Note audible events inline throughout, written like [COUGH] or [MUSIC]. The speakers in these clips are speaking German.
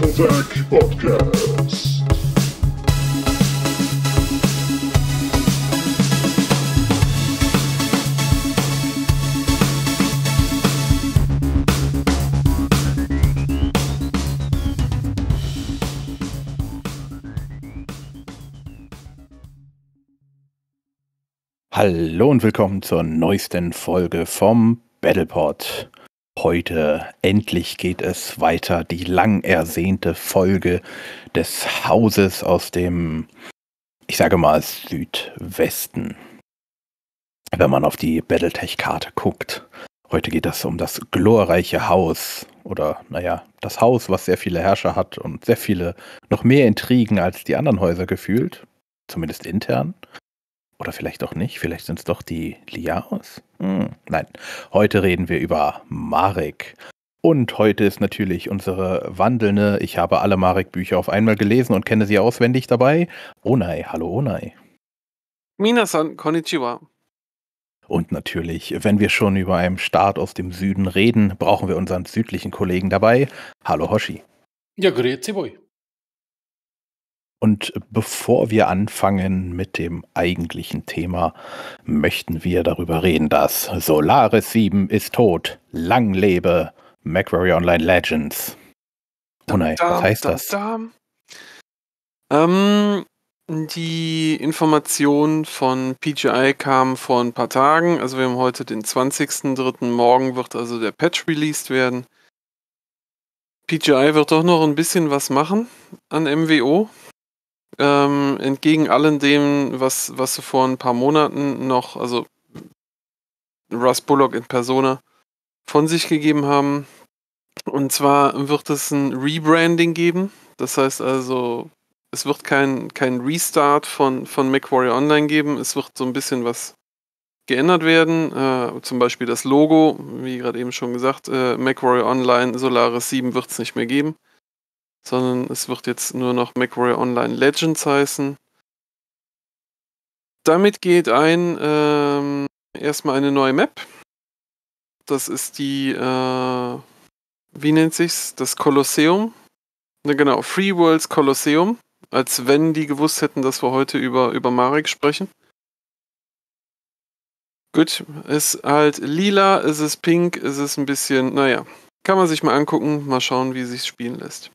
Levelwerk Podcast. Hallo und willkommen zur neuesten Folge vom Battleport. Heute endlich geht es weiter, die lang ersehnte Folge des Hauses aus dem, ich sage mal, Südwesten. Wenn man auf die Battletech-Karte guckt. Heute geht es um das glorreiche Haus oder naja, das Haus, was sehr viele Herrscher hat und sehr viele, noch mehr Intrigen als die anderen Häuser gefühlt, zumindest intern. Oder vielleicht auch nicht. Vielleicht sind es doch die Liaos. Hm, nein, heute reden wir über Marek. Und heute ist natürlich unsere wandelnde, ich habe alle Marek-Bücher auf einmal gelesen und kenne sie auswendig dabei. Onai, hallo Onai. Minasan, konnichiwa. Und natürlich, wenn wir schon über einen Staat aus dem Süden reden, brauchen wir unseren südlichen Kollegen dabei. Hallo Hoshi. Ja, grüezi, boi. Und bevor wir anfangen mit dem eigentlichen Thema, möchten wir darüber reden, dass Solaris 7 ist tot. Lang lebe MacWarrior Online Legends. Oh nein, was heißt das? Ähm, die Information von PGI kam vor ein paar Tagen. Also wir haben heute den 20.03. Morgen wird also der Patch released werden. PGI wird doch noch ein bisschen was machen an MWO ähm, entgegen allem dem, was, was du vor ein paar Monaten noch, also Russ Bullock in Persona, von sich gegeben haben. Und zwar wird es ein Rebranding geben. Das heißt also, es wird kein, kein Restart von, von MacWarrior Online geben. Es wird so ein bisschen was geändert werden. Äh, zum Beispiel das Logo, wie gerade eben schon gesagt, äh, MacWarrior Online Solaris 7 wird es nicht mehr geben sondern es wird jetzt nur noch MacWarrior Online Legends heißen. Damit geht ein ähm, erstmal eine neue Map. Das ist die, äh, wie nennt sich's? Das Kolosseum. Ne, genau, Free Worlds Kolosseum. Als wenn die gewusst hätten, dass wir heute über, über Marek sprechen. Gut, ist halt lila, ist es pink, ist es ein bisschen, naja. Kann man sich mal angucken, mal schauen, wie sich's spielen lässt.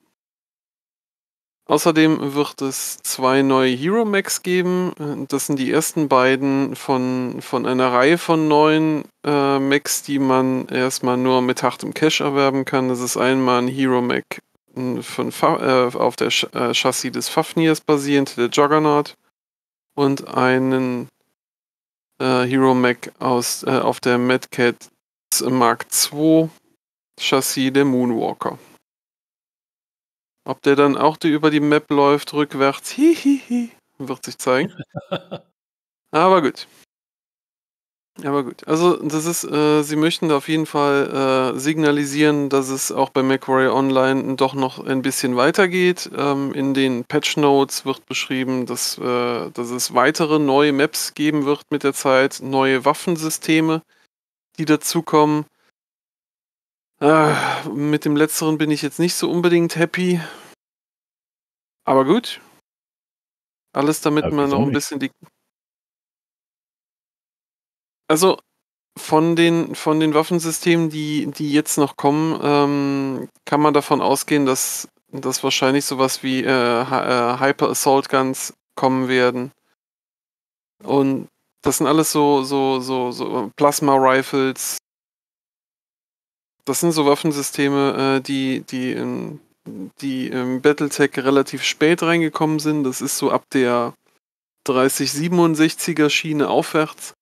Außerdem wird es zwei neue Hero Max geben. Das sind die ersten beiden von, von einer Reihe von neuen äh, Max, die man erstmal nur mit hartem Cash erwerben kann. Das ist einmal ein Hero Mac von, äh, auf der Sch äh, Chassis des Fafniers basierend, der Juggernaut. Und einen äh, Hero Mac aus, äh, auf der Mad Cat Mark II Chassis, der Moonwalker. Ob der dann auch die über die Map läuft, rückwärts, hihihi, wird sich zeigen. [LAUGHS] Aber gut. Aber gut. Also, das ist, äh, sie möchten da auf jeden Fall äh, signalisieren, dass es auch bei Macquarie Online doch noch ein bisschen weitergeht. Ähm, in den Patch Notes wird beschrieben, dass, äh, dass es weitere neue Maps geben wird mit der Zeit, neue Waffensysteme, die dazukommen. Äh, mit dem letzteren bin ich jetzt nicht so unbedingt happy. Aber gut. Alles, damit man noch ein bisschen die. Also, von den, von den Waffensystemen, die, die jetzt noch kommen, ähm, kann man davon ausgehen, dass, dass wahrscheinlich sowas wie äh, äh Hyper Assault Guns kommen werden. Und das sind alles so, so, so, so Plasma Rifles, das sind so Waffensysteme, äh, die, die, in, die im Battletech relativ spät reingekommen sind. Das ist so ab der 3067er Schiene aufwärts.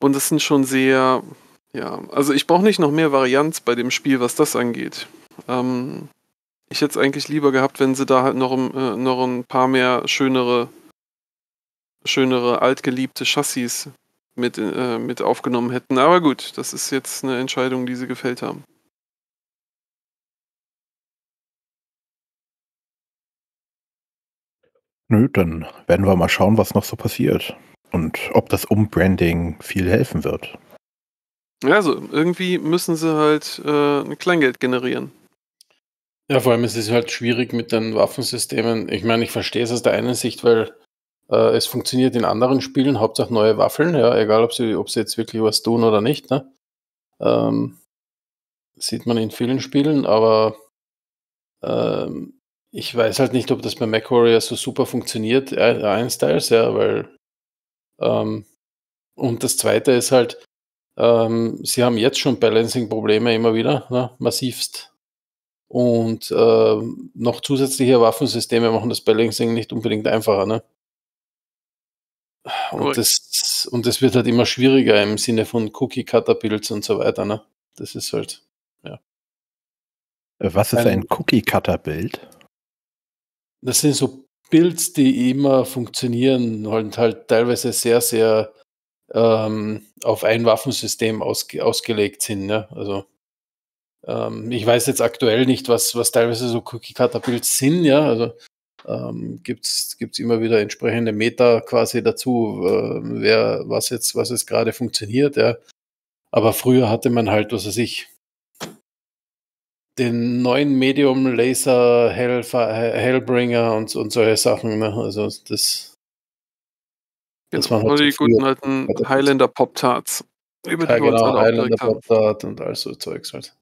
Und das sind schon sehr, ja, also ich brauche nicht noch mehr Varianz bei dem Spiel, was das angeht. Ähm, ich hätte es eigentlich lieber gehabt, wenn sie da halt noch, äh, noch ein paar mehr schönere, schönere, altgeliebte Chassis mit, äh, mit aufgenommen hätten. Aber gut, das ist jetzt eine Entscheidung, die sie gefällt haben. Nö, dann werden wir mal schauen, was noch so passiert. Und ob das Umbranding viel helfen wird. Also, irgendwie müssen sie halt äh, ein Kleingeld generieren. Ja, vor allem ist es halt schwierig mit den Waffensystemen. Ich meine, ich verstehe es aus der einen Sicht, weil äh, es funktioniert in anderen Spielen, Hauptsache neue Waffeln, ja, egal ob sie, ob sie jetzt wirklich was tun oder nicht. Ne? Ähm, sieht man in vielen Spielen, aber ähm, ich weiß halt nicht, ob das bei MacWarrior so super funktioniert, äh, einsteils, ja, weil ähm, und das zweite ist halt, ähm, sie haben jetzt schon Balancing-Probleme immer wieder, ne, massivst. Und äh, noch zusätzliche Waffensysteme machen das Balancing nicht unbedingt einfacher, ne? Und cool. das, und das wird halt immer schwieriger im Sinne von Cookie-Cutter-Builds und so weiter. Ne? Das ist halt, ja. Äh, was ist ein, ein Cookie-Cutter-Build? Das sind so Builds, die immer funktionieren und halt teilweise sehr, sehr ähm, auf ein Waffensystem ausge ausgelegt sind. Ne? Also ähm, ich weiß jetzt aktuell nicht, was, was teilweise so Cookie-Cutter-Builds sind, ja. Also ähm, gibt es immer wieder entsprechende Meta quasi dazu, äh, wer, was jetzt, was jetzt gerade funktioniert. Ja. Aber früher hatte man halt, was weiß ich, den neuen Medium Laser, Hellf Hellbringer und, und solche Sachen. Ne? Also das. Genau, waren halt die früher. guten alten Highlander Pop-Tarts. Über ja, genau, Highlander Pop-Tart und all so Zeugs halt.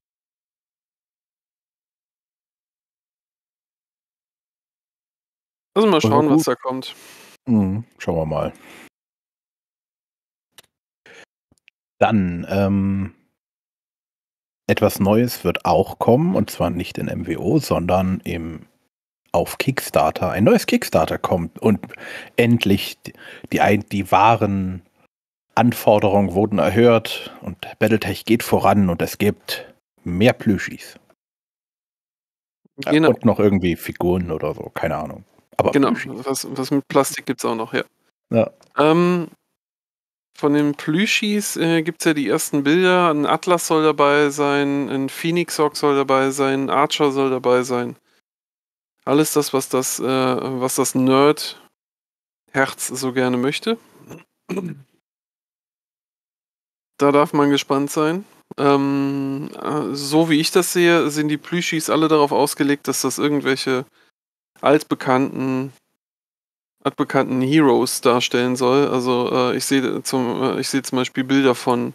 Also mal schauen, was da kommt. Mhm, schauen wir mal. Dann, ähm, etwas Neues wird auch kommen, und zwar nicht in MWO, sondern im, auf Kickstarter. Ein neues Kickstarter kommt und endlich die, die, die wahren Anforderungen wurden erhöht und Battletech geht voran und es gibt mehr Plüschis. Genau. Und noch irgendwie Figuren oder so, keine Ahnung. Aber genau, was, was mit Plastik gibt es auch noch, ja. ja. Ähm, von den Plüschis äh, gibt es ja die ersten Bilder. Ein Atlas soll dabei sein, ein Phoenix Hawk soll dabei sein, ein Archer soll dabei sein. Alles das, was das, äh, was das Nerd-Herz so gerne möchte. Da darf man gespannt sein. Ähm, äh, so wie ich das sehe, sind die Plüschis alle darauf ausgelegt, dass das irgendwelche altbekannten, altbekannten Heroes darstellen soll. Also äh, ich sehe zum, äh, seh zum Beispiel Bilder von,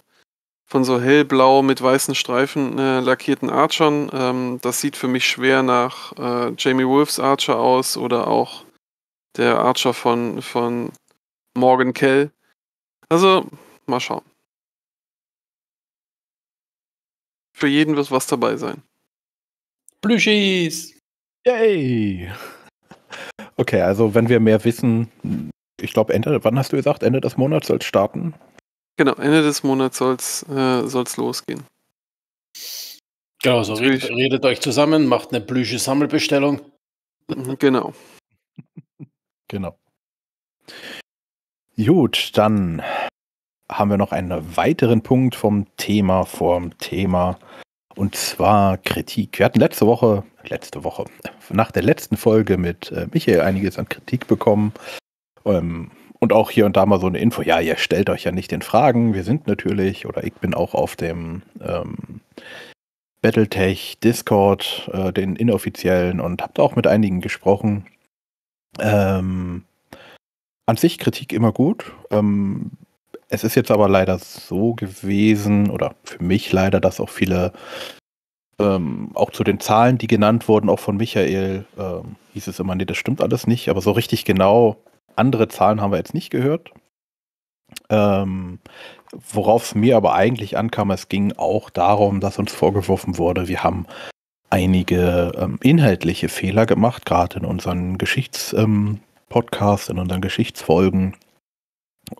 von so hellblau mit weißen Streifen äh, lackierten Archern. Ähm, das sieht für mich schwer nach äh, Jamie Wolfs Archer aus oder auch der Archer von, von Morgan Kell. Also, mal schauen. Für jeden wird was dabei sein. Plüschis! Yay! Okay, also wenn wir mehr wissen, ich glaube, Ende, wann hast du gesagt, Ende des Monats soll es starten? Genau, Ende des Monats soll es äh, losgehen. Genau, so redet, redet, euch zusammen, macht eine blüsche Sammelbestellung. Mhm, genau. [LAUGHS] genau. Gut, dann haben wir noch einen weiteren Punkt vom Thema vorm Thema. Und zwar Kritik. Wir hatten letzte Woche, letzte Woche, nach der letzten Folge mit äh, Michael einiges an Kritik bekommen. Ähm, und auch hier und da mal so eine Info. Ja, ihr stellt euch ja nicht den Fragen. Wir sind natürlich, oder ich bin auch auf dem ähm, Battletech Discord, äh, den inoffiziellen, und habt auch mit einigen gesprochen. Ähm, an sich Kritik immer gut. Ähm, es ist jetzt aber leider so gewesen, oder für mich leider, dass auch viele, ähm, auch zu den Zahlen, die genannt wurden, auch von Michael, ähm, hieß es immer, nee, das stimmt alles nicht, aber so richtig genau andere Zahlen haben wir jetzt nicht gehört. Ähm, Worauf es mir aber eigentlich ankam, es ging auch darum, dass uns vorgeworfen wurde, wir haben einige ähm, inhaltliche Fehler gemacht, gerade in unseren Geschichtspodcasts, ähm, in unseren Geschichtsfolgen,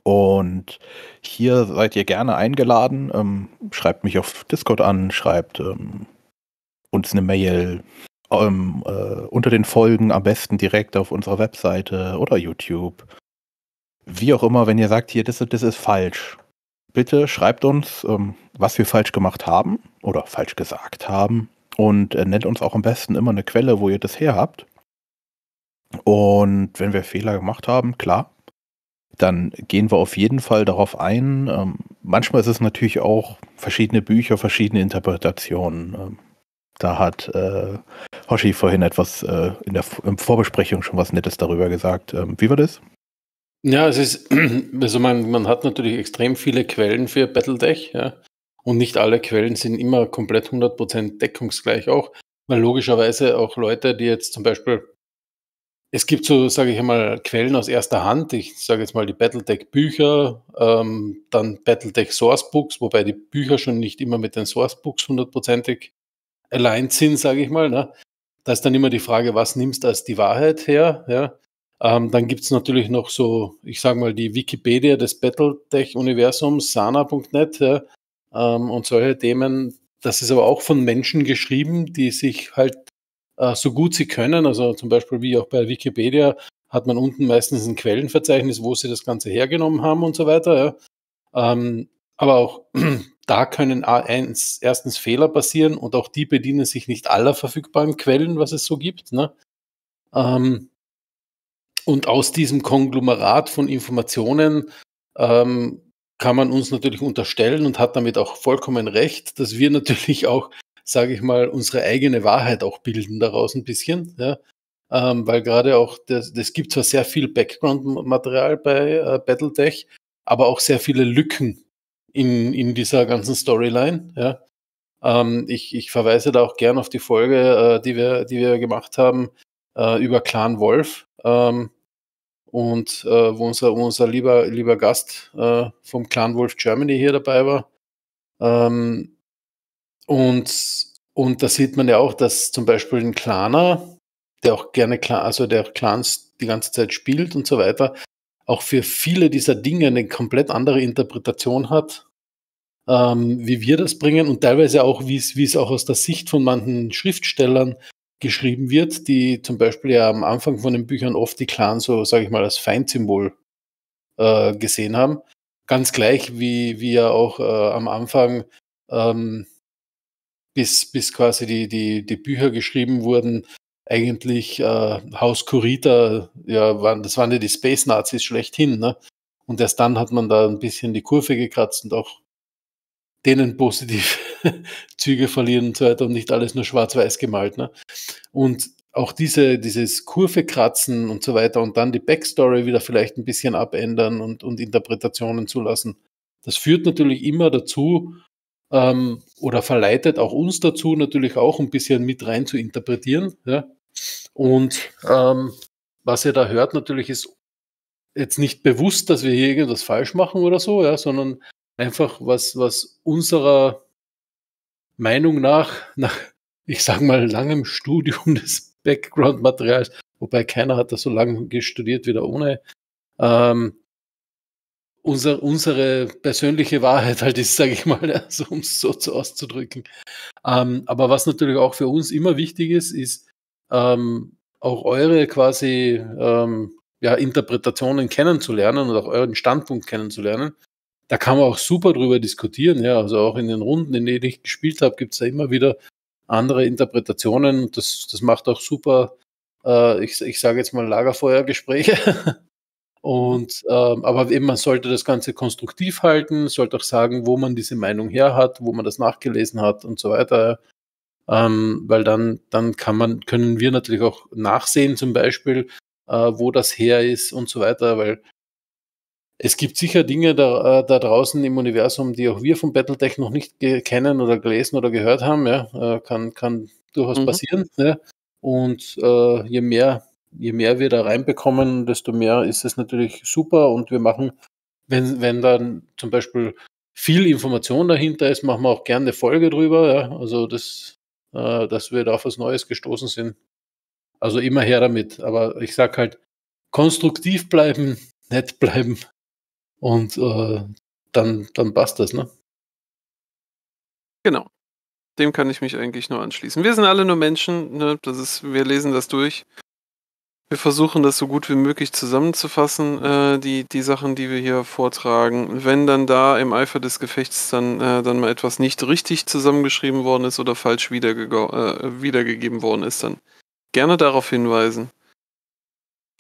und hier seid ihr gerne eingeladen. Ähm, schreibt mich auf Discord an, schreibt ähm, uns eine Mail ähm, äh, unter den Folgen, am besten direkt auf unserer Webseite oder YouTube. Wie auch immer, wenn ihr sagt, hier, das, das ist falsch, bitte schreibt uns, ähm, was wir falsch gemacht haben oder falsch gesagt haben. Und äh, nennt uns auch am besten immer eine Quelle, wo ihr das her habt. Und wenn wir Fehler gemacht haben, klar, dann gehen wir auf jeden Fall darauf ein. Ähm, manchmal ist es natürlich auch verschiedene Bücher, verschiedene Interpretationen. Ähm, da hat äh, Hoshi vorhin etwas äh, in der in Vorbesprechung schon was Nettes darüber gesagt. Ähm, wie war das? Ja, es ist, [CLEARS THROAT] also man, man hat natürlich extrem viele Quellen für Battletech, ja. Und nicht alle Quellen sind immer komplett 100% deckungsgleich auch, weil logischerweise auch Leute, die jetzt zum Beispiel es gibt so, sage ich einmal, Quellen aus erster Hand. Ich sage jetzt mal die Battletech-Bücher, ähm, dann Battletech-Sourcebooks, wobei die Bücher schon nicht immer mit den Sourcebooks hundertprozentig allein sind, sage ich mal. Ne? Da ist dann immer die Frage, was nimmst du als die Wahrheit her? Ja? Ähm, dann gibt es natürlich noch so, ich sage mal, die Wikipedia des Battletech-Universums, sana.net ja? ähm, und solche Themen. Das ist aber auch von Menschen geschrieben, die sich halt äh, so gut sie können. Also zum Beispiel wie auch bei Wikipedia hat man unten meistens ein Quellenverzeichnis, wo sie das Ganze hergenommen haben und so weiter. Ja. Ähm, aber auch [CLEARS THROAT] da können A1 erstens Fehler passieren und auch die bedienen sich nicht aller verfügbaren Quellen, was es so gibt. Ne? Ähm, und aus diesem Konglomerat von Informationen ähm, kann man uns natürlich unterstellen und hat damit auch vollkommen recht, dass wir [LAUGHS] natürlich auch sage ich mal, unsere eigene Wahrheit auch bilden daraus ein bisschen. Ja? Ähm, weil gerade auch, das, das gibt zwar sehr viel Background-Material bei äh, Battletech, aber auch sehr viele Lücken in, in dieser ganzen Storyline. Ja? Ähm, ich, ich verweise da auch gern auf die Folge, äh, die, wir, die wir gemacht haben äh, über Clan Wolf. Ähm, und äh, wo unser, unser lieber, lieber Gast äh, vom Clan Wolf Germany hier dabei war. Ähm, und, und da sieht man ja auch, dass zum Beispiel ein Claner, der auch gerne Clan, also der auch Clans die ganze Zeit spielt und so weiter, auch für viele dieser Dinge eine komplett andere Interpretation hat, ähm, wie wir das bringen und teilweise auch, wie es auch aus der Sicht von manchen Schriftstellern geschrieben wird, die zum Beispiel ja am Anfang von den Büchern oft die Clan so, sage ich mal, als Feindsymbol äh, gesehen haben. Ganz gleich, wie, wie ja auch äh, am Anfang ähm, bis, bis quasi die, die, die Bücher geschrieben wurden, eigentlich äh, Haus Kurita, ja, waren, das waren ja die Space Nazis schlechthin, ne? Und erst dann hat man da ein bisschen die Kurve gekratzt und auch denen positiv [LAUGHS] Züge verlieren und so weiter und nicht alles nur schwarz-weiß gemalt. Ne? Und auch diese, dieses Kurve kratzen und so weiter und dann die Backstory wieder vielleicht ein bisschen abändern und, und Interpretationen zulassen. Das führt natürlich immer dazu, ähm, oder verleitet auch uns dazu, natürlich auch ein bisschen mit rein zu interpretieren. Ja? Und ähm, was ihr da hört, natürlich ist jetzt nicht bewusst, dass wir hier irgendwas falsch machen oder so, ja, sondern einfach was, was unserer Meinung nach, nach, ich sag mal, langem Studium [LAUGHS] des Background-Materials, wobei keiner hat das so lange gestudiert wie der ohne, ähm, unser, unsere persönliche Wahrheit halt ist, sage ich mal, also, um es [LAUGHS] so auszudrücken. Ähm, aber was natürlich auch für uns immer wichtig ist, ist ähm, auch eure quasi ähm, ja, Interpretationen kennenzulernen und auch euren Standpunkt kennenzulernen. Da kann man auch super drüber diskutieren. Ja, also auch in den Runden, in denen ich gespielt habe, gibt es da immer wieder andere Interpretationen. Das, das macht auch super, äh, ich, ich sage jetzt mal Lagerfeuergespräche. [LAUGHS] Und ähm, aber eben, man sollte das Ganze konstruktiv halten, sollte auch sagen, wo man diese Meinung her hat, wo man das nachgelesen hat und so weiter. Ähm, weil dann, dann kann man, können wir natürlich auch nachsehen, zum Beispiel, äh, wo das her ist und so weiter, weil es gibt sicher Dinge da, äh, da draußen im Universum, die auch wir von Battletech noch nicht kennen oder gelesen oder gehört haben. Ja? Äh, kann, kann durchaus mhm. passieren. Ja? Ne? Und äh, je mehr je mehr wir da reinbekommen, desto mehr ist es natürlich super. Und wir machen, wenn, wenn dann zum Beispiel viel Information dahinter ist, machen wir auch gerne eine Folge drüber. Ja? Also, das, äh, dass wir da auf was Neues gestoßen sind. Also immer her damit. Aber ich sage halt, konstruktiv bleiben, [LAUGHS] nett bleiben. Und äh, dann, dann passt das, ne? Genau. Dem kann ich mich eigentlich nur anschließen. Wir sind alle nur Menschen, ne? Das ist, wir lesen das durch. Wir versuchen das so gut wie möglich zusammenzufassen, äh, die, die Sachen, die wir hier vortragen. Wenn dann da im Eifer des Gefechts dann, äh, dann mal etwas nicht richtig zusammengeschrieben worden ist oder falsch wiederge äh, wiedergegeben worden ist, dann gerne darauf hinweisen.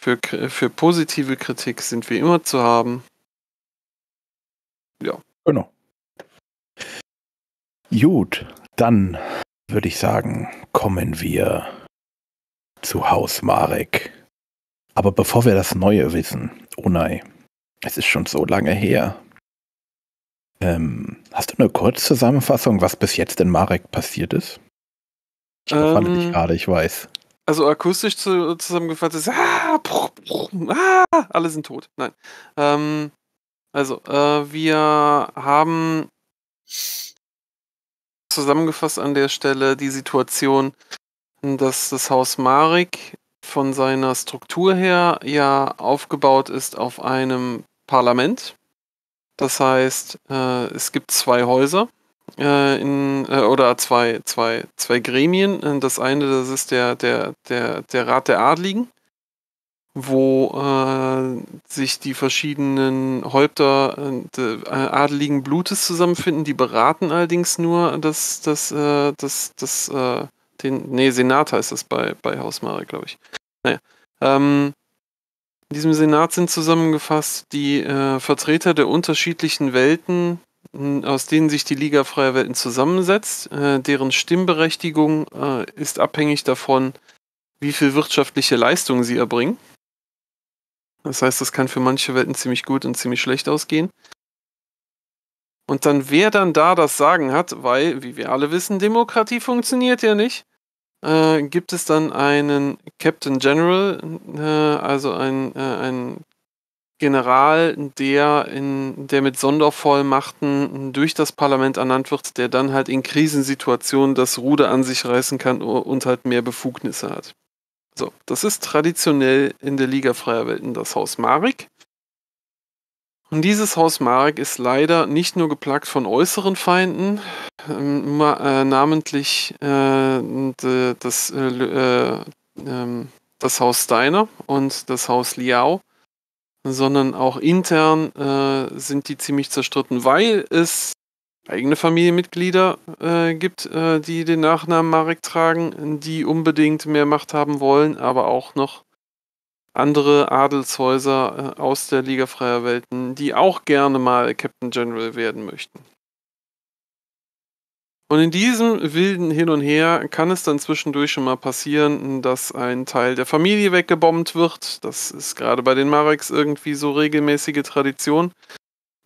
Für, für positive Kritik sind wir immer zu haben. Ja. Genau. Gut, dann würde ich sagen, kommen wir zu Haus Marek. Aber bevor wir das Neue wissen, oh nein, es ist schon so lange her. Ähm, hast du eine Kurzzusammenfassung, was bis jetzt in Marek passiert ist? Ich fand ähm, dich gerade, ich weiß. Also akustisch zu, zusammengefasst ist, ah, bruch, bruch, ah, alle sind tot. Nein. Ähm, also, äh, wir haben zusammengefasst an der Stelle die Situation, dass das Haus Marek von seiner Struktur her ja aufgebaut ist auf einem Parlament. Das heißt, äh, es gibt zwei Häuser äh, in, äh, oder zwei, zwei, zwei Gremien. Äh, das eine, das ist der, der, der, der Rat der Adligen, wo äh, sich die verschiedenen Häupter äh, adligen Blutes zusammenfinden. Die beraten allerdings nur das, das, das, das, das den, nee, Senat heißt das bei, bei Hausmare, glaube ich. Naja. Ähm, in diesem Senat sind zusammengefasst die äh, Vertreter der unterschiedlichen Welten, aus denen sich die Liga Freier Welten zusammensetzt. Äh, deren Stimmberechtigung äh, ist abhängig davon, wie viel wirtschaftliche Leistung sie erbringen. Das heißt, das kann für manche Welten ziemlich gut und ziemlich schlecht ausgehen. Und dann, wer dann da das Sagen hat, weil, wie wir alle wissen, Demokratie funktioniert ja nicht, äh, gibt es dann einen Captain General, äh, also ein, äh, ein General, der, in, der mit Sondervollmachten durch das Parlament ernannt wird, der dann halt in Krisensituationen das Ruder an sich reißen kann und halt mehr Befugnisse hat. So, das ist traditionell in der Liga Freier Welten das Haus Marik. Und dieses Haus Marek ist leider nicht nur geplagt von äußeren Feinden, ähm, äh, namentlich äh, das, äh, äh ähm, das Haus Steiner und das Haus Liao, sondern auch intern äh, sind die ziemlich zerstritten, weil es eigene Familienmitglieder äh, gibt, die den Nachnamen Marek tragen, die unbedingt mehr Macht haben wollen, aber auch noch andere Adelshäuser äh, aus der Liga Freier Welten, die auch gerne mal Captain General werden möchten. Und in diesem wilden Hin und Her kann es dann zwischendurch schon mal passieren, dass ein Teil der Familie weggebombt wird. Das ist gerade bei den Mareks irgendwie so regelmäßige Tradition.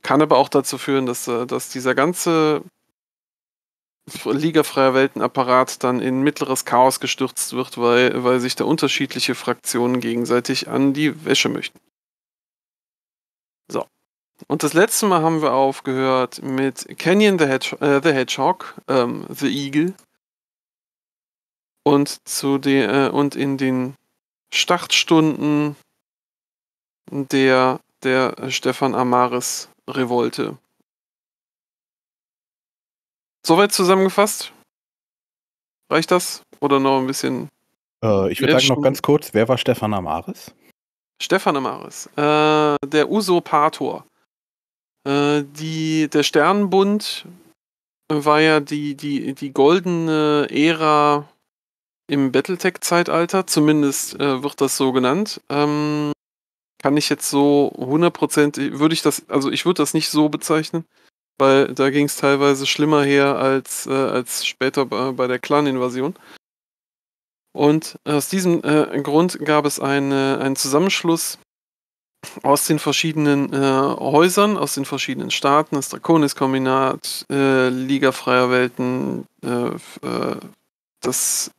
Kann aber auch dazu führen, dass, äh, dass dieser ganze Liga freier Weltenapparat dann in mittleres Chaos gestürzt wird, weil, weil sich da unterschiedliche Fraktionen gegenseitig an die Wäsche möchten. So. Und das letzte Mal haben wir aufgehört mit Canyon the, Hedge äh, the Hedgehog, ähm, The Eagle. Und, zu den, äh, und in den Startstunden der, der Stefan Amaris Revolte Soweit zusammengefasst? Reicht das? Oder noch ein bisschen? Äh, ich würde sagen, noch ganz kurz: Wer war Stefan Amaris? Stefan Amaris, äh, der Usurpator. Äh, die, der Sternenbund war ja die, die, die goldene Ära im Battletech-Zeitalter, zumindest äh, wird das so genannt. Ähm, kann ich jetzt so 100% würde ich das, also ich würde das nicht so bezeichnen weil da ging es teilweise schlimmer her als, äh, als später bei, bei der Clan-Invasion. Und aus diesem äh, Grund gab es eine, einen Zusammenschluss aus den verschiedenen äh, Häusern, aus den verschiedenen Staaten, das Draconis-Kombinat, äh, Liga freier Welten, äh, äh, das,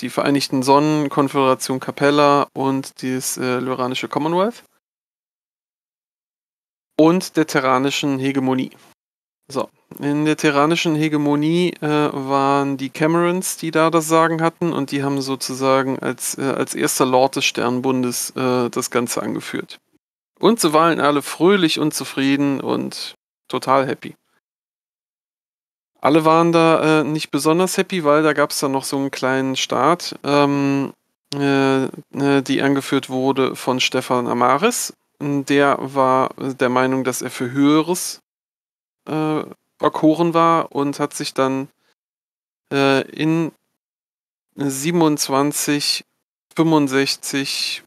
die Vereinigten Sonnen, Konföderation Capella und das Lyranische Commonwealth und der terranischen Hegemonie. So, in der terranischen Hegemonie äh, waren die Camerons, die da das Sagen hatten, und die haben sozusagen als, äh, als erster Lord des Sternbundes äh, das Ganze angeführt. Und sie waren alle fröhlich und zufrieden und total happy. Alle waren da äh, nicht besonders happy, weil da gab es dann noch so einen kleinen Staat, ähm, äh, äh, die angeführt wurde von Stefan Amaris. Der war der Meinung, dass er für Höheres äh, Okoren war und hat sich dann äh, in 27, 65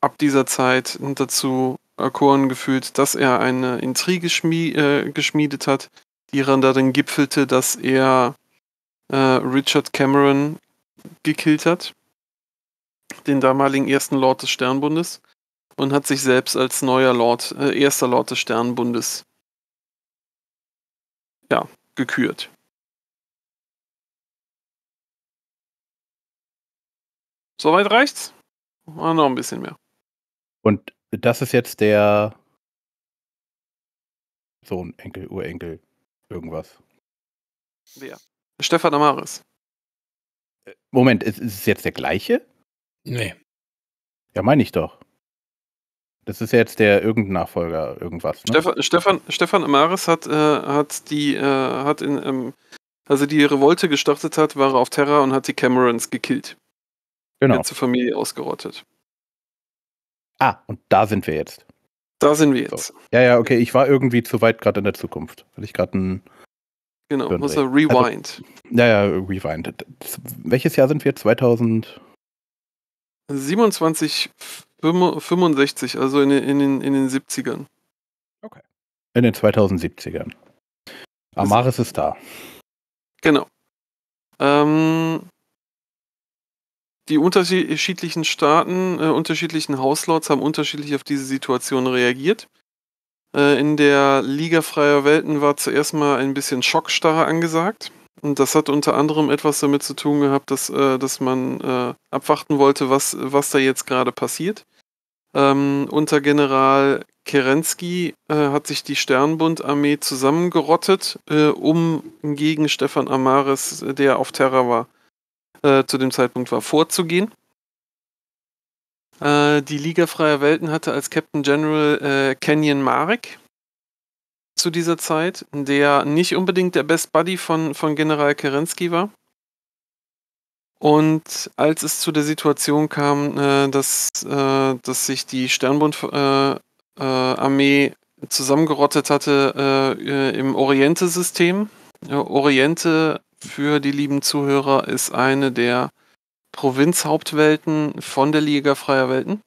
ab dieser Zeit dazu erkoren gefühlt, dass er eine Intrige schmie äh, geschmiedet hat, die darin gipfelte, dass er äh, Richard Cameron gekillt hat, den damaligen ersten Lord des Sternbundes, und hat sich selbst als neuer Lord, äh, erster Lord des Sternbundes ja, gekürt. Soweit reicht's? War ah, noch ein bisschen mehr. Und das ist jetzt der Sohn, Enkel, Urenkel, irgendwas. Wer? Stefan Amaris. Moment, ist, ist es jetzt der gleiche? Nee. Ja, meine ich doch. Das ist ja jetzt der irgendein Nachfolger irgendwas. Ne? Stefan, Stefan, Stefan Amaris hat, äh, hat die, äh, hat in, ähm, also die Revolte gestartet hat, war er auf Terra und hat die Camerons gekillt. Genau. Die ganze Familie ausgerottet. Ah, und da sind wir jetzt. Da sind wir jetzt. So. Ja, ja, okay, ich war irgendwie zu weit gerade in der Zukunft. Hatte ich gerade einen. Genau, Birnray. muss er also, rewind. Also, ja, ja, rewind. Welches Jahr sind wir? 2000. 27 65, also in, in, den, in den 70ern. Okay. In den 2070ern. Amaris ist da. Genau. Ähm, die unterschiedlichen Staaten, äh, unterschiedlichen Hauslords haben unterschiedlich auf diese Situation reagiert. Äh, in der Liga freier Welten war zuerst mal ein bisschen Schockstarre angesagt. Und das hat unter anderem etwas damit zu tun gehabt, dass, äh, dass man äh, abwarten wollte, was, was da jetzt gerade passiert. Ähm, unter General Kerensky äh, hat sich die Sternbundarmee zusammengerottet, äh, um gegen Stefan Amaris, der auf Terra war, äh, zu dem Zeitpunkt war, vorzugehen. Äh, die Liga Freier Welten hatte als Captain General äh, Kenyon Marek zu dieser Zeit, der nicht unbedingt der Best Buddy von, von General Kerensky war. Und als es zu der Situation kam, äh, dass, äh, dass sich die Sternbund-Armee äh, äh, zusammengerottet hatte äh, im Oriente-System. Oriente für die lieben Zuhörer ist eine der Provinzhauptwelten von der Liga Freier Welten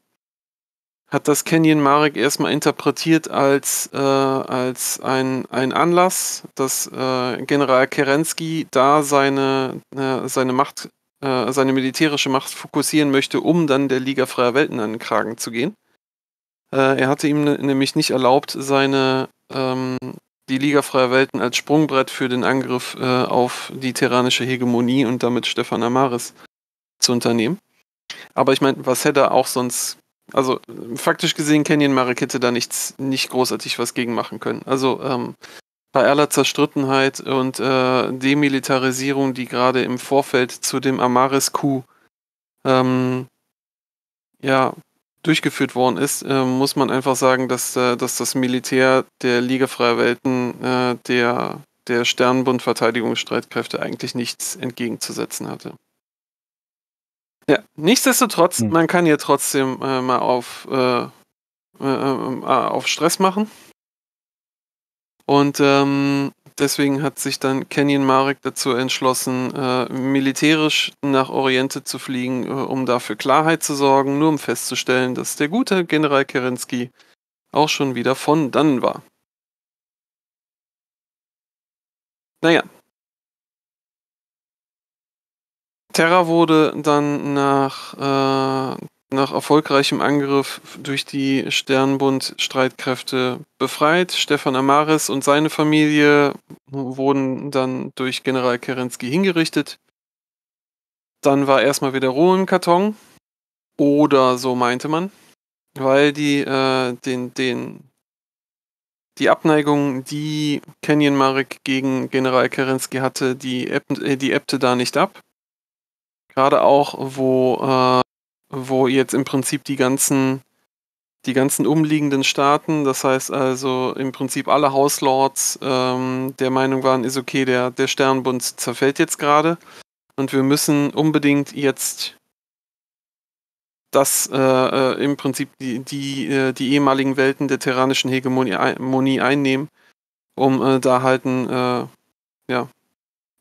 hat das Canyon Marek erstmal interpretiert als, äh, als ein, ein Anlass, dass äh, General Kerensky da seine, äh, seine Macht äh, seine militärische Macht fokussieren möchte, um dann der Liga Freier Welten an den Kragen zu gehen. Äh, er hatte ihm nämlich nicht erlaubt, seine ähm, die Liga Freier Welten als Sprungbrett für den Angriff äh, auf die terranische Hegemonie und damit Stefan Amaris zu unternehmen. Aber ich meine, was hätte er auch sonst also faktisch gesehen Kenyon Marek hätte da nichts, nicht großartig was gegen machen können. Also ähm, bei aller Zerstrittenheit und äh, Demilitarisierung, die gerade im Vorfeld zu dem Amaris-Coup ähm, ja, durchgeführt worden ist, äh, muss man einfach sagen, dass, äh, dass das Militär der Liga Freier Welten äh, der, der Sternenbund Verteidigungsstreitkräfte eigentlich nichts entgegenzusetzen hatte. Ja, nichtsdestotrotz, hm. man kann hier trotzdem äh, mal auf, äh, äh, auf Stress machen und ähm, deswegen hat sich dann Kenyon Marek dazu entschlossen, äh, militärisch nach Oriente zu fliegen, äh, um dafür Klarheit zu sorgen, nur um festzustellen, dass der gute General Kerensky auch schon wieder von dann war. Naja. Terra wurde dann nach äh, nach erfolgreichem Angriff durch die sternbund streitkräfte befreit. Stefan Amaris und seine Familie wurden dann durch General Kerensky hingerichtet. Dann war erstmal wieder Ruhe im Karton. Oder so meinte man. Weil die, äh, den, den, die Abneigung, die Kenyon Marek gegen General Kerensky hatte, die, ebbte, äh, die ebbte da nicht ab. Gerade auch, wo äh, wo jetzt im Prinzip die ganzen, die ganzen umliegenden Staaten, das heißt also im Prinzip alle Hauslords ähm, der Meinung waren, ist okay, der, der Sternbund zerfällt jetzt gerade und wir müssen unbedingt jetzt das äh, äh, im Prinzip die, die, äh, die ehemaligen Welten der terranischen Hegemonie einnehmen, um äh, da halt ein, äh, ja,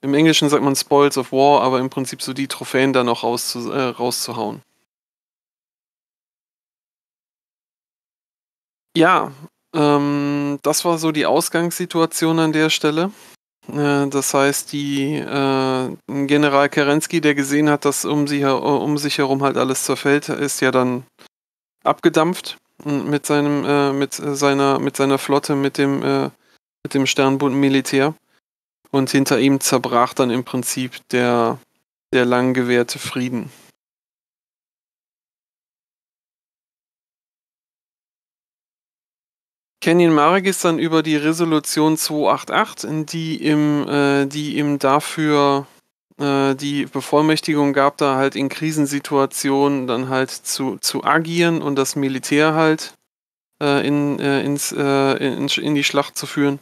im Englischen sagt man Spoils of War, aber im Prinzip so die Trophäen da noch rauszu äh, rauszuhauen. Ja, ähm, das war so die Ausgangssituation an der Stelle. Äh, das heißt, die äh, General Kerensky, der gesehen hat, dass um, sie, um sich herum halt alles zerfällt, ist ja dann abgedampft mit seinem, äh, mit seiner, mit seiner Flotte, mit dem, äh, mit dem Sternbund Militär. Und hinter ihm zerbrach dann im Prinzip der, der lang gewährte Frieden. Kenyon Marek ist dann über die Resolution 288, die ihm, äh, die ihm dafür äh, die Bevollmächtigung gab, da halt in Krisensituationen dann halt zu, zu agieren und das Militär halt äh, in, äh, ins, äh, in, in, die Schlacht zu führen,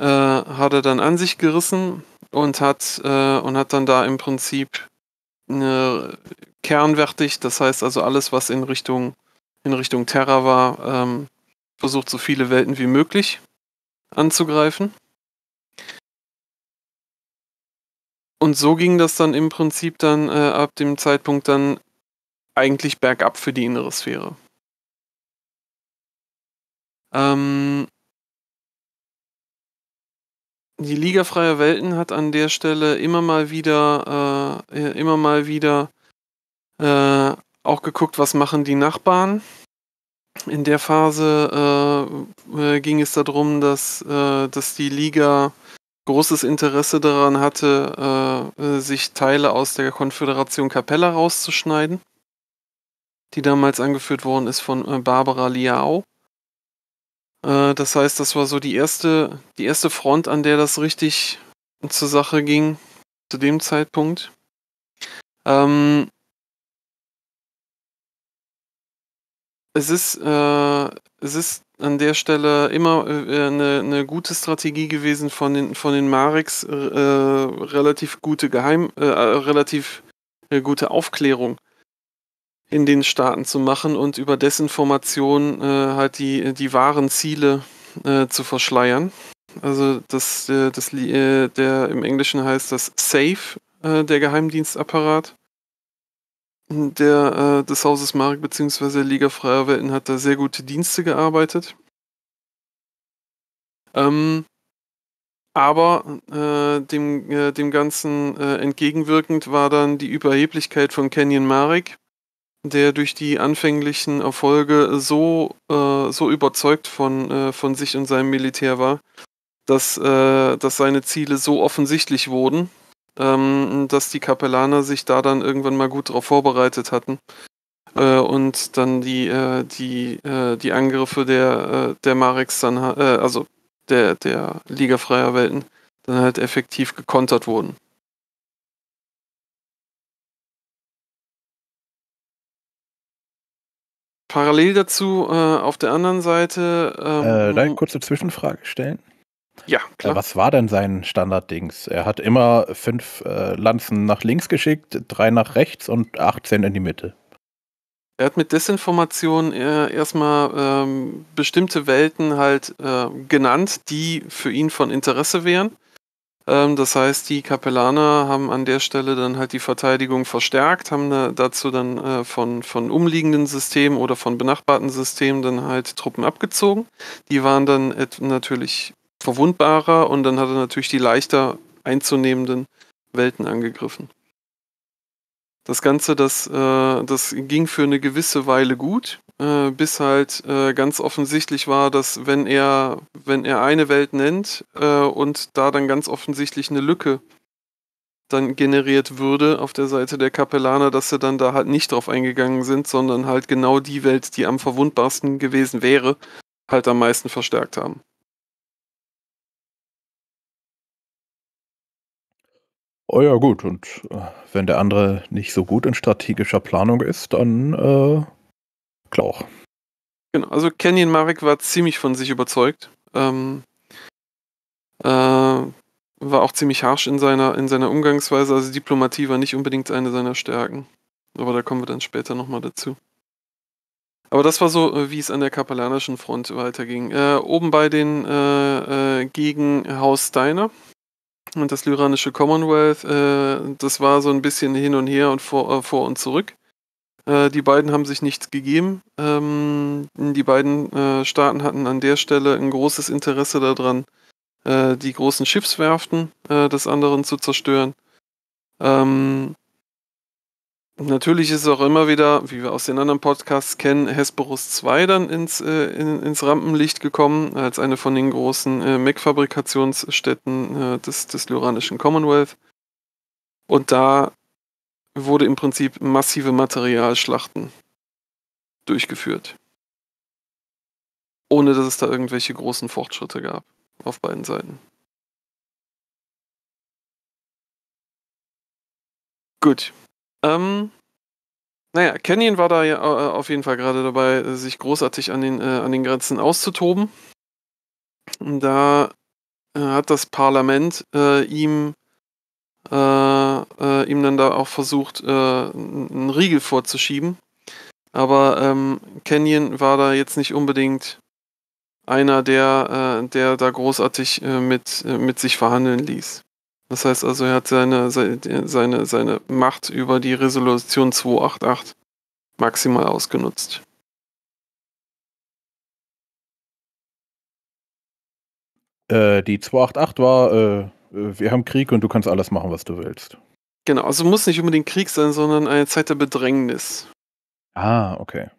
äh, hat er dann an sich gerissen und hat, und hat dann da im Prinzip kernwertig, das heißt also alles, was in Richtung, in Richtung Terra war, ähm, versucht so viele Welten wie möglich anzugreifen. Und so ging das dann im Prinzip dann äh, ab dem Zeitpunkt dann eigentlich bergab für die innere Sphäre. Ähm, die Liga freier Welten hat an der Stelle immer mal wieder, äh, immer mal wieder äh, auch geguckt, was machen die Nachbarn in der Phase äh, äh, ging es darum, dass, äh, dass die Liga großes Interesse daran hatte, äh, äh, sich Teile aus der Konföderation Capella rauszuschneiden, die damals angeführt worden ist von äh, Barbara Liao. das heißt, das war so die erste, die erste Front, an der das richtig zur Sache ging, zu dem Zeitpunkt. Ähm, es ist, äh, es ist an der Stelle immer äh, eine, eine gute Strategie gewesen von den, von den Marex, äh, relativ gute Geheim, äh, relativ äh, gute Aufklärung in den Staaten zu machen und über Desinformation äh, halt die, die wahren Ziele zu verschleiern. Also das, das, der im Englischen heißt das SAFE, der Geheimdienstapparat der, äh, des Hauses Marek bzw. Liga Freier Welten hat da sehr gute Dienste gearbeitet. Ähm, aber äh, dem, äh, dem Ganzen äh, entgegenwirkend war dann die Überheblichkeit von Kenyon Marek, der durch die anfänglichen Erfolge so, äh, so überzeugt von, äh, von sich und seinem Militär war, dass, äh, dass seine Ziele so offensichtlich wurden, ähm, dass die Kapellaner sich da dann irgendwann mal gut drauf vorbereitet hatten äh, und dann die, äh, die, äh, die Angriffe der, äh, der Marex dann, äh, also der, der Liga freier Welten, dann halt effektiv gekontert wurden. Parallel dazu äh, auf der anderen Seite. Ähm, darf ich ähm, kurze Zwischenfrage stellen? Ja, äh, klar. was war denn sein Standarddings? Er hat immer fünf äh, Lanzen nach links geschickt, drei nach rechts und 18 in die Mitte. Er hat mit Desinformation äh, erstmal ähm, bestimmte Welten halt äh, genannt, die für ihn von Interesse wären. Ähm, das heißt, die Kapellaner haben an der Stelle dann halt die Verteidigung verstärkt, haben da dazu dann äh, von, von umliegenden Systemen oder von benachbarten Systemen dann halt Truppen abgezogen. Die waren dann natürlich verwundbarer und dann hat er natürlich die leichter einzunehmenden Welten angegriffen. Das Ganze, das, äh, das ging für eine gewisse Weile gut, äh, bis halt äh, ganz offensichtlich war, dass wenn er, wenn er eine Welt nennt äh, und da dann ganz offensichtlich eine Lücke dann generiert würde auf der Seite der Kapellaner, dass sie dann da halt nicht drauf eingegangen sind, sondern halt genau die Welt, die am verwundbarsten gewesen wäre, halt am meisten verstärkt haben. Oh ja, gut. Und äh, wenn der andere nicht so gut in strategischer Planung ist, dann äh, klar. Auch. Genau, also Canyon Marek war ziemlich von sich überzeugt. Ähm, äh, war auch ziemlich harsch in seiner, in seiner Umgangsweise. Also Diplomatie war nicht unbedingt eine seiner Stärken. Aber da kommen wir dann später nochmal dazu. Aber das war so, äh, wie es an der kapellanischen Front weiterging. Äh, oben bei den äh, äh, gegen Haus Steiner und das lyranische Commonwealth, äh, das war so ein bisschen hin und her und vor, äh, vor und zurück. Äh, die beiden haben sich nichts gegeben. Ähm, die beiden äh, Staaten hatten an der Stelle ein großes Interesse daran, äh, die großen Schiffswerften äh, des anderen zu zerstören. Ähm, Natürlich ist auch immer wieder, wie wir aus den anderen Podcasts kennen, Hesperus 2 dann ins, äh, in, ins Rampenlicht gekommen, als eine von den großen äh, Mac-Fabrikationsstätten äh, des, des lyranischen Commonwealth. Und da wurde im Prinzip massive Materialschlachten durchgeführt. Ohne dass es da irgendwelche großen Fortschritte gab auf beiden Seiten. Gut, ähm, naja, Canyon war da ja äh, äh, auf jeden Fall gerade dabei, äh, sich großartig an den, äh, an den Grenzen auszutoben. Und da äh, hat das Parlament äh, ihm, ihm dann da auch versucht, einen Riegel vorzuschieben. Aber ähm, Canyon war da jetzt nicht unbedingt einer, der, der da großartig mit, mit sich verhandeln ließ. Das heißt also, er hat seine, seine, seine Macht über die Resolution 288 maximal ausgenutzt. Äh, die 288 war, äh, äh, wir haben Krieg und du kannst alles machen, was du willst. Genau, also muss nicht unbedingt Krieg sein, sondern eine Zeit der Bedrängnis. Ah, okay.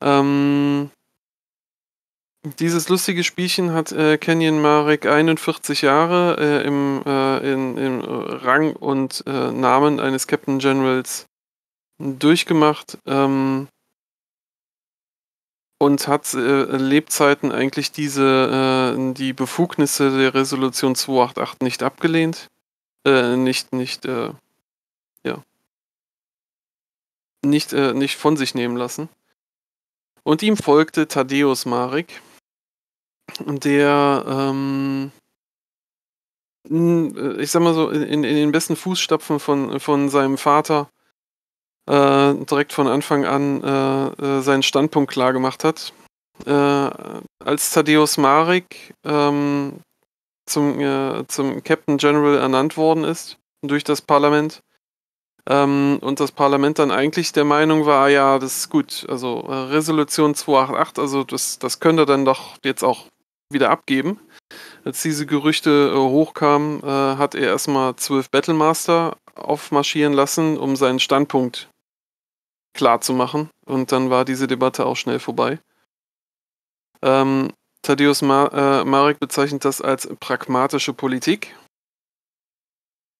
Ähm, dieses lustige Spielchen hat äh, Canyon Marek 41 Jahre äh, im, äh, in, im Rang und äh, Namen eines Captain Generals durchgemacht ähm, und hat äh, Lebzeiten eigentlich diese äh, die Befugnisse der Resolution 288 nicht abgelehnt. nicht, nicht, ja. Nicht, nicht von sich nehmen lassen. Und ihm folgte Thaddeus Marek der ähm, äh, ich sag mal so, in, in den besten Fußstapfen von, von seinem Vater äh, direkt von Anfang an äh, äh seinen Standpunkt klar gemacht hat. Äh, als Thaddeus Marek ähm, zum, äh, zum Captain General ernannt worden ist durch das Parlament ähm, und das Parlament dann eigentlich der Meinung war, ah ja, das ist gut, also Resolution 288, also das, das könnte dann doch jetzt auch wieder abgeben. Als diese Gerüchte äh, hochkamen, äh, hat er erstmal zwölf Battlemaster aufmarschieren lassen, um seinen Standpunkt klar zu machen. Und dann war diese Debatte auch schnell vorbei. Ähm, Thaddeus Ma äh, Marek bezeichnet das als pragmatische Politik.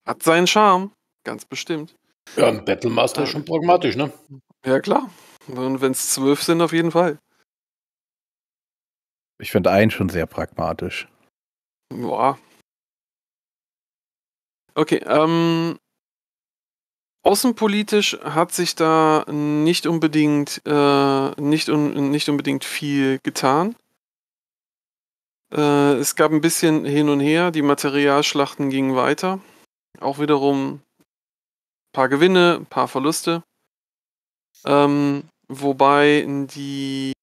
Hat seinen Charme, ganz bestimmt. Ja, ein Battlemaster ist schon pragmatisch, ne? Ja, klar. Und wenn es zwölf sind, auf jeden Fall. Ich finde einen schon sehr pragmatisch. Boah. Okay, ähm, Außenpolitisch hat sich da nicht unbedingt, äh, nicht, un nicht unbedingt viel getan. Äh, es gab ein bisschen hin und her, die Materialschlachten gingen weiter. Auch wiederum ein paar Gewinne, ein paar Verluste. Ähm, wobei die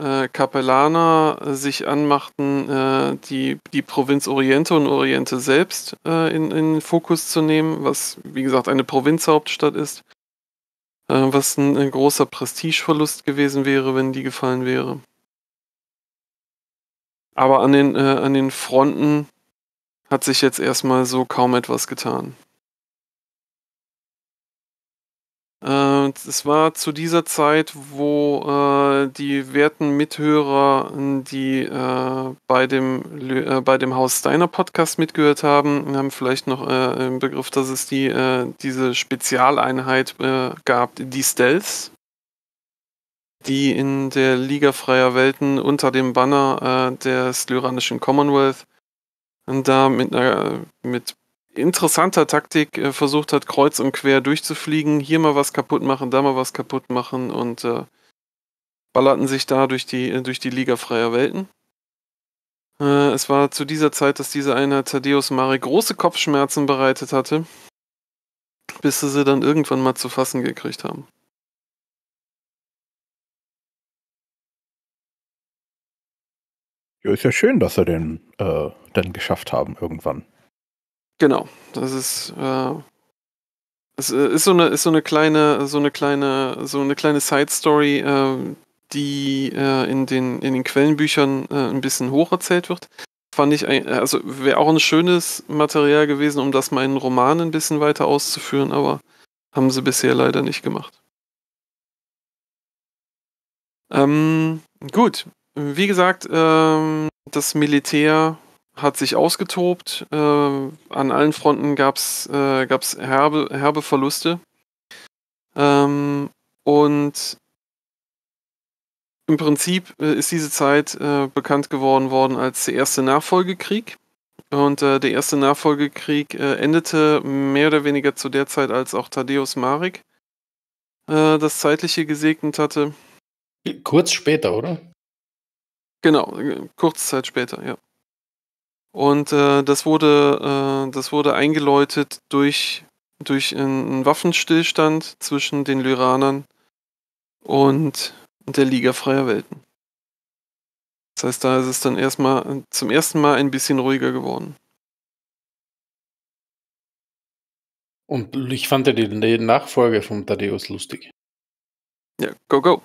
äh, Kapellaner sich anmachten, äh, die, die Provinz Oriente und Oriente selbst äh, in, in Fokus zu nehmen, was wie gesagt eine Provinzhauptstadt ist, äh, was ein, ein großer Prestigeverlust gewesen wäre, wenn die gefallen wäre. Aber an den, äh, an den Fronten hat sich jetzt erstmal so kaum etwas getan. Äh, es war zu dieser Zeit, wo äh, die werten Mithörer, die äh, bei, dem, äh, bei dem Haus Steiner Podcast mitgehört haben, haben vielleicht noch äh, im Begriff, dass es die, äh, diese Spezialeinheit gab, die Stealths, die in der Liga freier Welten unter dem Banner des Slyranischen Commonwealth da mit, einer, mit interessanter Taktik äh, versucht hat, kreuz und quer durchzufliegen, hier mal was kaputt machen, da mal was kaputt machen und äh, ballerten sich da durch die, äh, durch die Liga freier Welten. Äh, es war zu dieser Zeit, dass diese Einheit Thaddeus Mare große Kopfschmerzen bereitet hatte, bis sie sie dann irgendwann mal zu fassen gekriegt haben. Ja, ist ja schön, dass sie den äh, dann geschafft haben irgendwann. Genau, das ist. Äh, es äh, ist so eine, ist so eine kleine, so eine kleine, so eine kleine Side-Story, äh, die äh, in, den, in den Quellenbüchern äh, ein bisschen hoch erzählt wird. Fand ich, also wäre auch ein schönes Material gewesen, um das meinen Roman ein bisschen weiter auszuführen, aber haben sie bisher leider nicht gemacht. Ähm, gut, wie gesagt, ähm, das Militär hat sich ausgetobt. Äh, an allen Fronten gab es äh, herbe, herbe Verluste. Ähm, und im Prinzip äh, ist diese Zeit äh, bekannt geworden worden als der erste Nachfolgekrieg. Und äh, der erste Nachfolgekrieg endete mehr oder weniger zu der Zeit, als auch Tadeusz Marek das Zeitliche gesegnet hatte. Kurz später, oder? Genau, kurze Zeit später, ja. Und äh, das, wurde, äh, das wurde eingeläutet durch, durch einen Waffenstillstand zwischen den Lyranern und der Liga Freier Welten. Das heißt, da ist es dann erstmal zum ersten Mal ein bisschen ruhiger geworden. Und ich fand ja die, die Nachfolge von Thaddeus lustig. Ja, go, go.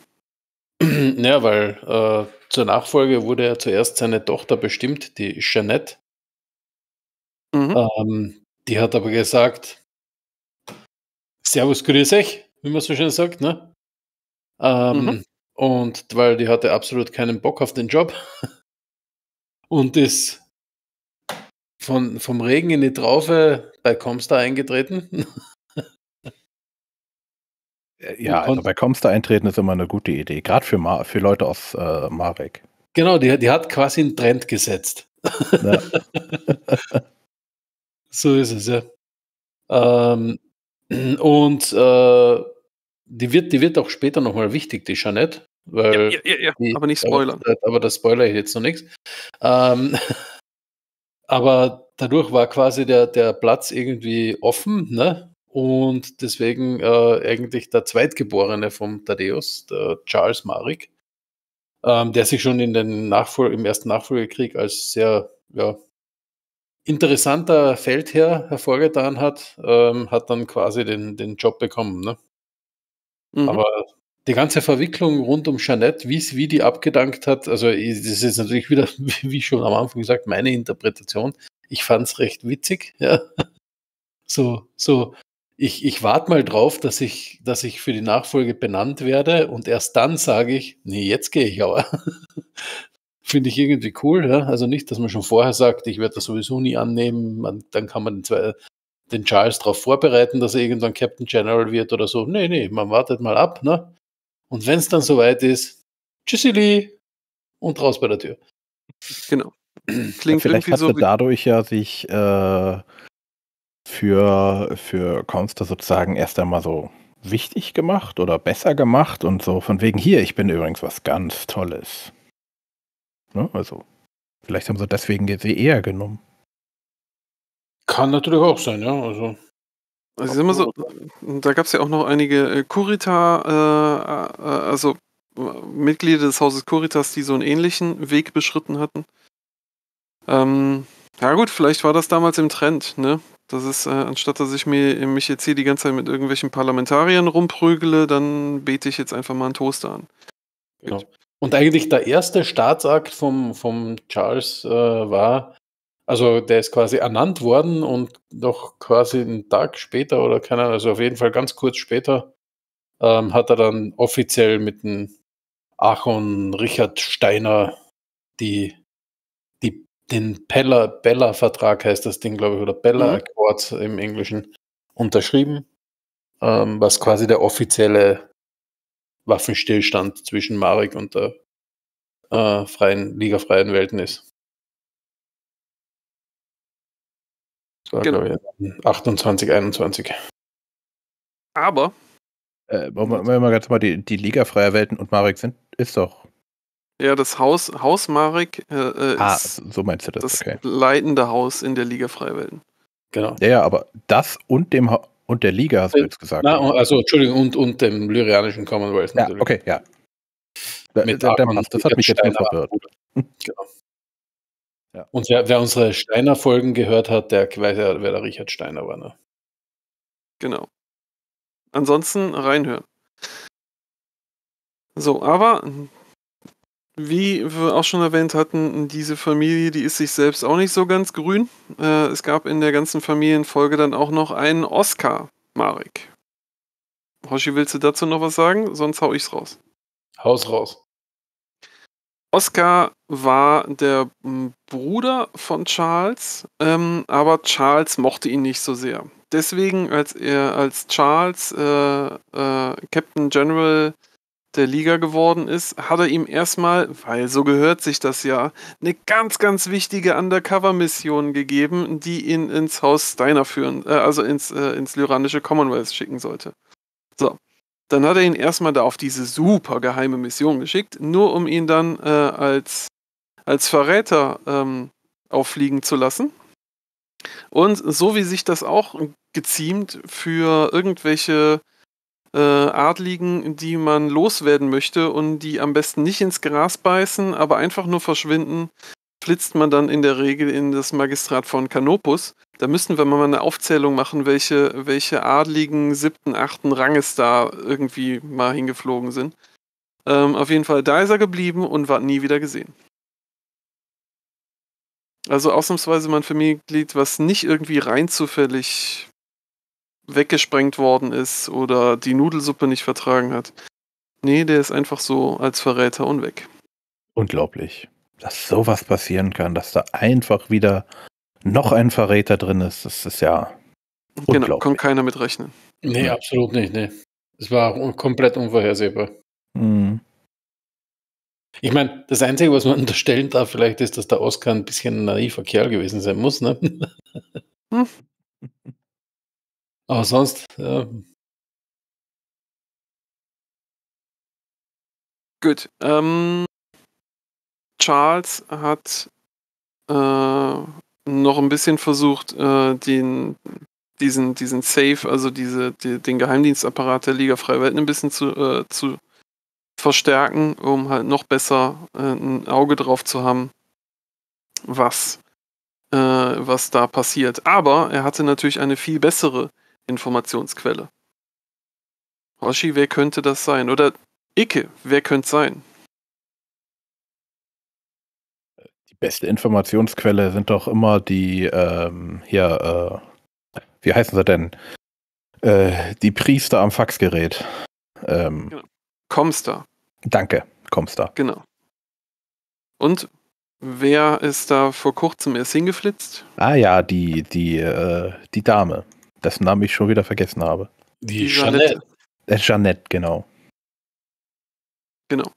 [CLEARS THROAT] Ja, weil äh, zur Nachfolge wurde ja zuerst seine Tochter bestimmt, die Jeanette. Mhm. Ähm, die hat aber gesagt, Servus, grüß euch, wie man so schön sagt, ne? Ähm, mhm. Und weil die hatte absolut keinen Bock auf den Job [LAUGHS] und ist von, vom Regen in die Traufe bei Comstar eingetreten. [LAUGHS] Ja, also bei Comstar eintreten ist immer eine gute Idee, gerade für, für Leute aus äh, Marek. Genau, die, die hat quasi einen Trend gesetzt. Ja. [LAUGHS] so ist es, ja. Ähm, und äh, die, wird, die wird auch später nochmal wichtig, die Jeanette. Weil ja, ja, ja, die, aber nicht spoilern. Aber, aber das spoiler ich jetzt noch nichts. Ähm, [LAUGHS] aber dadurch war quasi der, der Platz irgendwie offen, ne? und deswegen äh, eigentlich der Zweitgeborene vom Thaddeus, der Charles Marik, ähm, der sich schon in den Nachfol im ersten Nachfolgekrieg als sehr ja, interessanter Feldherr hervorgetan hat, ähm, hat dann quasi den, den Job bekommen. Ne? Mhm. Aber die ganze Verwicklung rund um Jeanette, wie es wie die abgedankt hat, also das ist natürlich wieder, [LAUGHS] wie schon am Anfang gesagt, meine Interpretation. Ich fand es recht witzig, ja. So, so ich, ich warte mal drauf, dass ich, dass ich für die Nachfolge benannt werde und erst dann sage ich, nee, jetzt gehe ich aber. [LAUGHS] Finde ich irgendwie cool. Ja? Also nicht, dass man schon vorher sagt, ich werde das sowieso nie annehmen. Man, dann kann man den, den Charles darauf vorbereiten, dass er irgendwann Captain General wird oder so. Nee, nee, man wartet mal ab. Ne? Und wenn es dann soweit ist, tschüssili und raus bei der Tür. Genau. Klingt ja, vielleicht irgendwie hat so dadurch ja sich äh für, für Counter sozusagen erst einmal so wichtig gemacht oder besser gemacht und so von wegen hier, ich bin übrigens was ganz Tolles. Ne? Also, vielleicht haben sie deswegen sie eh eher genommen. Kann natürlich auch sein, ja. Also. Also ist immer so, da gab es ja auch noch einige äh, Kurita, äh, äh, äh, also Mitglieder des Hauses Kuritas, die so einen ähnlichen Weg beschritten hatten. Ähm, ja gut, vielleicht war das damals im Trend, ne? Das ist, äh, anstatt dass ich mir, mich jetzt hier die ganze Zeit mit irgendwelchen Parlamentariern rumprügele, dann bete ich jetzt einfach mal einen Toaster an. Genau. Und eigentlich der erste Staatsakt vom, vom Charles äh, war, also der ist quasi ernannt worden und noch quasi einen Tag später oder keine Ahnung, also auf jeden Fall ganz kurz später ähm, hat er dann offiziell mit dem Achon Richard Steiner die den Pella, Bella-Vertrag heißt das Ding, glaube ich, oder Bella mhm. Accords im Englischen unterschrieben, ähm, was quasi der offizielle Waffenstillstand zwischen Marek und der äh, freien, Liga Freien Welten ist. So, genau. ich, 28, 21. Aber. Äh, wenn wir gerade mal die, die Liga Freier Welten und Marek sind, ist doch ja, das Haus, Haus Marek äh, äh, ah, ist so meinst du das, das okay. leitende Haus in der Liga Freiwilden. Genau. Ja, ja, aber das und dem ha und der Liga hast du jetzt gesagt. Na, also Entschuldigung, und, und dem lyrianischen Commonwealth. Ja, natürlich. okay, ja. Da, Mit da, da das hat mich jetzt einfach verwirrt. Hm. Genau. Ja. Und wer, wer unsere Steiner-Folgen gehört hat, der weiß ja, wer der Richard Steiner war. Ne? Genau. Ansonsten reinhören. So, aber wie wir auch schon erwähnt hatten, diese Familie, die ist sich selbst auch nicht so ganz grün. Äh, es gab in der ganzen Familienfolge dann auch noch einen Oscar, Marek. Hoshi, willst du dazu noch was sagen? Sonst hau ich's raus. Haus raus. Oscar war der hm, Bruder von Charles, ähm, aber Charles mochte ihn nicht so sehr. Deswegen, als er als Charles äh, äh, Captain General äh, der Liga geworden ist, hat er ihm erstmal, weil so gehört sich das ja, eine ganz, ganz wichtige Undercover-Mission gegeben, die ihn ins Haus Steiner führen, äh, also ins, äh, ins lyranische Commonwealth schicken sollte. So. Dann hat er ihn erstmal da auf diese super geheime Mission geschickt, nur um ihn dann äh, als, als Verräter ähm, auffliegen zu lassen. Und so wie sich das auch geziemt für irgendwelche äh, Adligen, die man loswerden möchte und die am besten nicht ins Gras beißen, aber einfach nur verschwinden, flitzt man dann in der Regel in das Magistrat von Canopus. Da müssten wir mal eine Aufzählung machen, welche, welche Adligen siebten, achten Ranges da irgendwie mal hingeflogen sind. Ähm, auf jeden Fall, da ist er geblieben und war nie wieder gesehen. Also ausnahmsweise mein ein Familienglied, was nicht irgendwie rein zufällig weggesprengt worden ist oder die Nudelsuppe nicht vertragen hat. Nee, der ist einfach so als Verräter und weg. Unglaublich, dass sowas passieren kann, dass da einfach wieder noch ein Verräter drin ist. Das ist ja. Genau, kann keiner mit rechnen. Nee, ja. absolut nicht, nee. Es war komplett unvorhersehbar. Mhm. Ich meine, das Einzige, was man [LAUGHS] unterstellen darf, vielleicht ist, dass der Oscar ein bisschen ein naiver Kerl gewesen sein muss, ne? Hm. Aber sonst, ja. Gut. Ähm, Charles hat äh, noch ein bisschen versucht, äh, den, diesen, diesen Safe, also diese, die, den Geheimdienstapparat der Liga Freie Welt ein bisschen zu, äh, zu verstärken, um halt noch besser äh, ein Auge drauf zu haben, was, äh, was da passiert. Aber er hatte natürlich eine viel bessere äh, Informationsquelle. Hoshi, wer könnte das sein? Oder Icke, wer könnte sein? Die beste Informationsquelle sind doch immer die, ähm, hier, äh, wie heißen sie denn? Äh, die Priester am Faxgerät. Ähm, genau. Comstar. Danke, Comstar. Genau. Und wer ist da vor kurzem erst hingeflitzt? Ah ja, die, die, äh, die Dame dessen Namen ich schon wieder vergessen habe. Die, die Jeanette. Jeanette. Äh, Jeanette, genau. Genau.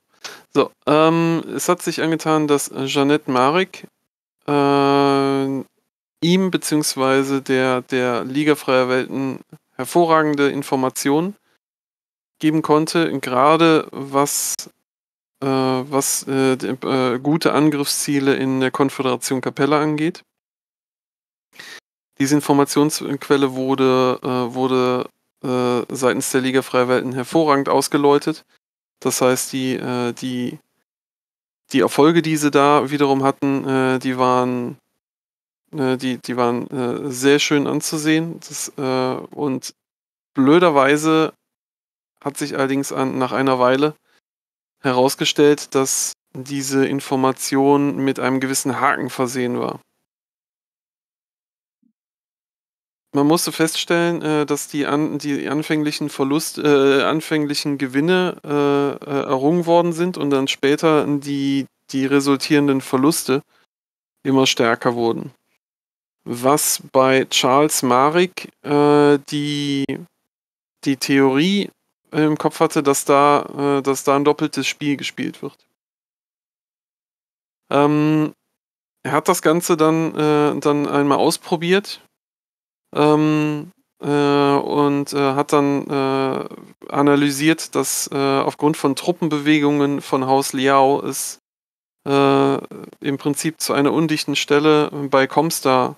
So, ähm, es hat sich angetan, dass Jeanette Marek äh, ihm bzw. der, der Liga Freier Welten hervorragende Informationen geben konnte, gerade was, äh, was äh, die, äh, gute Angriffsziele in der Konföderation Kapelle angeht. Diese Informationsquelle wurde, äh, wurde äh, seitens der Liga Freiwelten hervorragend ausgeläutet. Das heißt, die, äh, die, die Erfolge, die sie da wiederum hatten, äh, die waren, äh, die, die waren äh, sehr schön anzusehen. Das, und blöderweise hat sich allerdings an, nach einer Weile herausgestellt, dass diese Information mit einem gewissen Haken versehen war. man musste feststellen, äh, dass die, an, die anfänglichen Verlust, äh, anfänglichen Gewinne äh, äh, errungen worden sind und dann später die, die resultierenden Verluste immer stärker wurden. Was bei Charles Marik äh, die, die Theorie im Kopf hatte, dass da, äh, dass da ein doppeltes Spiel gespielt wird. Ähm, er hat das Ganze dann, dann einmal ausprobiert ähm, äh, und äh, hat dann äh, analysiert, dass äh, aufgrund von Truppenbewegungen von Haus Liao es äh, im Prinzip zu einer undichten Stelle bei Comstar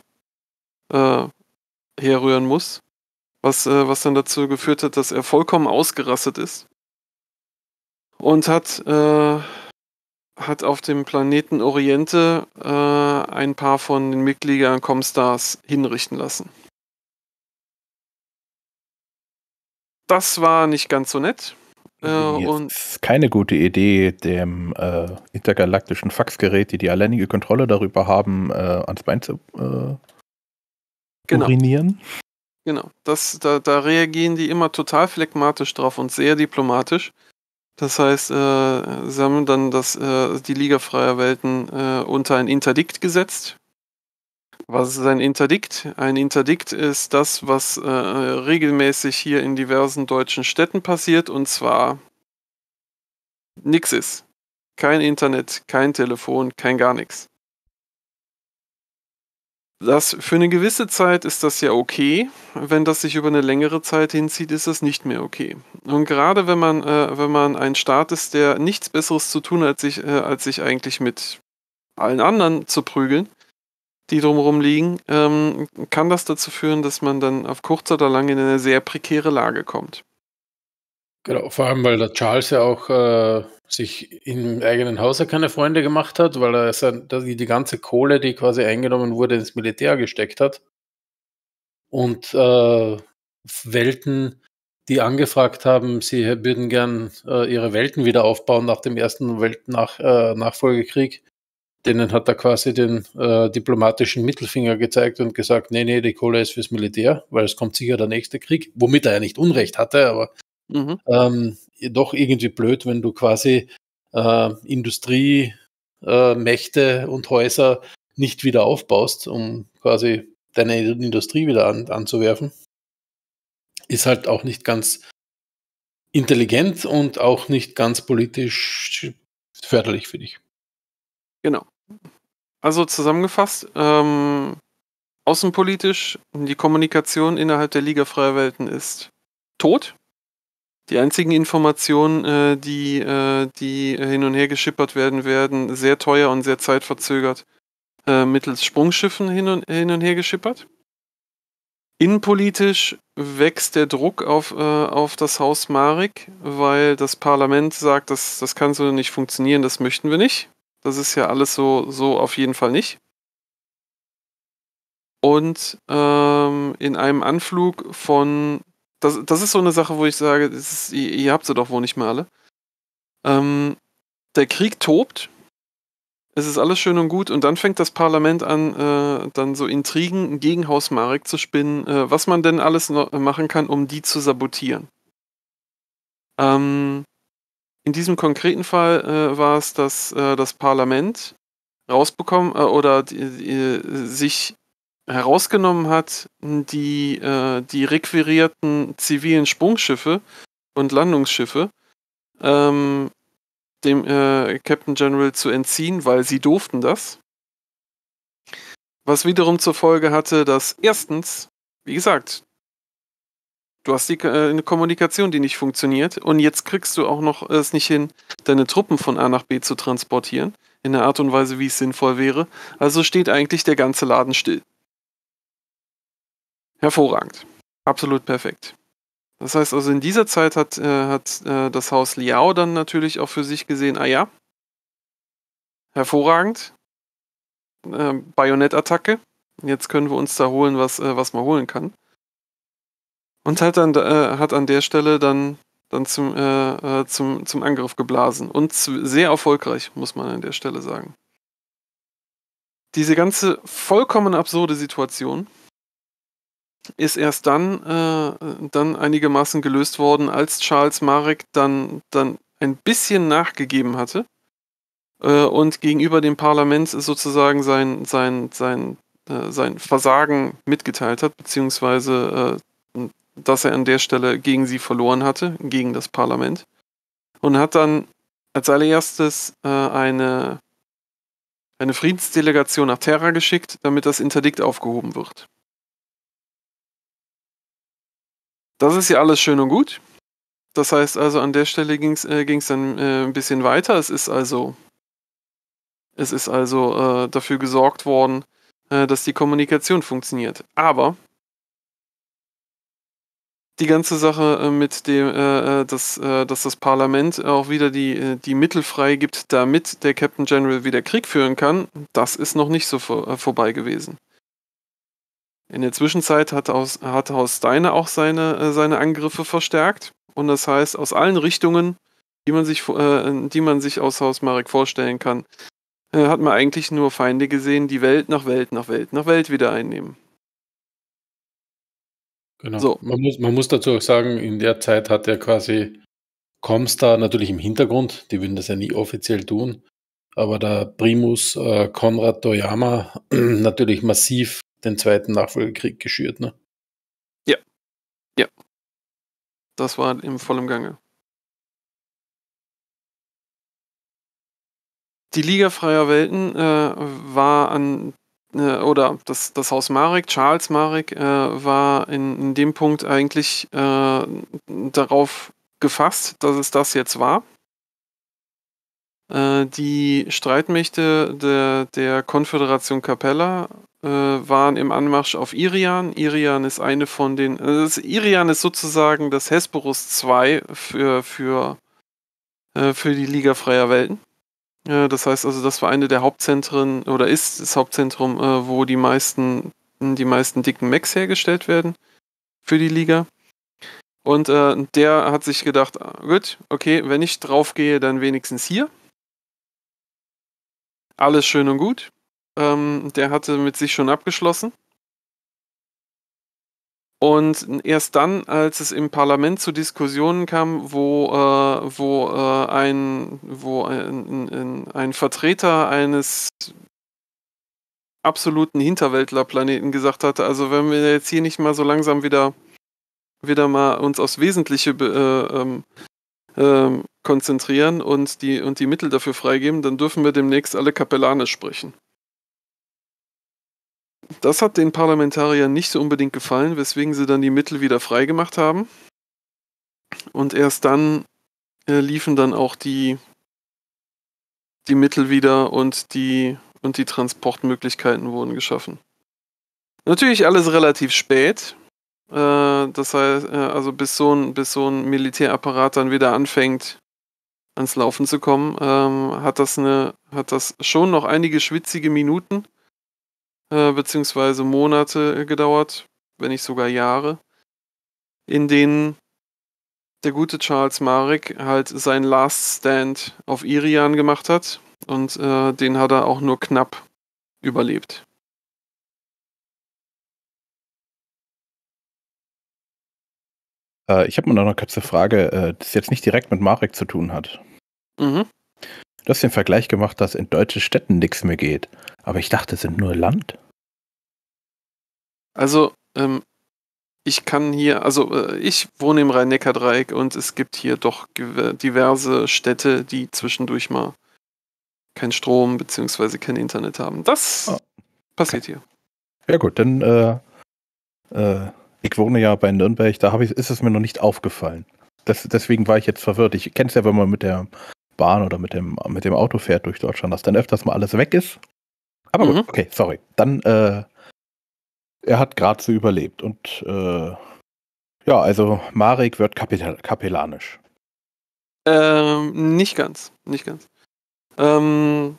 äh, herrühren muss, was, was dann dazu geführt hat, dass er vollkommen ausgerastet ist und hat, hat auf dem Planeten Oriente ein paar von den Mitgliedern Comstars hinrichten lassen. das war nicht ganz so nett. Äh, und keine gute Idee, dem äh, intergalaktischen Faxgerät, die die alleinige Kontrolle darüber haben, äh, ans Bein zu äh, genau. urinieren. Genau, das, da, da, reagieren die immer total phlegmatisch drauf und sehr diplomatisch. Das heißt, äh, sie haben dann das, äh, die Liga freier Welten unter ein Interdikt gesetzt, was ist ein Interdikt? Ein Interdikt ist das, was äh, regelmäßig hier in diversen deutschen Städten passiert und zwar nichts ist. Kein Internet, kein Telefon, kein gar nichts. Das für eine gewisse Zeit ist das ja okay. Wenn das sich über eine längere Zeit hinzieht, ist das nicht mehr okay. Und gerade wenn man, äh, wenn man ein Staat ist, der nichts Besseres zu tun hat, als sich, äh, als sich eigentlich mit allen anderen zu prügeln, die drumherum liegen, ähm, kann das dazu führen, dass man dann auf kurz oder lang in eine sehr prekäre Lage kommt. Genau, vor allem, weil der Charles ja auch äh, sich im eigenen Haus keine Freunde gemacht hat, weil er sein, die ganze Kohle, die quasi eingenommen wurde, ins Militär gesteckt hat. Und äh, Welten, die angefragt haben, sie würden gern äh, ihre Welten wieder aufbauen nach dem ersten Welt nach, äh, Nachfolgekrieg, denen hat er quasi den äh, diplomatischen Mittelfinger gezeigt und gesagt, nee, nee, die Kohle ist fürs Militär, weil es kommt sicher der nächste Krieg, womit er ja nicht Unrecht hatte, aber mhm. ähm, doch irgendwie blöd, wenn du quasi äh, Industriemächte äh, und Häuser nicht wieder aufbaust, um quasi deine Industrie wieder an, anzuwerfen. Ist halt auch nicht ganz intelligent und auch nicht ganz politisch förderlich für dich. Genau. Also zusammengefasst, ähm, außenpolitisch, die Kommunikation innerhalb der Liga Freier Welten ist tot. Die einzigen Informationen, äh, die, äh, die hin und her geschippert werden, werden sehr teuer und sehr zeitverzögert äh, mittels Sprungschiffen hin und, hin und her geschippert. Innenpolitisch wächst der Druck auf, äh, auf das Haus Marik, weil das Parlament sagt, das, das kann so nicht funktionieren, das möchten wir nicht. Das ist ja alles so, so auf jeden Fall nicht. Und ähm, in einem Anflug von, das, das ist so eine Sache, wo ich sage, ist, ihr, ihr, habt sie doch wohl nicht mehr alle. Ähm, der Krieg tobt, es ist alles schön und gut und dann fängt das Parlament an, äh, dann so Intrigen gegen Haus Marek zu spinnen, äh, was man denn alles machen kann, um die zu sabotieren. Ähm, in diesem konkreten Fall äh, war es, dass äh, das Parlament rausbekommen äh, oder sich herausgenommen hat, die, äh, die requirierten zivilen Sprungschiffe und Landungsschiffe ähm, dem äh, Captain General zu entziehen, weil sie durften das. Was wiederum zur Folge hatte, dass erstens, wie gesagt, Du hast die, äh, eine Kommunikation, die nicht funktioniert. Und jetzt kriegst du auch noch es nicht hin, deine Truppen von A nach B zu transportieren. In der Art und Weise, wie es sinnvoll wäre. Also steht eigentlich der ganze Laden still. Hervorragend. Absolut perfekt. Das heißt also, in dieser Zeit hat, äh, hat äh, das Haus Liao dann natürlich auch für sich gesehen, ah ja, hervorragend. Äh, Bajonettattacke. Jetzt können wir uns da holen, was, äh, was man holen kann. Und hat, dann, äh, hat an der Stelle dann, dann zum, äh, äh zum, zum Angriff geblasen. Und sehr erfolgreich, muss man an der Stelle sagen. Diese ganze vollkommen absurde Situation ist erst dann, äh, dann einigermaßen gelöst worden, als Charles Marek dann, dann ein bisschen nachgegeben hatte äh, und gegenüber dem Parlament sozusagen sein, sein, sein, äh, sein Versagen mitgeteilt hat, beziehungsweise äh, dass er an der Stelle gegen sie verloren hatte, gegen das Parlament. Und hat dann als allererstes äh, eine, eine Friedensdelegation nach Terra geschickt, damit das Interdikt aufgehoben wird. Das ist ja alles schön und gut. Das heißt also, an der Stelle ging es äh, dann äh, ein bisschen weiter. Es ist also, es ist also äh, dafür gesorgt worden, äh, dass die Kommunikation funktioniert. Aber die ganze Sache äh, mit dem, äh, äh, dass, äh, dass das Parlament äh, auch wieder die, die Mittel freigibt, damit der Captain General wieder Krieg führen kann, das ist noch nicht so vor, vorbei gewesen. In der Zwischenzeit hat, aus, hat Haus Steiner auch seine, seine Angriffe verstärkt. Und das heißt, aus allen Richtungen, die man sich, äh, die man sich aus Haus Marek vorstellen kann, hat man eigentlich nur Feinde gesehen, die Welt nach Welt nach Welt nach Welt wieder einnehmen. Genau. So. Man, muss, man muss dazu auch sagen, in der Zeit hat er quasi Comstar natürlich im Hintergrund, die würden das ja nie offiziell tun, aber der Primus äh, Konrad Toyama [CLEARS THROAT] natürlich massiv den zweiten Nachfolgekrieg geschürt. Ne? Ja, ja. Das war im vollen Gange. Die Liga freier Welten äh, war an äh, oder das, das Haus Marek, Charles Marek, äh, war in, in, dem Punkt eigentlich äh, darauf gefasst, dass es das jetzt war. Äh, die Streitmächte de, der Konföderation Capella waren im Anmarsch auf Irian. Irian ist eine von den. Also Irian ist sozusagen das Hesperus 2 für, für, für die Liga freier Welten. Äh, das heißt also, das war eine der Hauptzentren oder ist das Hauptzentrum, äh, wo die meisten, die meisten dicken Macs hergestellt werden für die Liga. Und äh, der hat sich gedacht, ah, gut, okay, wenn ich drauf gehe, dann wenigstens hier. Alles schön und gut. Ähm, der hatte mit sich schon abgeschlossen. Und erst dann, als es im Parlament zu Diskussionen kam, wo, äh, wo, äh, ein, wo ein, ein, ein, Vertreter eines absoluten Hinterwäldlerplaneten gesagt hatte, also wenn wir jetzt hier nicht mal so langsam wieder, wieder mal uns aufs Wesentliche äh, ähm, ähm, konzentrieren und die, und die Mittel dafür freigeben, dann dürfen wir demnächst alle Kapellane sprechen. Das hat den Parlamentariern nicht so unbedingt gefallen, weswegen sie dann die Mittel wieder freigemacht haben. Und erst dann äh, liefen dann auch die, die Mittel wieder und die, und die Transportmöglichkeiten wurden geschaffen. Natürlich alles relativ spät. Äh, das heißt, äh, also bis so, ein, bis so ein Militärapparat dann wieder anfängt, ans Laufen zu kommen, ähm, hat, das eine, hat das schon noch einige schwitzige Minuten. Äh, beziehungsweise Monate gedauert, wenn nicht sogar Jahre, in denen der gute Charles Marek halt seinen Last Stand auf Irian gemacht hat und äh, den hat er auch nur knapp überlebt. Äh, ich habe mir noch eine kurze Frage, äh, das jetzt nicht direkt mit Marek zu tun hat. Mhm. Du hast den Vergleich gemacht, dass in deutsche Städten nichts mehr geht. Aber ich dachte, es sind nur Land. Also, ähm, ich kann hier, also äh, ich wohne im Rhein-Neckar-Dreieck und es gibt hier doch diverse Städte, die zwischendurch mal keinen Strom bzw. kein Internet haben. Das oh, okay. passiert hier. Ja gut, dann äh, äh, ich wohne ja bei Nürnberg, da ich, ist es mir noch nicht aufgefallen. Das, deswegen war ich jetzt verwirrt. Ich kenne es ja, wenn man mit der Bahn oder mit dem, mit dem Auto fährt durch Deutschland, dass dann öfters mal alles weg ist. Aber mhm. gut, okay, sorry. Dann, äh, er hat gerade so überlebt und, äh, ja, also Marek wird Kapita kapellanisch. Ähm, nicht ganz, nicht ganz. Ähm,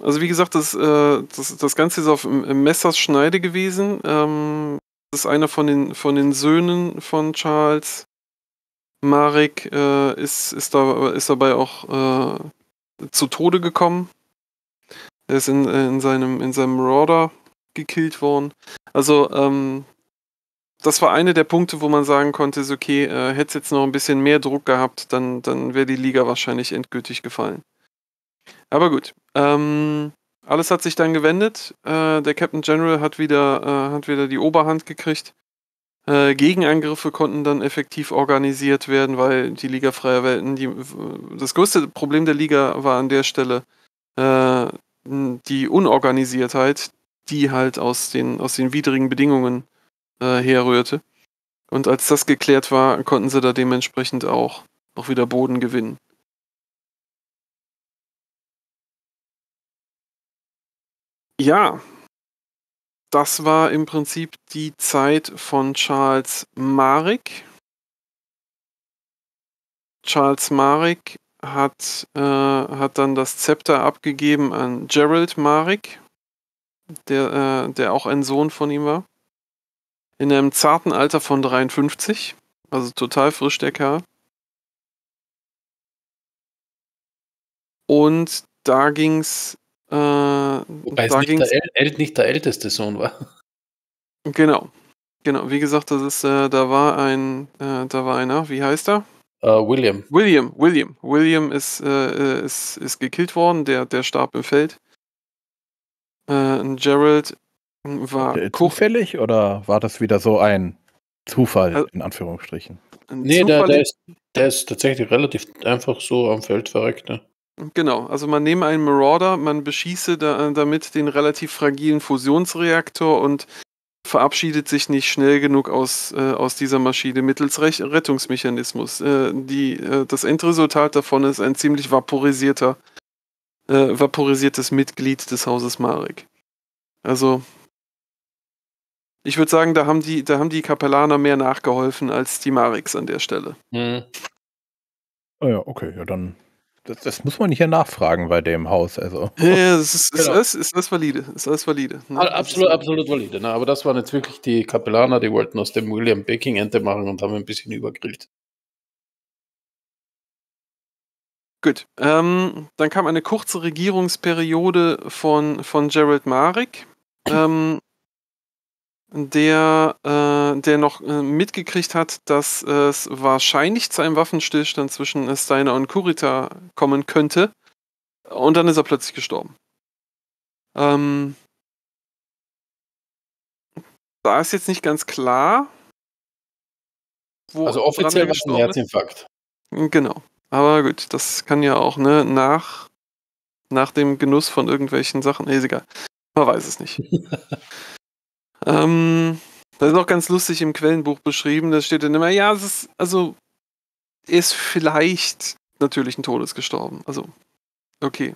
also wie gesagt, das, äh, das, das Ganze ist auf Messers Schneide gewesen. Ähm, das ist einer von den, von den Söhnen von Charles, Marek äh, ist, ist, da, ist dabei auch äh, zu Tode gekommen. Er ist in, äh, in, seinem, in seinem Marauder gekillt worden. Also, ähm, das war einer der Punkte, wo man sagen konnte, so, okay, äh, hätte es jetzt noch ein bisschen mehr Druck gehabt, dann, dann wäre die Liga wahrscheinlich endgültig gefallen. Aber gut. Ähm, alles hat sich dann gewendet. Äh, der Captain General hat wieder, äh, hat wieder die Oberhand gekriegt äh, Gegenangriffe konnten dann effektiv organisiert werden, weil die Liga freier Welten, die, äh, das größte Problem der Liga war an der Stelle äh, die Unorganisiertheit, die halt aus den, aus den widrigen Bedingungen äh, herrührte. Und als das geklärt war, konnten sie da dementsprechend auch noch wieder Boden gewinnen. Ja, das war im Prinzip die Zeit von Charles Marek. Charles Marek hat, äh, hat dann das Zepter abgegeben an Gerald Marek, der, äh, der auch ein Sohn von ihm war. In einem zarten Alter von 53, also total frisch der Kerl. Und da ging es äh, Wobei es nicht der, nicht der, älteste Sohn war. [LAUGHS] Genau. Genau, wie gesagt, das ist, äh, da war ein, äh, da war einer, wie heißt er? Uh, William. William, William. William ist, äh, äh, ist, ist gekillt worden, der, der starb im Feld. Gerald war. Zufällig oder war das wieder so ein Zufall, also, in Anführungsstrichen? nee, der, der, ist, der ist tatsächlich relativ einfach so am Feld verreckt, ne? Genau, also man nehme einen Marauder, man beschieße da, äh, damit den relativ fragilen Fusionsreaktor und verabschiedet sich nicht schnell genug aus, äh, aus dieser Maschine mittels Rech Rettungsmechanismus. Äh, die, äh, das Endresultat davon ist ein ziemlich vaporisierter, äh, vaporisiertes Mitglied des Hauses Marek. Also ich würde sagen, da haben, die, da haben die Kapellaner mehr nachgeholfen als die Mareks an der Stelle. Mhm. Ah ja, okay, ja dann das, das, muss man nicht ja nachfragen bei dem Haus. Also. Ja, ja das ist, genau. ist, ist, ist valide. Ist alles valide. Ne? Absolut, absolut valide. Ne? Aber das waren jetzt wirklich die Kapellaner, die wollten aus dem William Baking Ente machen und haben ein bisschen übergrillt. Gut, ähm, dann kam eine kurze Regierungsperiode von, von Gerald Marek. Ähm, der, äh, der noch äh, mitgekriegt hat, dass es wahrscheinlich zu einem Waffenstillstand zwischen Steiner und Kurita kommen könnte. Und dann ist er plötzlich gestorben. Ähm, da ist jetzt nicht ganz klar, wo. Also offiziell war es ein Herzinfarkt. Genau. Aber gut, das kann ja auch, ne, nach, nach dem Genuss von irgendwelchen Sachen. Nee, ist egal. Man weiß es nicht. [LAUGHS] Ähm, das ist auch ganz lustig im Quellenbuch beschrieben. Da steht dann immer, ja, es ist, also, er ist vielleicht natürlichen Todes gestorben. Also, okay.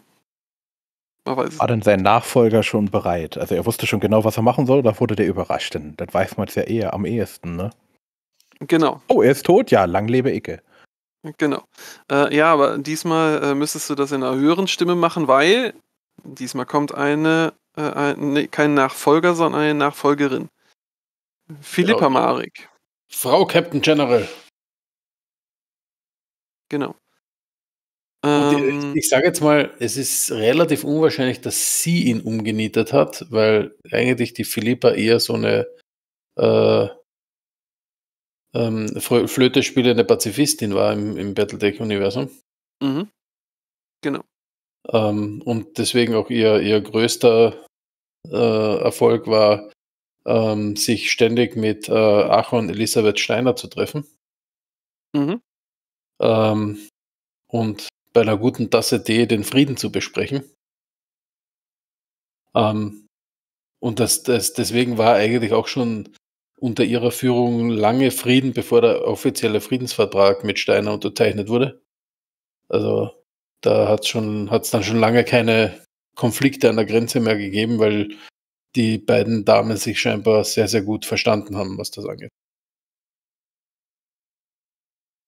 Man weiß War denn sein Nachfolger schon bereit? Also, er wusste schon genau, was er machen soll, oder wurde der überrascht? Denn das weiß man ja eher am ehesten, ne? Genau. Oh, er ist tot? Ja, lang lebe Icke. Genau. Äh, ja, aber diesmal äh, müsstest du das in einer höheren Stimme machen, weil diesmal kommt eine äh, äh, nee, kein Nachfolger, sondern eine Nachfolgerin. Philippa genau. Marek. Frau Captain General. Genau. ich, ähm. ich sage jetzt mal, es ist relativ unwahrscheinlich, dass sie ihn umgenietet hat, weil eigentlich die Philippa eher so eine äh, ähm, Flöte spielende Pazifistin war im, im Battletech-Universum. Mhm. Genau. Ähm, und deswegen auch ihr, ihr größter äh, Erfolg war, ähm, sich ständig mit äh, Achon Elisabeth Steiner zu treffen. Mhm. Ähm, und bei einer guten Tasse Tee den Frieden zu besprechen. Ähm, und das, das, deswegen war eigentlich auch schon unter ihrer Führung lange Frieden, bevor der offizielle Friedensvertrag mit Steiner unterzeichnet wurde. Also da hat es schon, hat's dann schon lange keine Konflikte an der Grenze mehr gegeben, weil die beiden Damen sich scheinbar sehr, sehr gut verstanden haben, was das angeht.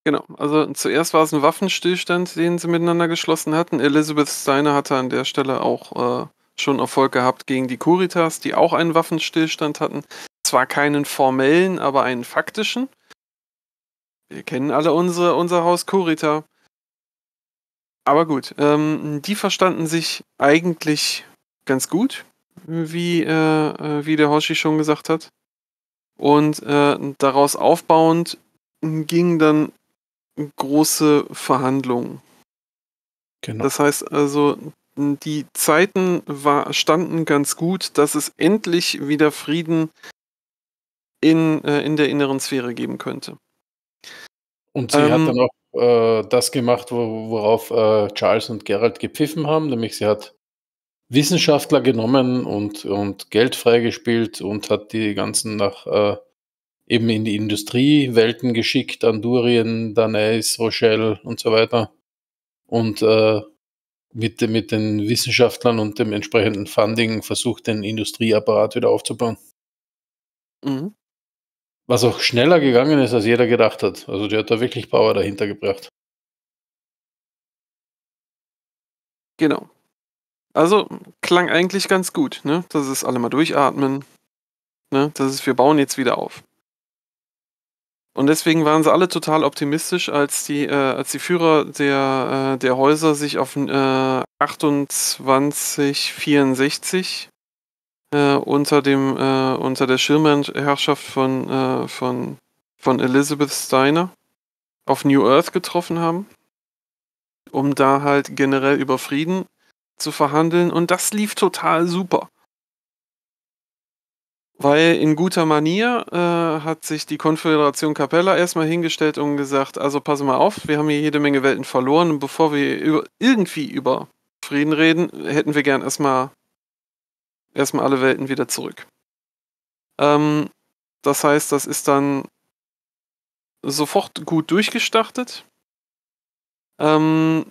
Genau, also zuerst war es ein Waffenstillstand, den sie miteinander geschlossen hatten. Elizabeth Steiner hatte an der Stelle auch äh, schon Erfolg gehabt gegen die Kuritas, die auch einen Waffenstillstand hatten. Zwar keinen formellen, aber einen faktischen. Wir kennen alle unsere, unser Haus Kurita. Aber gut, ähm, die verstanden sich eigentlich ganz gut, wie, äh, äh, wie der Hoshi schon gesagt hat. Und äh, daraus aufbauend gingen dann große Verhandlungen. Genau. Das heißt also, die Zeiten war, standen ganz gut, dass es endlich wieder Frieden in, äh, in der inneren Sphäre geben könnte. Und sie ähm, hat dann auch äh, das gemacht, worauf äh, Charles und Gerald gepfiffen haben, nämlich sie hat Wissenschaftler genommen und, und Geld freigespielt und hat die ganzen nach äh, eben in die Industriewelten geschickt, Andurien, Danais, Rochelle und so weiter. Und äh, mit, mit den Wissenschaftlern und dem entsprechenden Funding versucht, den Industrieapparat wieder aufzubauen. Mhm. Was auch schneller gegangen ist, als jeder gedacht hat. Also die hat da wirklich Power dahinter gebracht. Genau. Also klang eigentlich ganz gut, ne? Das ist alle mal durchatmen. Ne? Das ist, wir bauen jetzt wieder auf. Und deswegen waren sie alle total optimistisch, als die, äh, als die Führer der, äh, der Häuser sich auf äh, 2864 äh, unter dem äh, unter der Schirmherrschaft von äh, von von Elizabeth Steiner auf New Earth getroffen haben, um da halt generell über Frieden zu verhandeln und das lief total super. Weil in guter Manier äh, hat sich die Konföderation Capella erstmal hingestellt und gesagt, also pass mal auf, wir haben hier jede Menge Welten verloren und bevor wir über, irgendwie über Frieden reden, hätten wir gern erstmal erstmal alle Welten wieder zurück. Ähm, das heißt, das ist dann sofort gut durchgestartet. Ähm,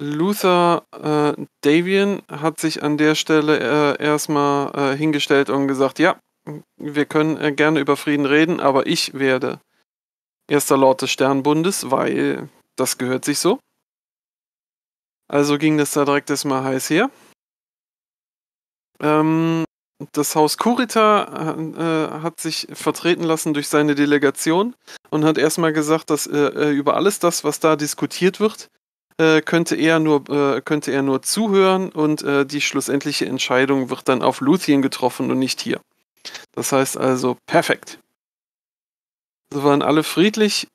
Luther äh, Davian hat sich an der Stelle äh, erstmal äh, hingestellt und gesagt, ja, wir können äh, gerne über Frieden reden, aber ich werde erster Lord des Sternbundes, weil das gehört sich so. Also ging das da direkt erstmal heiß her. Ähm, das Haus Kurita äh, äh, hat sich vertreten lassen durch seine Delegation und hat erstmal gesagt, dass äh, äh über alles das, was da diskutiert wird, äh, könnte, er nur, äh, könnte er nur zuhören und die schlussendliche Entscheidung wird dann auf Luthien getroffen und nicht hier. Das heißt also perfekt. So waren alle friedlich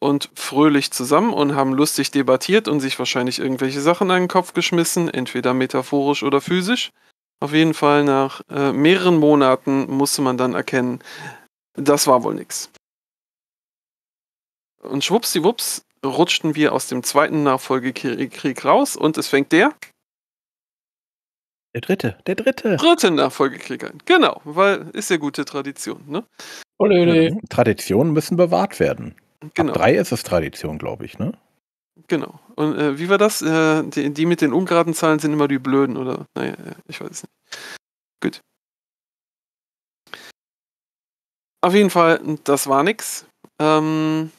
und fröhlich zusammen und haben lustig debattiert und sich wahrscheinlich irgendwelche Sachen an den Kopf geschmissen, entweder metaphorisch oder physisch. Auf jeden Fall nach äh, mehreren Monaten musste man dann erkennen, das war wohl nichts. Und schwuppsiwupps rutschten wir aus dem zweiten Nachfolgekrieg raus und es fängt der. Der dritte, der dritte. Dritte Nachfolgekrieg ein. Genau, weil ist ja gute Tradition, ne? Ole, ole. Traditionen müssen bewahrt werden. Genau. Ab drei ist es Tradition, glaube ich, ne? Genau. Und äh, wie war das? Äh, die, die, mit den ungeraden Zahlen sind immer die blöden, oder? Naja, äh, ich weiß es nicht. Gut. Auf jeden Fall, das war nix. Ähm,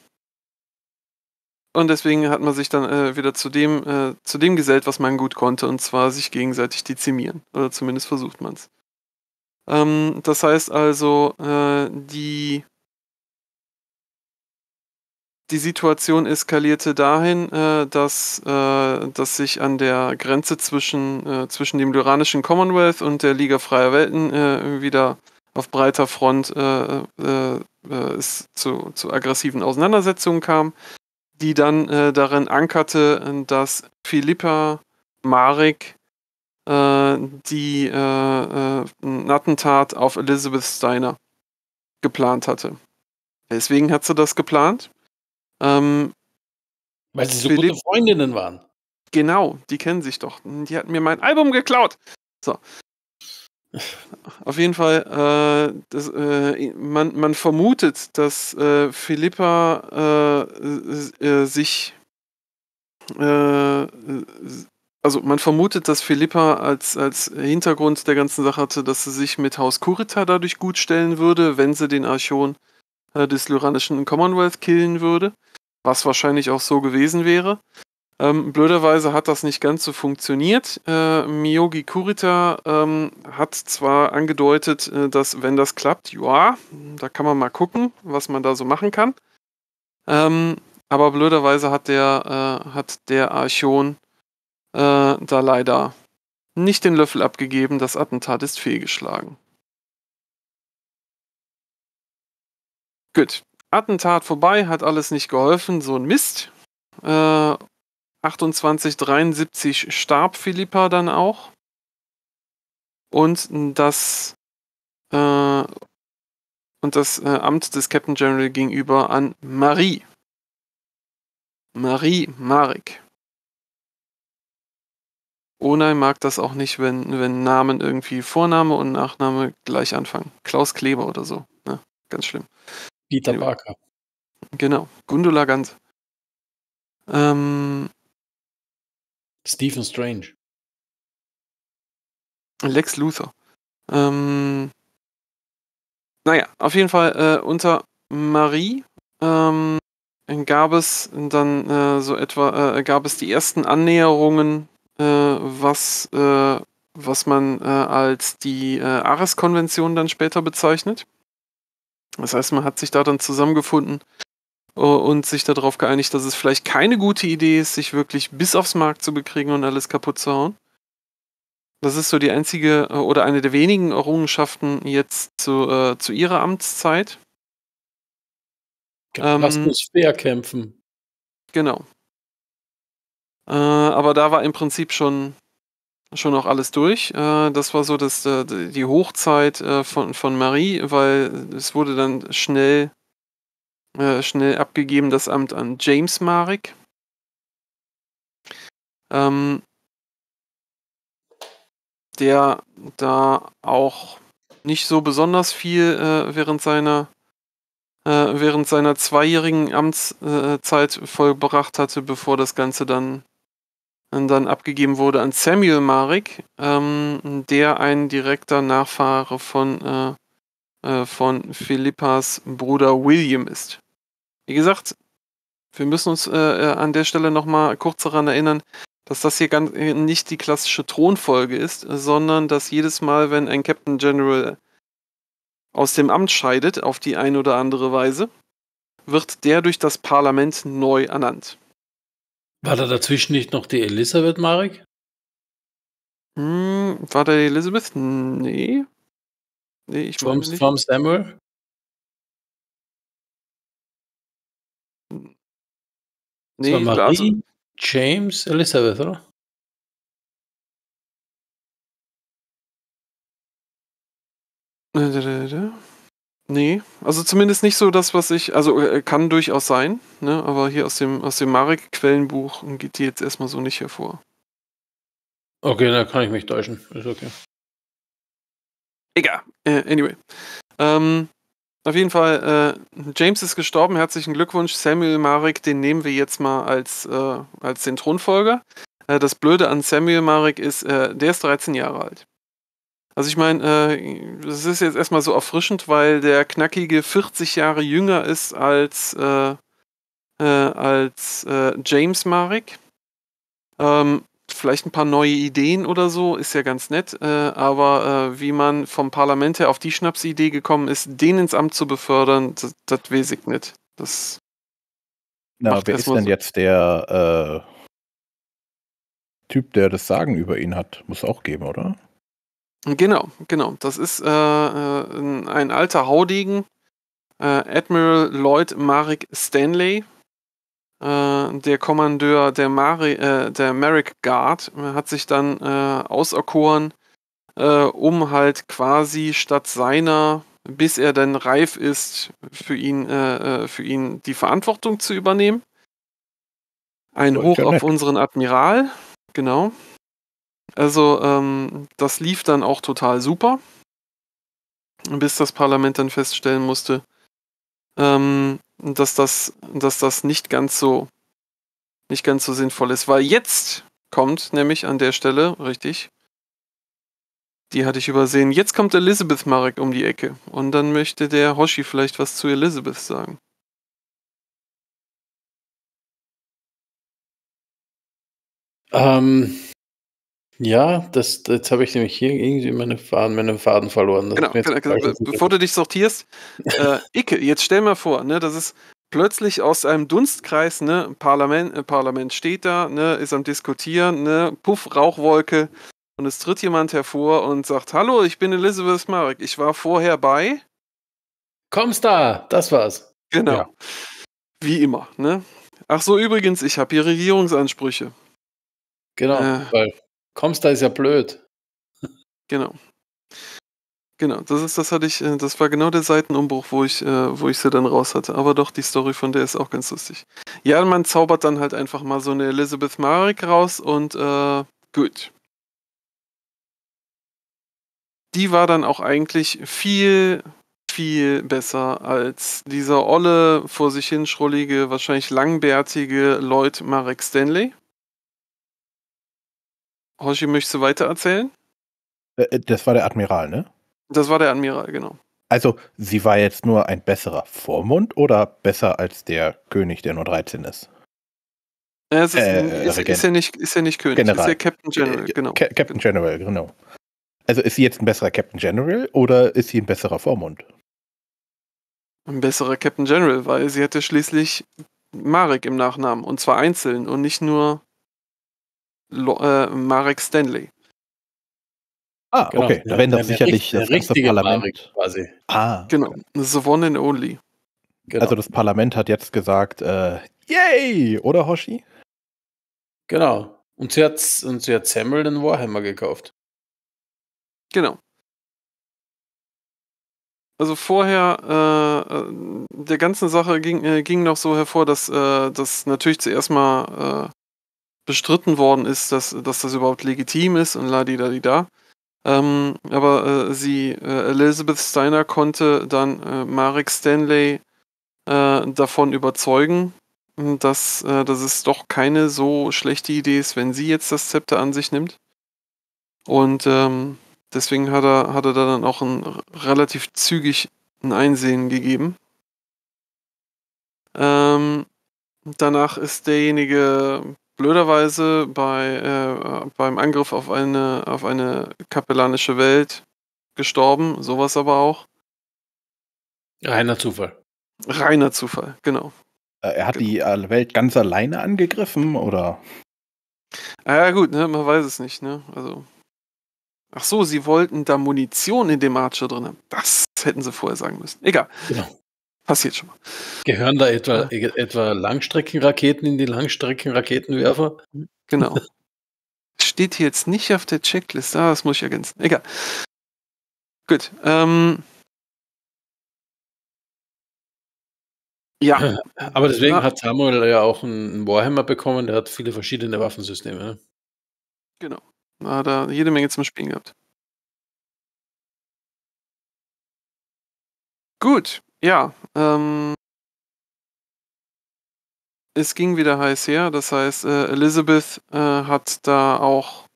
und deswegen hat man sich dann äh, wieder zu dem, äh, zu dem gesellt, was man gut konnte, und zwar sich gegenseitig dezimieren. Oder zumindest versucht man es. Ähm, das heißt also, äh, die die Situation eskalierte dahin, äh, dass, äh, dass sich an der Grenze zwischen, äh, zwischen dem lyranischen Commonwealth und der Liga Freier Welten äh, wieder auf breiter Front äh, äh, es zu, zu aggressiven Auseinandersetzungen kam, die dann darin ankerte, dass Philippa Marek die ein Attentat auf Elizabeth Steiner geplant hatte. Deswegen hat sie das geplant ähm, Weil sie so Philipp, gute Freundinnen waren. Genau, die kennen sich doch. Die hatten mir mein Album geklaut. So. Auf jeden Fall, äh, das, äh, man, man, vermutet, dass äh, Philippa äh, äh, sich, äh, also man vermutet, dass Philippa als, als Hintergrund der ganzen Sache hatte, dass sie sich mit Haus Kurita dadurch gut stellen würde, wenn sie den Archon äh, des lyranischen Commonwealth killen würde, was wahrscheinlich auch so gewesen wäre. Ähm, blöderweise hat das nicht ganz so funktioniert. Äh, Miyogi Kurita ähm, hat zwar angedeutet, äh, dass wenn das klappt, ja, da kann man mal gucken, was man da so machen kann. Ähm, aber blöderweise hat der, äh, hat der Archon äh, da leider nicht den Löffel abgegeben. Das Attentat ist fehlgeschlagen. Gut. Attentat vorbei, hat alles nicht geholfen, so ein Mist. Äh, 28, starb Philippa dann auch. Und das, äh, und das äh, Amt des Captain General gegenüber an Marie. Marie Marek. Onei mag das auch nicht, wenn, wenn Namen irgendwie Vorname und Nachname gleich anfangen. Klaus Kleber oder so. Ja, ne? ganz schlimm. Peter genau. Parker. Genau, Gundula Gans. Ähm, Stephen Strange. Lex Luthor. Ähm, naja, auf jeden Fall äh, unter Marie ähm, gab es dann äh, so etwa, äh, gab es die ersten Annäherungen, äh, was, äh, was man äh, als die Ares-Konvention dann später bezeichnet. Das heißt, man hat sich da dann zusammengefunden äh, und sich darauf geeinigt, dass es vielleicht keine gute Idee ist, sich wirklich bis aufs Markt zu bekriegen und alles kaputt zu hauen. Das ist so die einzige äh, oder eine der wenigen Errungenschaften jetzt zu, äh, zu ihrer Amtszeit. Das ähm, muss fair kämpfen. Genau. Äh, aber da war im Prinzip schon schon noch alles durch. Äh, das war so das, äh, die Hochzeit äh, von, von Marie, weil es wurde dann schnell, schnell abgegeben, das Amt an James Marek. Ähm, der da auch nicht so besonders viel während seiner während seiner zweijährigen Amtszeit vollbracht hatte, bevor das Ganze dann dann abgegeben wurde an Samuel Marek, ähm, der ein direkter Nachfahre von, äh, äh, von Philippas Bruder William ist. Wie gesagt, wir müssen uns äh, äh an der Stelle nochmal kurz daran erinnern, dass das hier ganz, äh, nicht die klassische Thronfolge ist, sondern dass jedes Mal, wenn ein Captain General aus dem Amt scheidet, auf die eine oder andere Weise, wird der durch das Parlament neu ernannt. War da dazwischen nicht noch die Elisabeth Marek? Hm, war da die Elisabeth? Nee. Nee, ich Tom, nicht. Tom Samuel? Nee, war Marie, also James, Elisabeth, oder? Da, da, da, Nee, also zumindest nicht so das, was ich, also äh, kann durchaus sein, ne? aber hier aus dem, aus dem Marek-Quellenbuch geht die jetzt erstmal so nicht hervor. Okay, da kann ich mich täuschen, ist okay. Egal, äh, anyway. Ähm, auf jeden Fall, äh, James ist gestorben, herzlichen Glückwunsch, Samuel Marek, den nehmen wir jetzt mal als, äh, als den Thronfolger. Äh, das Blöde an Samuel Marek ist, äh, der ist 13 Jahre alt. Also ich meine, äh, das ist jetzt erstmal so erfrischend, weil der knackige 40 Jahre jünger ist als, äh, äh, als äh, James Marek. Ähm, vielleicht ein paar neue Ideen oder so, ist ja ganz nett. Äh, aber äh, wie man vom Parlament her auf die Schnapsidee gekommen ist, den ins Amt zu befördern, das, weiß ich nicht. Das Na, wer ist denn so. jetzt der Typ, der das Sagen über ihn hat? Muss auch geben, oder? Genau, genau. Das ist äh, äh ein alter Haudegen, äh, Admiral Lloyd Marek Stanley, äh, der Kommandeur der, Mari, äh, der Merrick Guard, äh, hat sich dann auserkoren, um halt quasi statt seiner, bis er dann reif ist, für ihn, für ihn die Verantwortung zu übernehmen. Ein Hoch auf unseren Admiral, genau. Also ähm, das lief dann auch total super, bis das Parlament dann feststellen musste, ähm, dass, das, dass das nicht ganz so nicht ganz so sinnvoll ist. Weil jetzt kommt nämlich an der Stelle, richtig, die hatte ich übersehen, jetzt kommt Elizabeth Marek um die Ecke. Und dann möchte der Hoshi vielleicht was zu Elizabeth sagen. Ähm, ja, das, jetzt habe ich nämlich hier irgendwie meine Faden, meine Faden verloren. Das genau, genau, genau. bevor du dich sortierst, äh, Icke, jetzt stell mal vor, ne, das ist plötzlich aus einem Dunstkreis, ne, Parlament, äh, Parlament steht da, ne, ist am Diskutieren, ne, Puff, Rauchwolke und es tritt jemand hervor und sagt, hallo, ich bin Elizabeth Marek, ich war vorher bei Kommst da, das war's. Genau. Ja. Wie immer, ne? Ach so, übrigens, ich habe hier Regierungsansprüche. Genau, äh, weil kommst, da ist ja blöd. Genau. Genau, das ist, das hatte ich, äh, das war genau der Seitenumbruch, wo ich, äh, wo ich sie dann raus hatte. Aber doch, die Story von der ist auch ganz lustig. Ja, man zaubert dann halt einfach mal so eine Elizabeth Marek raus und äh, gut. Die war dann auch eigentlich viel, viel besser als dieser olle, vor sich hin schrullige, wahrscheinlich langbärtige Lloyd Marek Stanley. Hoshi, möchtest du weiter erzählen? Äh, äh, das war der Admiral, ne? Das war der Admiral, genau. Also, sie war jetzt nur ein besserer Vormund oder besser als der König, der nur 13 ist? Es ist, äh, ist, ist, ja nicht, ist ja nicht König, General. ist ja Captain äh, General, genau. Ca Captain General, genau. Also ist sie jetzt ein besserer Captain General oder ist sie ein besserer Vormund? Ein besserer Captain General, weil sie hatte schließlich Marek im Nachnamen und zwar einzeln und nicht nur Lo äh, Marek Stanley. Ah, genau. okay. Da werden doch sicherlich der, der das ganze Parlament. Marek quasi. Ah. Genau. The one and only. Genau. Also das Parlament hat jetzt gesagt, äh, yay! Oder Hoshi? Genau. Und sie, hat, und sie hat Samuel den Warhammer gekauft. Genau. Also vorher äh, äh, der ganzen Sache ging, äh, ging noch so hervor, dass, äh, dass natürlich zuerst mal äh, bestritten worden ist, dass, dass das überhaupt legitim ist und la di da di da. Ähm, aber äh, sie, äh, Elizabeth Steiner konnte dann äh, Marek Stanley äh, davon überzeugen, dass, äh, dass es doch keine so schlechte Idee ist, wenn sie jetzt das Zepter an sich nimmt. Und ähm, deswegen hat er, hat er da dann auch ein, relativ zügig ein Einsehen gegeben. Ähm, danach ist derjenige blöderweise bei, äh, beim Angriff auf eine, auf eine kapellanische Welt gestorben, sowas aber auch. Reiner Zufall. Reiner Zufall, genau. Äh, er hat die äh, Welt ganz alleine angegriffen, oder? Ah, ja, gut, ne? man weiß es nicht, ne? Also. Ach so, sie wollten da Munition in dem Archer drin haben. Das hätten sie vorher sagen müssen. Egal. Genau. Passiert schon mal. Gehören da etwa, ja. E-, etwa Langstreckenraketen in die Langstreckenraketenwerfer? Genau. Steht hier jetzt nicht auf der Checkliste, ah, das muss ich ergänzen. Egal. Gut. Ähm, ja. [LAUGHS] Aber deswegen ja. hat Samuel ja auch einen Warhammer bekommen, der hat viele verschiedene Waffensysteme. Ne? Genau. Da hat er jede Menge zum Spielen gehabt. Gut, ja, ähm, es ging wieder heiß her. Das heißt, äh, Elizabeth äh, hat da auch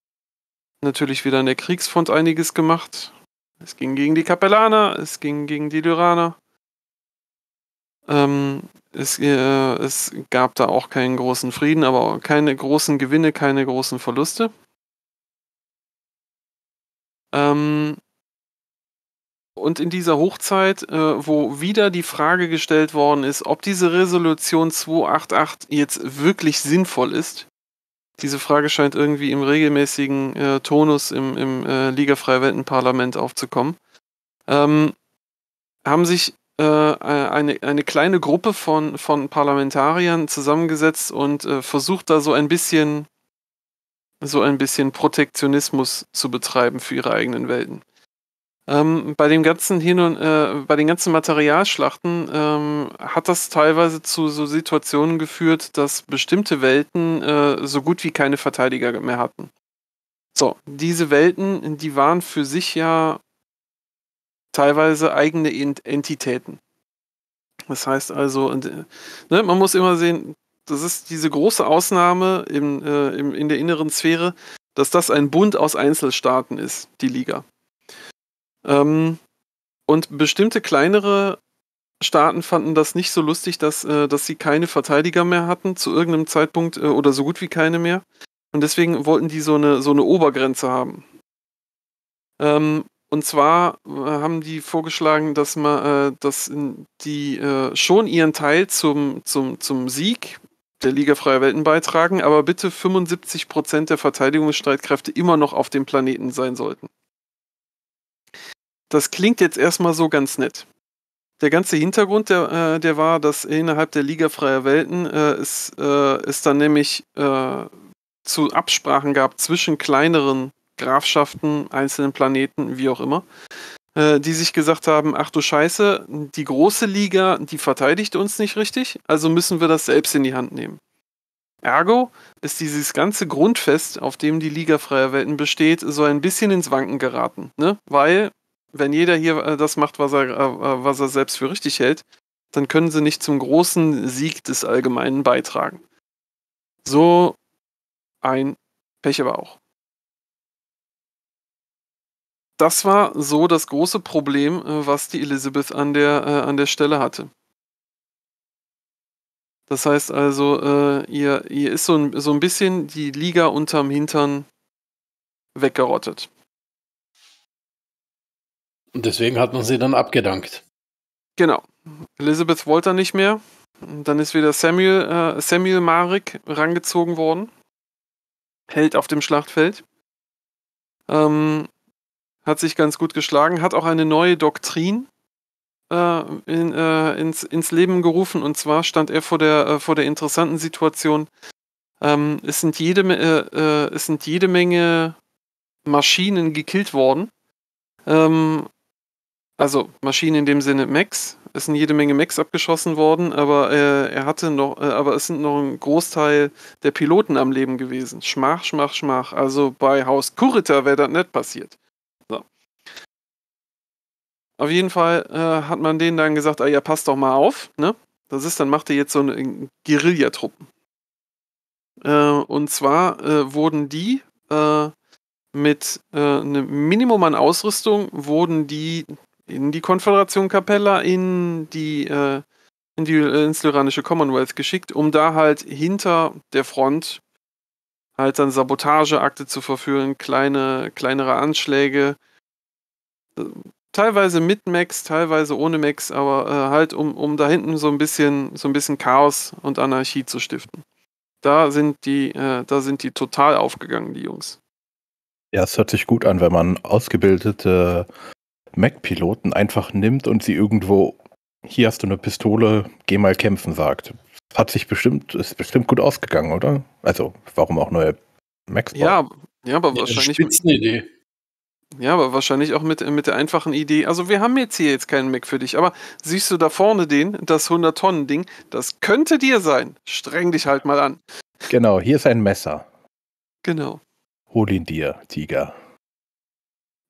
natürlich wieder in der Kriegsfront einiges gemacht. Es ging gegen die Kapellaner, es ging gegen die Lyraner. Ähm, es, äh, es gab da auch keinen großen Frieden, aber keine großen Gewinne, keine großen Verluste. Ähm, und in dieser Hochzeit, äh, wo wieder die Frage gestellt worden ist, ob diese Resolution 288 jetzt wirklich sinnvoll ist, diese Frage scheint irgendwie im regelmäßigen äh, Tonus im, im äh, Liga Freiweltenparlament aufzukommen, ähm, haben sich äh, äh, eine, eine kleine Gruppe von, von Parlamentariern zusammengesetzt und äh, versucht da so ein bisschen so ein bisschen Protektionismus zu betreiben für ihre eigenen Welten. Ähm, bei dem ganzen Hin und äh, bei den ganzen Materialschlachten ähm, hat das teilweise zu so Situationen geführt, dass bestimmte Welten äh, so gut wie keine Verteidiger mehr hatten. So, diese Welten, die waren für sich ja teilweise eigene Entitäten. Das heißt also, ne, man muss immer sehen, das ist diese große Ausnahme im, äh, im, in der inneren Sphäre, dass das ein Bund aus Einzelstaaten ist, die Liga. Ähm, und bestimmte kleinere Staaten fanden das nicht so lustig, dass, äh, dass sie keine Verteidiger mehr hatten, zu irgendeinem Zeitpunkt äh, oder so gut wie keine mehr. Und deswegen wollten die so eine, so eine Obergrenze haben. Ähm, und zwar äh, haben die vorgeschlagen, dass man, äh, dass die äh, schon ihren Teil zum, zum, zum Sieg der Liga Freier Welten beitragen, aber bitte 75% der Verteidigungsstreitkräfte immer noch auf dem Planeten sein sollten. Das klingt jetzt erstmal so ganz nett. Der ganze Hintergrund, der, äh, der war, dass innerhalb der Liga freier Welten äh, es, äh, es dann nämlich äh, zu Absprachen gab zwischen kleineren Grafschaften, einzelnen Planeten, wie auch immer, äh, die sich gesagt haben, ach du Scheiße, die große Liga, die verteidigt uns nicht richtig, also müssen wir das selbst in die Hand nehmen. Ergo ist dieses ganze Grundfest, auf dem die Liga freier Welten besteht, so ein bisschen ins Wanken geraten, ne? weil wenn jeder hier äh, das macht, was er, äh, äh, was er selbst für richtig hält, dann können sie nicht zum großen Sieg des Allgemeinen beitragen. So ein Pech aber auch. Das war so das große Problem, was die Elizabeth an der, äh, an der Stelle hatte. Das heißt also, äh, ihr, ihr ist so ein, so ein bisschen die Liga unterm Hintern weggerottet. Und deswegen hat man sie dann abgedankt. Genau. Elizabeth wollte nicht mehr. Und dann ist wieder Samuel, äh, Samuel Marek rangezogen worden. Held auf dem Schlachtfeld. Ähm, hat sich ganz gut geschlagen, hat auch eine neue Doktrin äh, in, äh, ins, ins Leben gerufen. Und zwar stand er vor der, äh, vor der interessanten Situation, ähm, es, sind jede, äh, äh, es sind jede Menge Maschinen gekillt worden. Ähm, also Maschinen in dem Sinne Max. Es sind jede Menge Max abgeschossen worden, aber äh, er hatte noch, äh, aber es sind noch ein Großteil der Piloten am Leben gewesen. Schmach, schmach, schmach. Also bei Haus Kurita wäre das nicht passiert. So. Auf jeden Fall äh, hat man denen dann gesagt, ah ja, passt doch mal auf, ne? Das ist, dann macht ihr jetzt so eine Guerillatruppen. Äh, und zwar äh, wurden die äh, mit äh, einem Minimum an Ausrüstung wurden die in die Konföderation Capella, in die, äh, in die äh, ins lyranische Commonwealth geschickt, um da halt hinter der Front halt dann Sabotageakte zu verführen, kleine, kleinere Anschläge. Äh, teilweise mit Max, teilweise ohne Max, aber äh, halt um, um da hinten so ein bisschen, so ein bisschen Chaos und Anarchie zu stiften. Da sind die, äh, da sind die total aufgegangen, die Jungs. Ja, es hört sich gut an, wenn man ausgebildete Mac-Piloten einfach nimmt und sie irgendwo, hier hast du eine Pistole, geh mal kämpfen, sagt. Hat sich bestimmt, ist bestimmt gut ausgegangen, oder? Also, warum auch neue Macs? Ja, ja, aber ja, wahrscheinlich. Spitzenidee. Ja, aber wahrscheinlich auch mit, mit der einfachen Idee. Also, wir haben jetzt hier jetzt keinen Mac für dich, aber siehst du da vorne den, das 100-Tonnen-Ding? Das könnte dir sein. Streng dich halt mal an. Genau, hier ist ein Messer. Genau. Hol ihn dir, Tiger.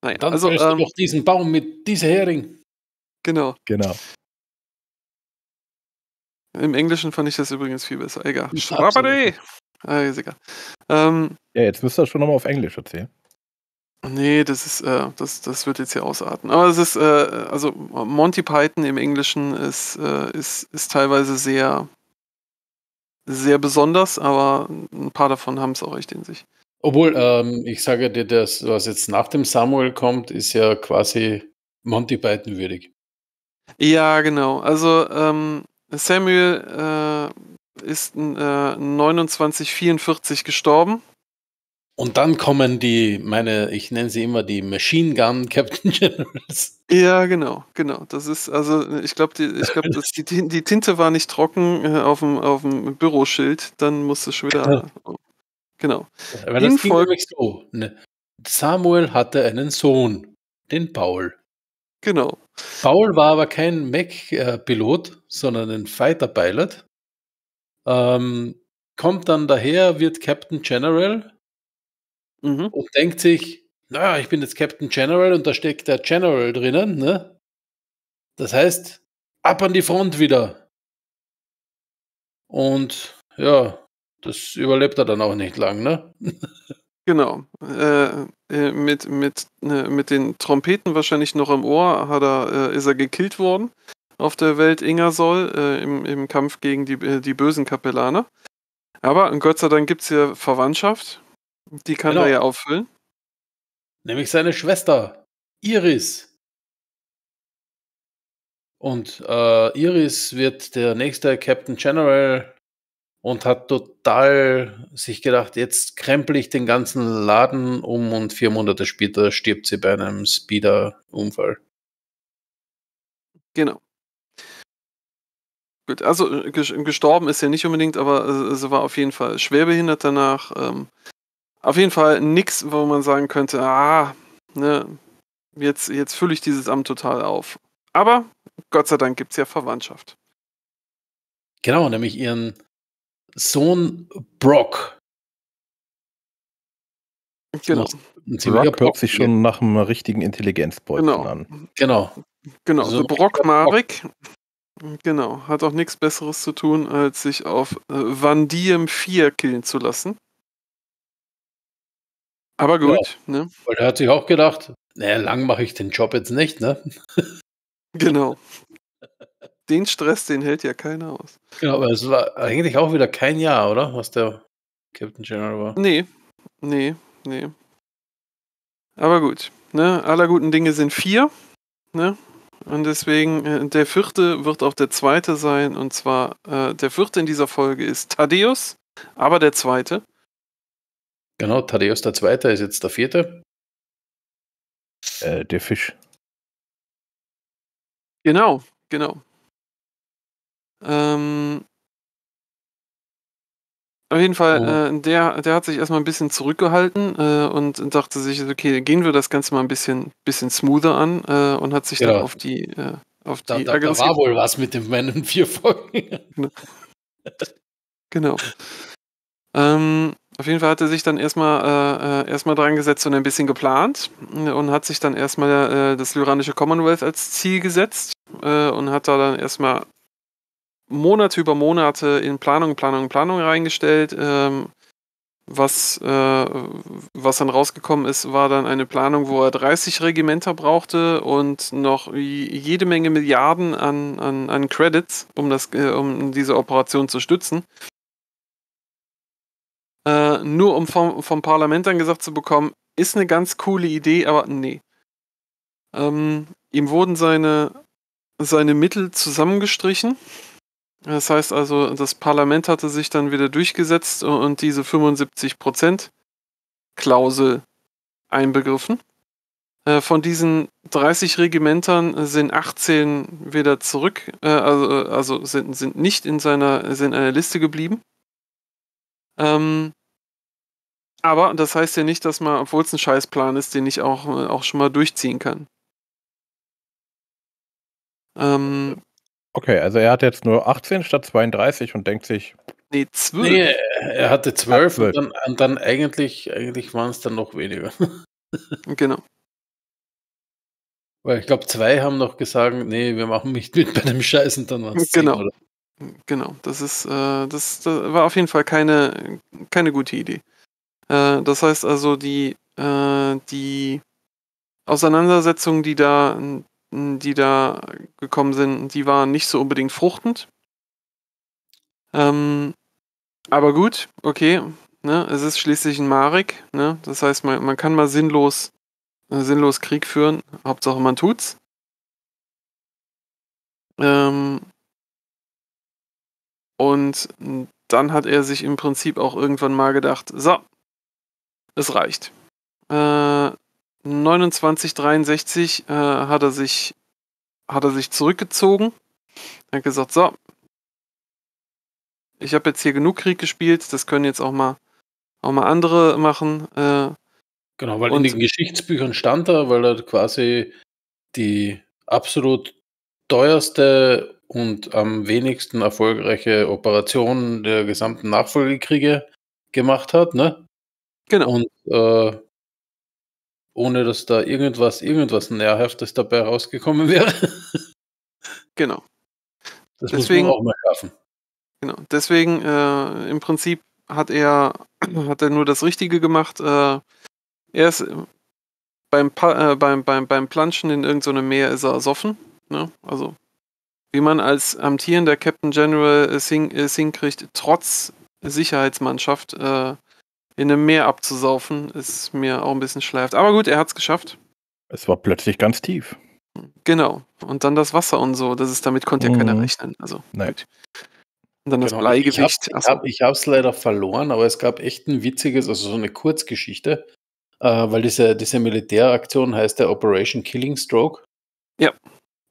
Naja, Dann also, ähm, doch diesen Baum mit dieser Hering. Genau. Genau. Im Englischen fand ich das übrigens viel besser. Egal. Schrabberi! Ah, ist egal. Ähm, ja, jetzt müsst ihr das schon nochmal auf Englisch erzählen. Nee, das ist, äh, das, das wird jetzt hier ausarten. Aber es ist, äh, also Monty Python im Englischen ist, äh, ist, ist teilweise sehr, sehr besonders, aber ein paar davon haben es auch echt in sich. Obwohl, ähm, ich sage dir, das, was jetzt nach dem Samuel kommt, ist ja quasi Monty Python würdig. Ja, genau. Also ähm, Samuel äh, ist äh, 2944 gestorben. Und dann kommen die, meine, ich nenne sie immer die Machine Gun [LAUGHS] Captain Generals. Ja, genau, genau. Das ist, also ich glaube, die, glaub, die, die Tinte war nicht trocken äh, auf, dem, auf dem Büroschild. Dann musste schon wieder Genau. Aber das In ging so. Ne? Samuel hatte einen Sohn, den Paul. Genau. Paul war aber kein Mac-Pilot, sondern ein Fighter-Pilot. Ähm, kommt dann daher, wird Captain General mhm. und denkt sich, naja, ich bin jetzt Captain General und da steckt der General drinnen. Ne? Das heißt, ab an die Front wieder. Und ja, das überlebt er dann auch nicht lang, ne? Genau. Äh, äh mit, mit, äh, mit den Trompeten wahrscheinlich noch im Ohr hat er, äh, ist er gekillt worden auf der Welt Ingersoll äh, im, im Kampf gegen die, äh, die bösen Kapellaner. Aber Gott sei Dank gibt es hier Verwandtschaft. Die kann genau. er ja auffüllen. Nämlich seine Schwester, Iris. Und Iris wird der nächste Captain General und hat total sich gedacht, jetzt krempel ich den ganzen Laden um und vier Monate später stirbt sie bei einem Speeder-Unfall. Genau. Gut, also äh, gestorben ist sie nicht unbedingt, aber äh, sie war auf jeden Fall schwerbehindert danach. Ähm, auf jeden Fall nichts, wo man sagen könnte, ah, ne, jetzt, jetzt fülle ich dieses Amt total auf. Aber Gott sei Dank gibt es ja Verwandtschaft. Genau, nämlich ihren Sohn Brock. Genau. So, Brock hört sich schon nach einem richtigen Intelligenzbeutel genau. an. Genau. Genau, so, also Brock Marek. Genau, hat auch nichts Besseres zu tun, als sich auf äh, Van Diem 4 killen zu lassen. Aber gut, genau. ne? Weil er hat sich auch gedacht, naja, lang mache ich den Job jetzt nicht, ne? genau. [LAUGHS] den Stress, den hält ja keiner aus. Genau, aber es war eigentlich auch wieder kein Jahr, oder? Was der Captain General war. Nee, nee, nee. Aber gut, ne? Aller guten Dinge sind vier, ne? Und deswegen, äh, der vierte wird auch der zweite sein. Und zwar, äh, der vierte in dieser Folge ist Thaddeus, aber der zweite. Genau, Thaddeus der zweite ist jetzt der vierte. Äh, der Fisch. Genau, genau. Ähm, auf jeden Fall, oh. äh, der, der hat sich erstmal ein bisschen zurückgehalten äh, und dachte sich, okay, gehen wir das Ganze mal ein bisschen, bisschen smoother an äh, und hat sich ja. dann auf die äh, auf da, die da, da war wohl was mit dem Man in vier Folgen. Genau. genau. Ähm, auf jeden Fall hat er sich dann erstmal äh, äh erstmal dran gesetzt und ein bisschen geplant äh, und hat sich dann erstmal das lyranische Commonwealth als Ziel gesetzt und hat da dann erstmal Monate über Monate in Planung, Planung, Planung reingestellt. Ähm, was, äh, was dann rausgekommen ist, war dann eine Planung, wo er 30 Regimenter brauchte und noch jede Menge Milliarden an, an, an Credits, um, das, äh, um diese Operation zu stützen. Äh, nur um vom, vom Parlament dann gesagt zu bekommen, ist eine ganz coole Idee, aber nee. Ähm, ihm wurden seine, seine Mittel zusammengestrichen das heißt also, das Parlament hatte sich dann wieder durchgesetzt und diese 75%-Klausel einbegriffen. Äh, von diesen 30 Regimentern sind 18 wieder zurück, äh, also, also sind, sind nicht in seiner sind einer Liste geblieben. Ähm, aber das heißt ja nicht, dass man, obwohl es ein Scheißplan ist, den ich auch, äh, auch schon mal durchziehen kann. Ähm, Okay, also er hat jetzt nur 18 statt 32 und denkt sich. Nee, 12. Nee, er hatte 12, 12. Und, dann, und dann eigentlich, eigentlich waren es dann noch weniger. [LAUGHS] genau. Weil ich glaube, zwei haben noch gesagt, nee, wir machen nicht mit bei dem Scheiß und dann waren es Genau. 10, Genau, das ist, äh, das, das, war auf jeden Fall keine, keine gute Idee. Äh, das heißt also, die, äh, die Auseinandersetzung, die da die da gekommen sind, die waren nicht so unbedingt fruchtend. Ähm, aber gut, okay. Ne? Es ist schließlich ein Marik. Ne? Das heißt, man, man kann mal sinnlos, äh, sinnlos Krieg führen. Hauptsache, man tut's. Ähm, und dann hat er sich im Prinzip auch irgendwann mal gedacht, so, es reicht. Äh, 2963 äh, hat er sich hat er sich zurückgezogen. Er hat gesagt, so, ich habe jetzt hier genug Krieg gespielt, das können jetzt auch mal auch mal andere machen. Äh, genau, weil in den Geschichtsbüchern stand er, weil er quasi die absolut teuerste und am wenigsten erfolgreiche Operation der gesamten Nachfolgekriege gemacht hat, ne? Genau. Und äh, ohne dass da irgendwas, irgendwas Nährhaftes dabei rausgekommen wäre. [LAUGHS] genau. Das deswegen, muss man auch mal schaffen. Genau, deswegen äh, im Prinzip hat er, [CLEARS THROAT] hat er nur das Richtige gemacht. Äh, er ist äh, beim, pa äh, beim, beim, beim Planschen in irgendeinem Meer ist er ersoffen. Ne? Also, wie man als amtierender Captain General Sing, äh, Sing kriegt, trotz Sicherheitsmannschaft, äh, in einem Meer abzusaufen, ist mir auch ein bisschen schleift. Aber gut, er hat es geschafft. Es war plötzlich ganz tief. Genau. Und dann das Wasser und so, das ist, damit konnte ja keiner mhm. rechnen. Also, Nein. Gut. Und dann genau. das Bleigewicht. Ich habe es leider verloren, aber es gab echt ein witziges, also so eine Kurzgeschichte, äh, weil diese, diese Militäraktion heißt der Operation Killing Stroke. Ja.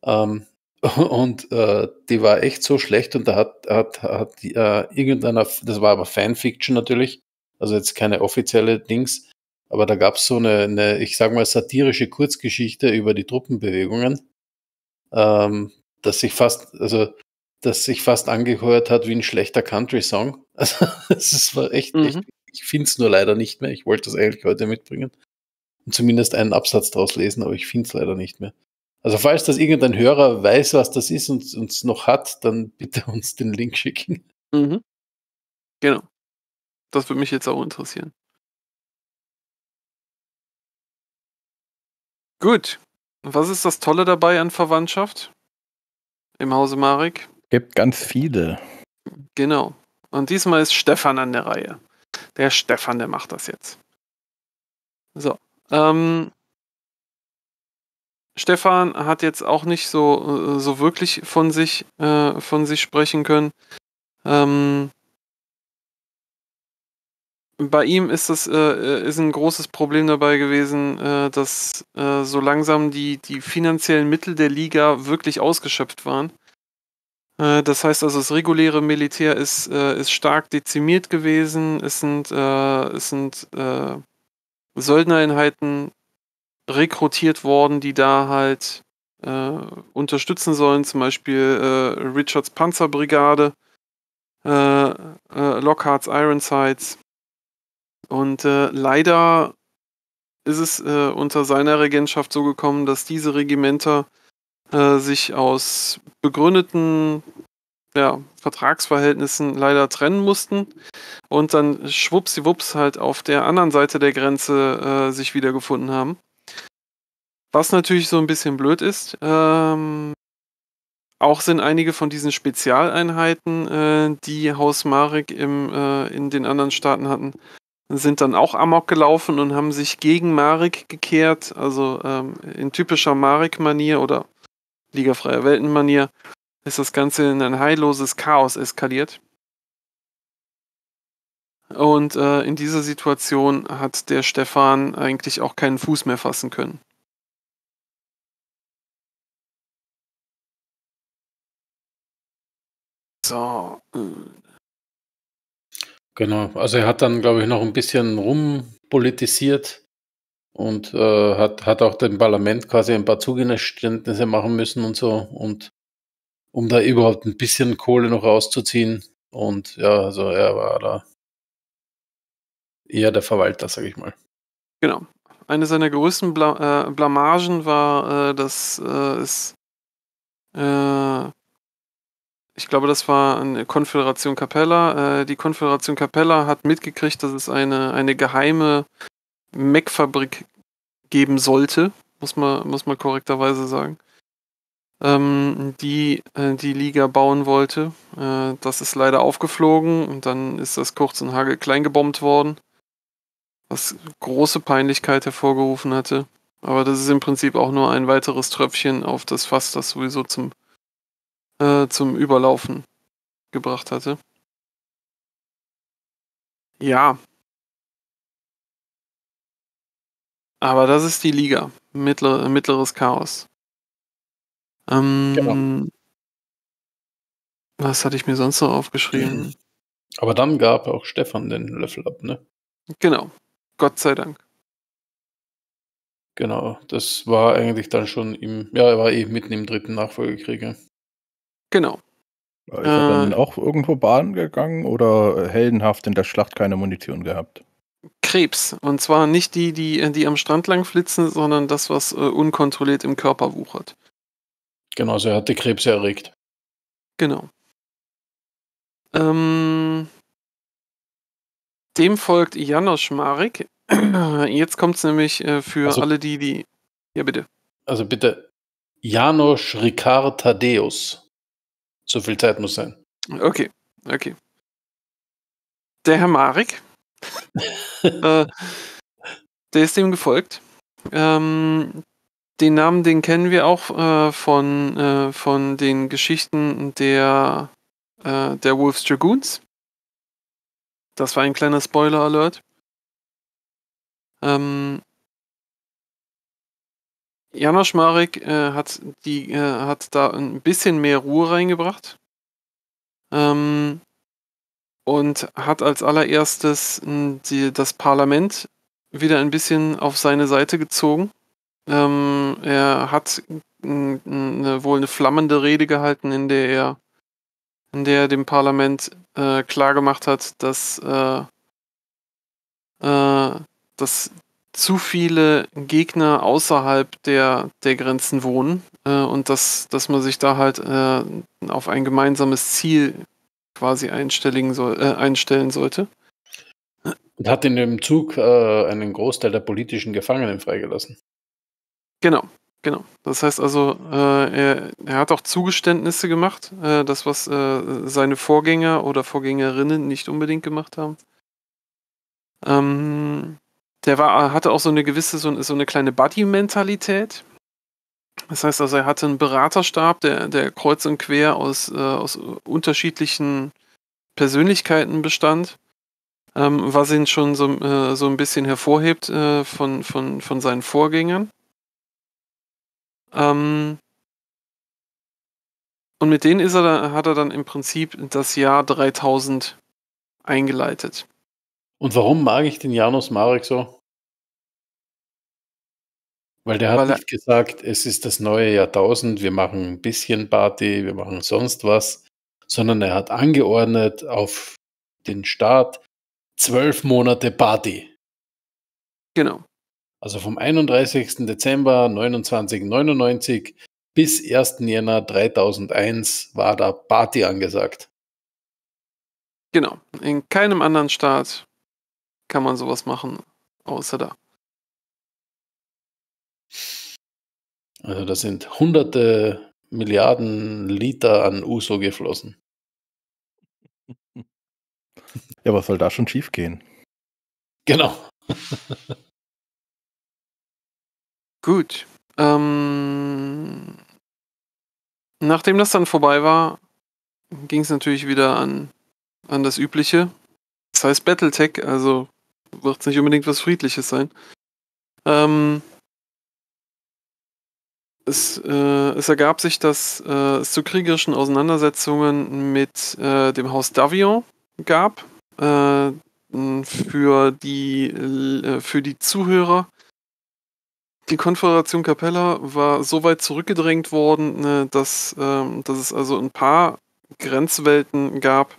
Ähm, [LAUGHS] und äh, die war echt so schlecht und da hat, hat, hat äh, irgendeiner, das war aber Fanfiction natürlich, also jetzt keine offizielle Dings, aber da gab es so eine, eine, ich sag mal, satirische Kurzgeschichte über die Truppenbewegungen, ähm, dass sich fast, also das sich fast angehört hat wie ein schlechter Country-Song. [LAUGHS] Also es war echt, mhm. echt ich finde es nur leider nicht mehr. Ich wollte das eigentlich heute mitbringen und zumindest einen Absatz daraus lesen, aber ich finde es leider nicht mehr. Also falls das irgendein Hörer weiß, was das ist und uns noch hat, dann bitte [LAUGHS] uns den Link schicken. Mhm. Genau. Das würde mich jetzt auch interessieren. Gut. Was ist das Tolle dabei an Verwandtschaft im Hause Marek? Gibt ganz viele. Genau. Und diesmal ist Stefan an der Reihe. Der Stefan, der macht das jetzt. So. Ähm, Stefan hat jetzt auch nicht so, äh, so wirklich von sich, äh, von sich sprechen können. Ähm, bei ihm ist das äh, äh, ist ein großes Problem dabei gewesen, äh, dass äh, so langsam die, die finanziellen Mittel der Liga wirklich ausgeschöpft waren. Äh, das heißt also, das reguläre Militär ist, äh, ist stark dezimiert gewesen. Es sind, es sind Söldnereinheiten rekrutiert worden, die da halt unterstützen sollen. Zum Beispiel Richards Panzerbrigade, Lockharts Ironsides und äh, leider ist es äh, unter seiner Regentschaft so gekommen, dass diese Regimenter äh, sich aus begründeten ja, Vertragsverhältnissen leider trennen mussten und dann schwuppsiwupps halt auf der anderen Seite der Grenze äh, sich wiedergefunden haben. Was natürlich so ein bisschen blöd ist. Ähm, auch sind einige von diesen Spezialeinheiten, äh, die Haus Marek im, äh, in den anderen Staaten hatten, sind dann auch amok gelaufen und haben sich gegen Marek gekehrt, also ähm, in typischer Marek-Manier oder Liga freier Welten-Manier ist das Ganze in ein heilloses Chaos eskaliert. Und äh, in dieser Situation hat der Stefan eigentlich auch keinen Fuß mehr fassen können. So, äh, Genau, also er hat dann, glaube ich, noch ein bisschen rumpolitisiert und äh, hat, hat auch dem Parlament quasi ein paar Zugeständnisse machen müssen und so, und um da überhaupt ein bisschen Kohle noch rauszuziehen. Und ja, also er war da eher der Verwalter, sage ich mal. Genau. Eine seiner größten Bla äh, Blamagen war, äh, dass äh, es äh, ich glaube, das war eine Konföderation Capella. Äh, die Konföderation Capella hat mitgekriegt, dass es eine, eine geheime Mac-Fabrik geben sollte, muss man, muss man korrekterweise sagen, ähm, die äh, die Liga bauen wollte. Äh, das ist leider aufgeflogen und dann ist das kurz und Hagel klein gebombt worden, was große Peinlichkeit hervorgerufen hatte. Aber das ist im Prinzip auch nur ein weiteres Tröpfchen auf das Fass, das sowieso zum äh, zum Überlaufen gebracht hatte. Ja. Aber das ist die Liga. Mittler, mittleres Chaos. Ähm, genau. Was hatte ich mir sonst noch aufgeschrieben? [CLEARS THROAT] Aber dann gab auch Stefan den Löffel ab, ne? Genau. Gott sei Dank. Genau, das war eigentlich dann schon im, ja, er war eh mitten im dritten Nachfolgekrieg. Genau. Ist er dann äh. auch irgendwo Bahn gegangen oder heldenhaft in der Schlacht keine Munition gehabt? Krebs. Und zwar nicht die, die, die am Strand lang flitzen, sondern das, was äh, unkontrolliert im Körper wuchert. Genau, also er hatte Krebs erregt. Genau. Ähm, dem folgt Janosch Marek. [CLEARS THROAT] Jetzt kommt es nämlich äh, für also, alle die, die... Ja, bitte. Also bitte, Janosch Ricard Thaddeus. So viel Zeit muss sein. Okay, okay. Der Herr Marek, [LAUGHS] äh, der ist dem gefolgt. Ähm, den Namen, den kennen wir auch äh, von, äh, von den Geschichten der, äh, der Wolf's Dragoons. Das war ein kleiner Spoiler-Alert. Ähm, Janosch Marek äh, hat, die, äh, hat da ein bisschen mehr Ruhe reingebracht. Ähm, und hat als allererstes hm, die, das Parlament wieder ein bisschen auf seine Seite gezogen. Ähm, er hat hm, hm, eine, wohl eine flammende Rede gehalten, in der er, in der er dem Parlament äh, klargemacht hat, dass, äh, äh, dass zu viele Gegner außerhalb der, der Grenzen wohnen äh, und dass, dass man sich da halt äh, auf ein gemeinsames Ziel quasi einstellen, soll, äh, einstellen sollte. Und hat in dem Zug äh, einen Großteil der politischen Gefangenen freigelassen. Genau, genau. Das heißt also, äh, er, er, hat auch Zugeständnisse gemacht, äh, das, was seine Vorgänger oder Vorgängerinnen nicht unbedingt gemacht haben. Ähm, der war, äh, hatte auch so eine gewisse, so, so eine kleine Buddy-Mentalität. Das heißt also, er hatte einen Beraterstab, der, der kreuz und quer aus, äh, aus unterschiedlichen Persönlichkeiten bestand, ähm, was ihn schon so, äh, so ein bisschen hervorhebt äh, von, von, von seinen Vorgängern. Ähm, und mit denen ist er, hat er dann im Prinzip das Jahr 3000 eingeleitet. Und warum mag ich den Janus Marek so? Weil der hat Weil nicht gesagt, es ist das neue Jahrtausend, wir machen ein bisschen Party, wir machen sonst was, sondern er hat angeordnet auf den Start zwölf Monate Party. Genau. Also vom 31. Dezember 2999 bis 1. Jänner 3001 war da Party angesagt. Genau. In keinem anderen Staat kann man sowas machen, außer da. Also da sind hunderte Milliarden Liter an Uso geflossen. [LAUGHS] Ja, was soll da schon schief gehen? Genau. [LAUGHS] Gut. Ähm, nachdem das dann vorbei war, ging es natürlich wieder an, an das Übliche. Das heißt Battletech, also wird es nicht unbedingt was Friedliches sein. Ähm, es, äh, es, ergab sich, dass äh, es zu kriegerischen Auseinandersetzungen mit äh, dem Haus Davion gab. Äh, für, die, äh, für die Zuhörer. Die Konföderation Capella war so weit zurückgedrängt worden, äh, dass, ähm, dass es also ein paar Grenzwelten gab,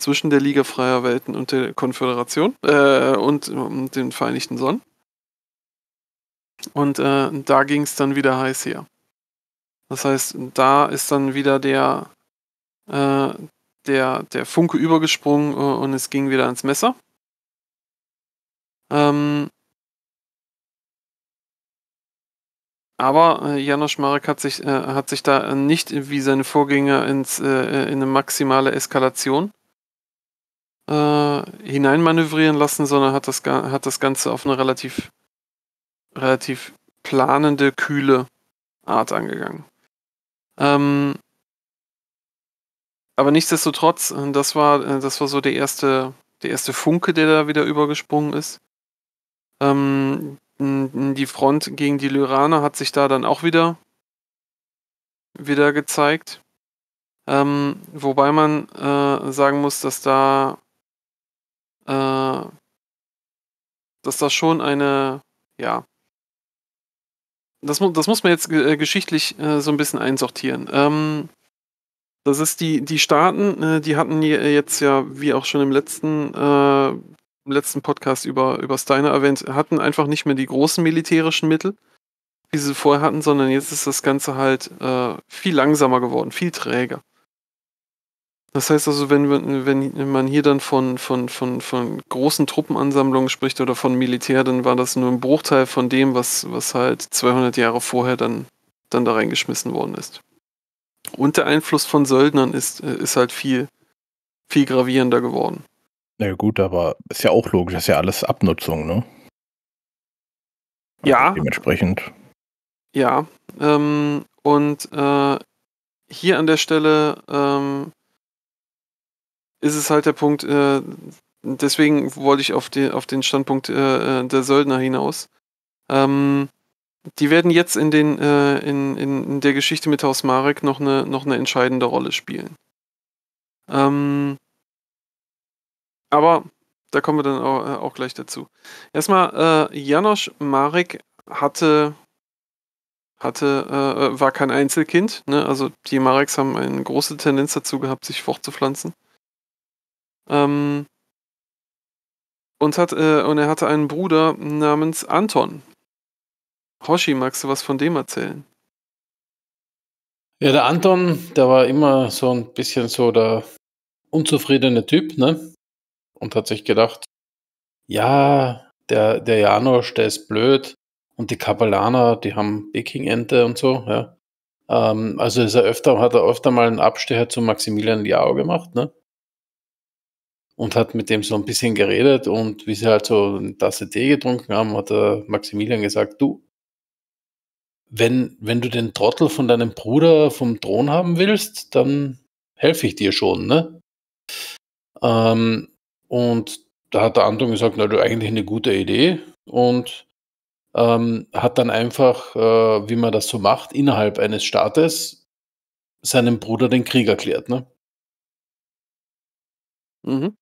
zwischen der Liga Freier Welten und der Konföderation äh, und, und den Vereinigten Sonnen. Und äh, da ging es dann wieder heiß her. Das heißt, da ist dann wieder der, äh, der, der Funke übergesprungen äh, und es ging wieder ans Messer. Ähm, aber äh, Janosch Marek hat sich, äh, hat sich da nicht wie seine Vorgänger ins, äh, in eine maximale Eskalation äh, hineinmanövrieren lassen, sondern hat das, hat das Ganze auf eine relativ, relativ planende, kühle Art angegangen. Ähm, aber nichtsdestotrotz, äh, das war, äh, das war so der erste, der erste Funke, der da wieder übergesprungen ist. Ähm, die Front gegen die Lyraner hat sich da dann auch wieder, wieder gezeigt. Ähm, wobei man äh, sagen muss, dass da äh, dass das schon eine, ja, das, das muss man jetzt äh, geschichtlich äh, so ein bisschen einsortieren. Ähm, das ist die, die Staaten, äh, die hatten jetzt ja, wie auch schon im letzten, äh, im letzten Podcast über, über Steiner erwähnt, hatten einfach nicht mehr die großen militärischen Mittel, die sie vorher hatten, sondern jetzt ist das Ganze halt äh, viel langsamer geworden, viel träger. Das heißt also, wenn, wenn man hier dann von, von, von, von großen Truppenansammlungen spricht oder von Militär, dann war das nur ein Bruchteil von dem, was, was halt 200 Jahre vorher dann, dann da reingeschmissen worden ist. Und der Einfluss von Söldnern ist, äh, ist halt viel, viel gravierender geworden. Na ja, gut, aber ist ja auch logisch, das ist ja alles Abnutzung, ne? Also ja. Dementsprechend. Ja. Ähm, und äh, hier an der Stelle ähm, ist es halt der Punkt, äh, deswegen wollte ich auf, die, auf den Standpunkt äh, äh der Söldner hinaus. Ähm, die werden jetzt in, den, äh, in, in, der Geschichte mit Haus Marek noch eine, noch eine entscheidende Rolle spielen. Ähm, aber da kommen wir dann auch, äh, auch gleich dazu. Erstmal, äh, Janosch Marek hatte, hatte äh, äh, war kein Einzelkind. Ne? Also die Mareks haben eine große Tendenz dazu gehabt, sich fortzupflanzen. Ähm, und, hat, äh, und er hatte einen Bruder namens Anton. Hoshi, magst du was von dem erzählen? Ja, der Anton, der war immer so ein bisschen so der unzufriedene Typ, ne? Und hat sich gedacht, ja, der, der Janosch, der ist blöd und die Kapellaner, die haben Peking-Ente und so, ja. Ähm, also ist er öfter, hat er öfter mal einen Abstecher zu Maximilian Liao gemacht, ne? und hat mit dem so ein bisschen geredet und wie sie halt so eine Tasse Tee getrunken haben, hat der Maximilian gesagt, du, wenn, wenn du den Trottel von deinem Bruder vom Thron haben willst, dann helfe ich dir schon, ne? Ähm, und da hat der Anton gesagt, na du, eigentlich eine gute Idee und ähm, hat dann einfach, äh, wie man das so macht, innerhalb eines Staates seinem Bruder den Krieg erklärt, ne? Mhm.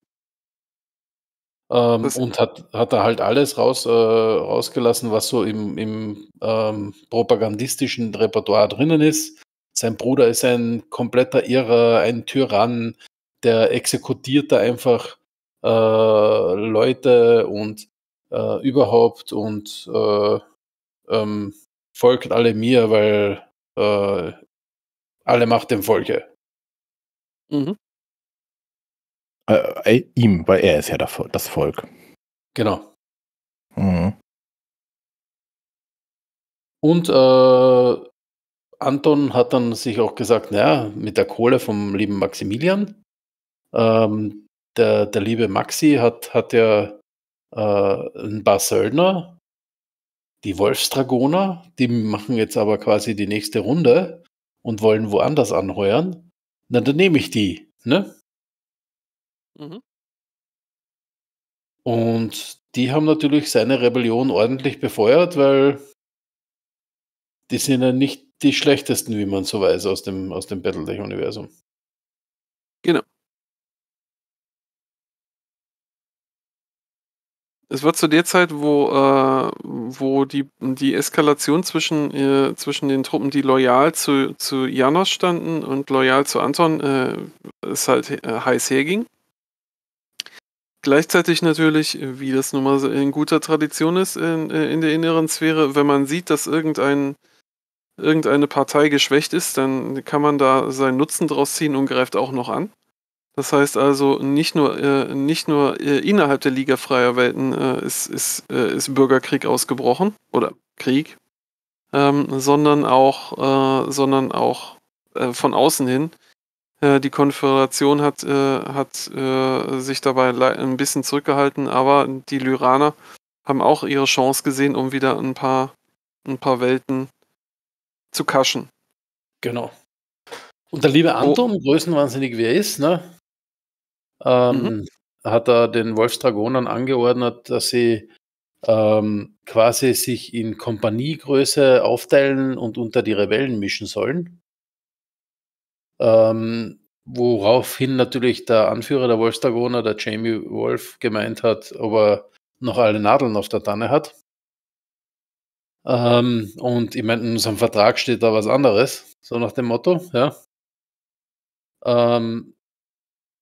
Ähm, und hat, hat da halt alles raus, äh, rausgelassen, was so im, im ähm, propagandistischen Repertoire drinnen ist. Sein Bruder ist ein kompletter Irrer, ein Tyrann, der exekutiert da einfach äh, Leute und äh, überhaupt und äh, ähm, folgt alle mir, weil äh, alle Macht dem Volke. Mhm. Äh, äh, ihm, weil er ist ja das Volk. Genau. Mhm. Und äh, Anton hat dann sich auch gesagt, naja, mit der Kohle vom lieben Maximilian, ähm, der, der, liebe Maxi hat, hat ja äh, ein paar Söldner, die Wolfsdragoner, die machen jetzt aber quasi die nächste Runde und wollen woanders anheuern. Na, dann nehme ich die, ne? Mhm. Und die haben natürlich seine Rebellion ordentlich befeuert, weil die sind ja nicht die schlechtesten, wie man so weiß, aus dem, aus dem Battletech-Universum. Genau. Es war zu der Zeit, wo, äh, wo die, die Eskalation zwischen, äh, zwischen den Truppen, die loyal zu, zu Janos standen und loyal zu Anton, äh, es halt äh, heiß herging. Gleichzeitig natürlich, äh, wie das nun mal in guter Tradition ist in, äh, in der inneren Sphäre, wenn man sieht, dass irgendein, irgendeine Partei geschwächt ist, dann kann man da seinen Nutzen draus ziehen und greift auch noch an. Das heißt also, nicht nur, äh, nicht nur innerhalb der Liga freier Welten ist, ist, ist Bürgerkrieg ausgebrochen oder Krieg, ähm, sondern auch, sondern auch von außen hin äh, die Konföderation hat, äh, hat äh, sich dabei ein bisschen zurückgehalten, aber die Lyraner haben auch ihre Chance gesehen, um wieder ein paar, ein paar Welten zu kaschen. Genau. Und der liebe oh. Anton, oh. größenwahnsinnig wie er ist, ne, ähm, mhm. hat er den Wolfsdragonern angeordnet, dass sie ähm, quasi sich in Kompaniegröße aufteilen und unter die Rebellen mischen sollen. Ähm, woraufhin natürlich der Anführer der Wolfsdragoner, der Jamie Wolf, gemeint hat, ob er noch alle Nadeln auf der Tanne hat. Ähm, und ich meine, in unserem Vertrag steht da was anderes, so nach dem Motto, ja. Ähm,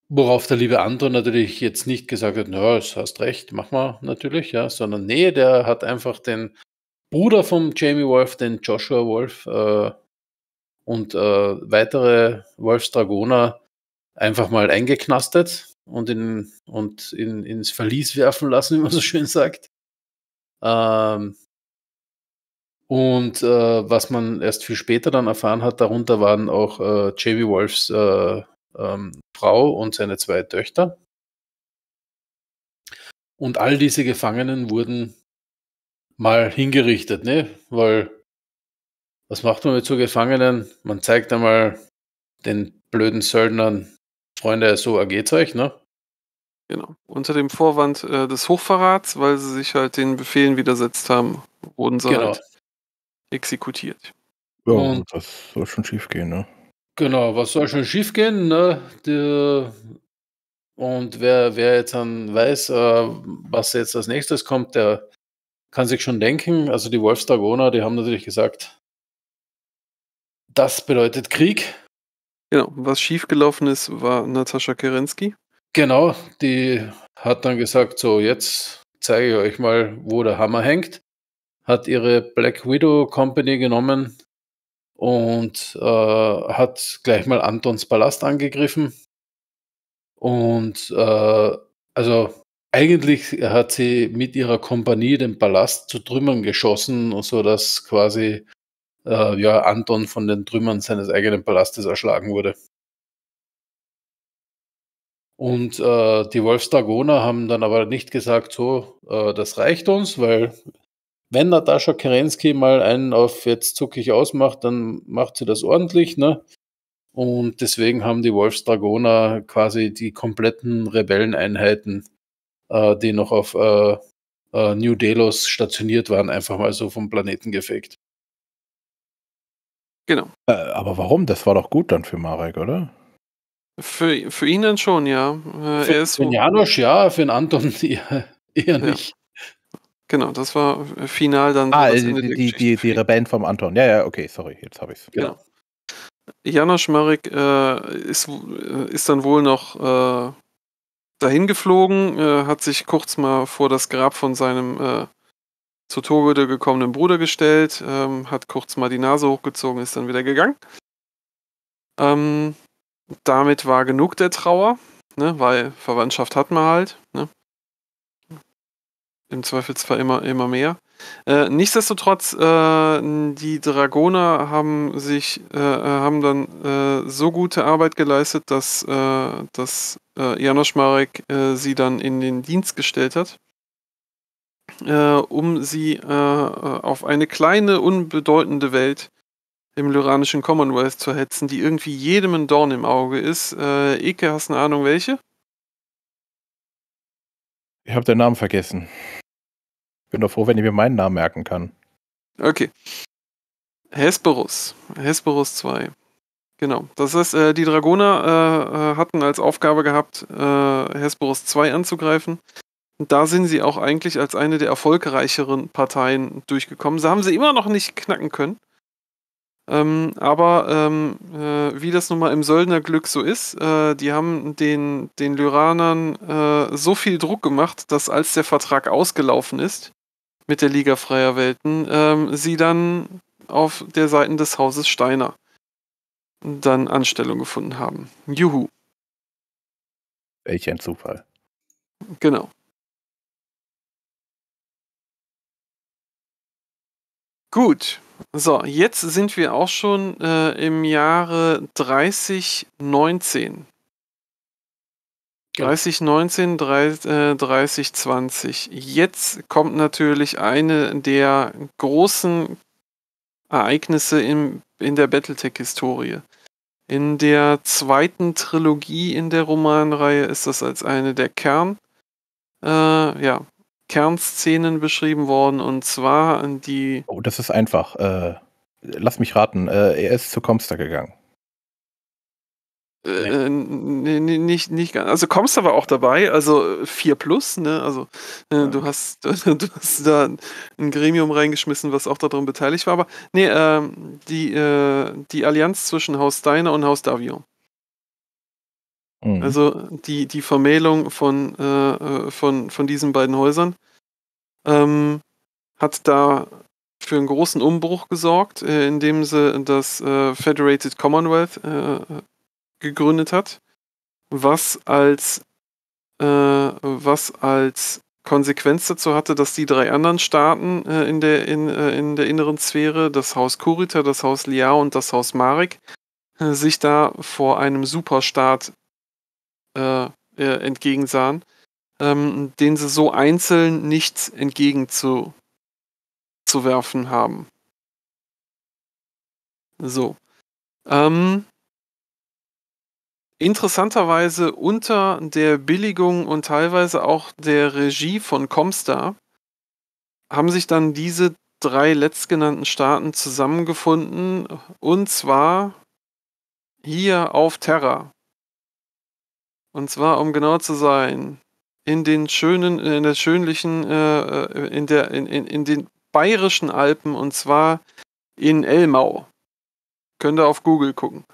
worauf der liebe Anton natürlich jetzt nicht gesagt hat, naja, du hast recht, mach mal natürlich, ja, sondern nee, der hat einfach den Bruder von Jamie Wolf, den Joshua Wolf, äh, und äh, weitere Wolfsdragoner einfach mal eingeknastet und, in, und in, ins Verlies werfen lassen, [LAUGHS] wie man so schön sagt. Ähm, und äh, was man erst viel später dann erfahren hat, darunter waren auch äh, Jamie Wolfs äh, ähm, Frau und seine zwei Töchter. Und all diese Gefangenen wurden mal hingerichtet, ne? Weil was macht man mit so Gefangenen? Man zeigt einmal den blöden Söldnern, Freunde, so AG Zeug, ne? Genau. Unter dem Vorwand äh, des Hochverrats, weil sie sich halt den Befehlen widersetzt haben, wurden sie genau. halt exekutiert. Ja, und das soll schon schief gehen, ne? Genau, was soll schon schief gehen, ne? Die, und wer, wer jetzt dann weiß, äh, was jetzt als nächstes kommt, der kann sich schon denken. Also die Wolfsdragoner, die haben natürlich gesagt, das bedeutet Krieg. Genau, was schiefgelaufen ist, war Natascha Kerensky. Genau, die hat dann gesagt, so jetzt zeige ich euch mal, wo der Hammer hängt. Hat ihre Black Widow Company genommen und äh, hat gleich mal Antons Palast angegriffen. Und äh, also eigentlich hat sie mit ihrer Kompanie den Palast zu Trümmern geschossen, sodass quasi äh, ja, Anton von den Trümmern seines eigenen Palastes erschlagen wurde. Und äh, die Wolfsdragoner haben dann aber nicht gesagt, so, äh, das reicht uns, weil wenn Natascha Kerensky mal einen auf jetzt zuckig ausmacht, dann macht sie das ordentlich, ne? Und deswegen haben die Wolfsdragoner quasi die kompletten Rebelleneinheiten, äh, die noch auf äh, äh, New Delos stationiert waren, einfach mal so vom Planeten gefegt. Genau. Äh, aber warum? Das war doch gut dann für Marek, oder? Für, für ihn dann schon, ja. Äh, für, er ist für Janosch ja, für den Anton [LAUGHS] eher, nicht. Ja. Genau, das war final dann. Ah, äh, die, die, die, die Rebellen vom Anton. Ja, ja, okay, sorry, jetzt habe ich es. Genau. Janusz Marek äh, ist, äh, ist dann wohl noch äh, dahin geflogen, hat sich kurz mal vor das Grab von seinem zur Tode gekommenen Bruder gestellt, ähm, hat kurz mal die Nase hochgezogen, ist dann wieder gegangen. Ähm, damit war genug der Trauer, ne, weil Verwandtschaft hat man halt. Ne? Im Zweifelsfall immer, immer mehr. Äh, nichtsdestotrotz, äh, die Dragoner haben sich, äh, äh haben dann äh, so gute Arbeit geleistet, dass, äh, dass Janosch Marek sie dann in den Dienst gestellt hat äh, um sie äh, auf eine kleine, unbedeutende Welt im lyranischen Commonwealth zu hetzen, die irgendwie jedem ein Dorn im Auge ist. Äh, Eke, hast eine Ahnung, welche? Ich habe den Namen vergessen. Bin doch froh, wenn ich mir meinen Namen merken kann. Okay. Hesperus. Hesperus 2. Genau. Das heißt, äh, die Dragoner äh, äh hatten als Aufgabe gehabt, äh, Hesperus 2 anzugreifen da sind sie auch eigentlich als eine der erfolgreicheren Parteien durchgekommen. Sie haben sie immer noch nicht knacken können. Ähm, aber ähm, äh, wie das nun mal im Söldner Glück so ist, äh, die haben den, den Lyranern äh, so viel Druck gemacht, dass als der Vertrag ausgelaufen ist mit der Liga Freier Welten, ähm, sie dann auf der Seite des Hauses Steiner dann Anstellung gefunden haben. Juhu. Welch ein Zufall. Genau. Gut. So, jetzt sind wir auch schon äh, im Jahre 3019. Genau. 3019, 30, äh, 3020. Jetzt kommt natürlich eine der großen Ereignisse im, in der Battletech-Historie. In der zweiten Trilogie in der Romanreihe ist das als eine der Kern, äh, ja, Kernszenen beschrieben worden und zwar die. Oh, das ist einfach. Äh, lass mich raten. Äh, er ist zu Comster gegangen. Äh, nee, äh, nee, nicht, nicht ganz. Also Comstar war auch dabei, also 4 plus, ne? Also äh, ja. du, hast, [LAUGHS] du, hast da ein Gremium reingeschmissen, was auch daran beteiligt war. Aber nee, ähm, die, die Allianz zwischen Haus Steiner und Haus Davion. Mhm. Also die, die Vermählung von, äh, äh, von, von diesen beiden Häusern ähm, hat da für einen großen Umbruch gesorgt, äh, indem sie das äh, Federated Commonwealth äh, gegründet hat, was als, äh, was als Konsequenz dazu hatte, dass die drei anderen Staaten äh, in, der, in, äh, in der inneren Sphäre, das Haus Kurita, das Haus Liao und das Haus Marek, äh, sich da vor einem Superstaat äh, äh, entgegensahen, ähm, denen sie so einzeln nichts entgegenzuwerfen haben. So. Ähm, interessanterweise unter der Billigung und teilweise auch der Regie von Comstar haben sich dann diese drei letztgenannten Staaten zusammengefunden und zwar hier auf Terra. Und zwar, um genau zu sein, in den schönen, in der schönlichen, äh, äh, in, der, in, in, in den bayerischen Alpen und zwar in Elmau. Könnt ihr auf Google gucken.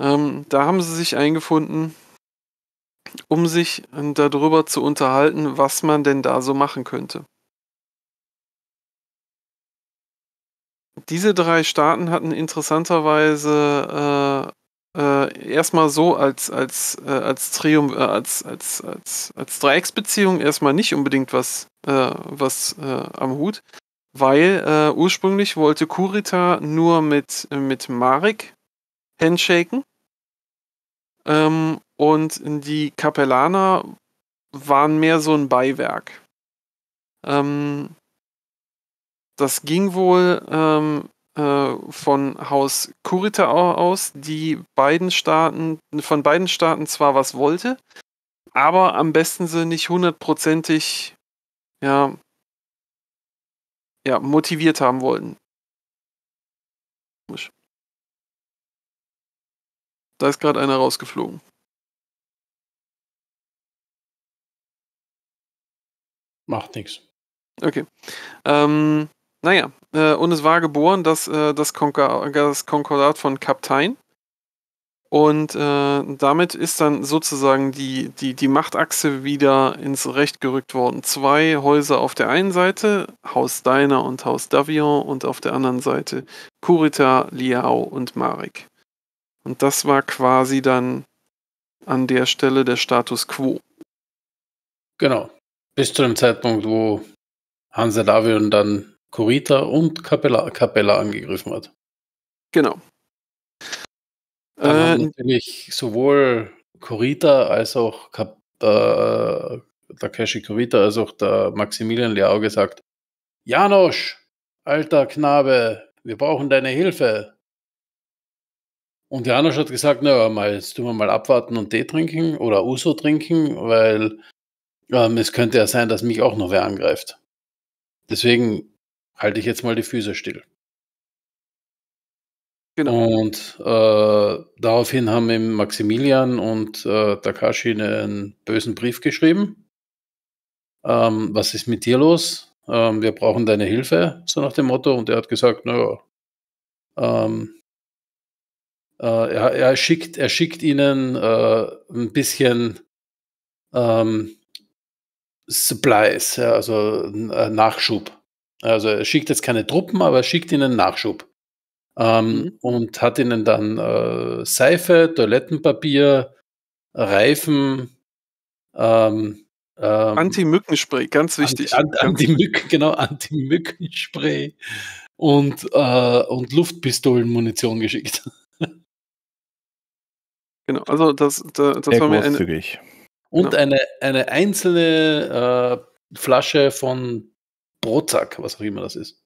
Ähm, da haben sie sich eingefunden, um sich ähm, darüber zu unterhalten, was man denn da so machen könnte. Diese drei Staaten hatten interessanterweise äh, äh, erstmal so als, als, äh, als Trium, äh, als, als, als, als Dreiecksbeziehung erstmal nicht unbedingt was, äh, was äh, am Hut, weil äh, ursprünglich wollte Kurita nur mit, mit Marek handshaken. Ähm, und die Kapellaner waren mehr so ein Beiwerk. Ähm, das ging wohl ähm, äh, von Haus Kurita aus, die beiden Staaten, von beiden Staaten zwar was wollte, aber am besten sie nicht hundertprozentig ja, ja, motiviert haben wollten. Da ist gerade einer rausgeflogen. Macht nichts. Okay. Ähm, naja, äh, und es war geboren das, äh, das, Konkordat, das Konkordat von Kaptein. Und äh, damit ist dann sozusagen die, die, die Machtachse wieder ins Recht gerückt worden. Zwei Häuser auf der einen Seite, Haus Deiner und Haus Davion, und auf der anderen Seite Kurita, Liao und Marek. Und das war quasi dann an der Stelle der Status quo. Genau. Bis zu dem Zeitpunkt, wo Hansa Davion dann Kurita und Capella, Capella angegriffen hat. Genau. Dann Äh, natürlich sowohl Kurita als auch Cap äh, Takeshi Kurita als auch der Maximilian Liao gesagt, Janosch, alter Knabe, wir brauchen deine Hilfe. Und Janosch hat gesagt, naja, jetzt tun wir mal abwarten und Tee trinken oder Uso trinken, weil ähm, es könnte ja sein, dass mich auch noch wer angreift. Deswegen halte ich jetzt mal die Füße still. Genau. Und äh, daraufhin haben ihm Maximilian und äh, Takashi einen bösen Brief geschrieben. Ähm, was ist mit dir los? Ähm, wir brauchen deine Hilfe, so nach dem Motto. Und er hat gesagt, naja, ähm, äh, er, er, schickt, er schickt ihnen äh, ein bisschen ähm, Supplies, ja, also äh, Nachschub also er schickt jetzt keine Truppen, aber er schickt ihnen Nachschub. Ähm, mhm. Und hat ihnen dann äh, Seife, Toilettenpapier, Reifen, ähm, ähm, Anti-Mückenspray, ganz wichtig. Anti-Mücken, -Anti genau, Anti-Mückenspray und, äh, und Luftpistolenmunition geschickt. Genau, also das, das, das war mir eine. Und ja. Genau. eine, eine einzelne äh, Flasche von Brotsack, was auch immer das ist.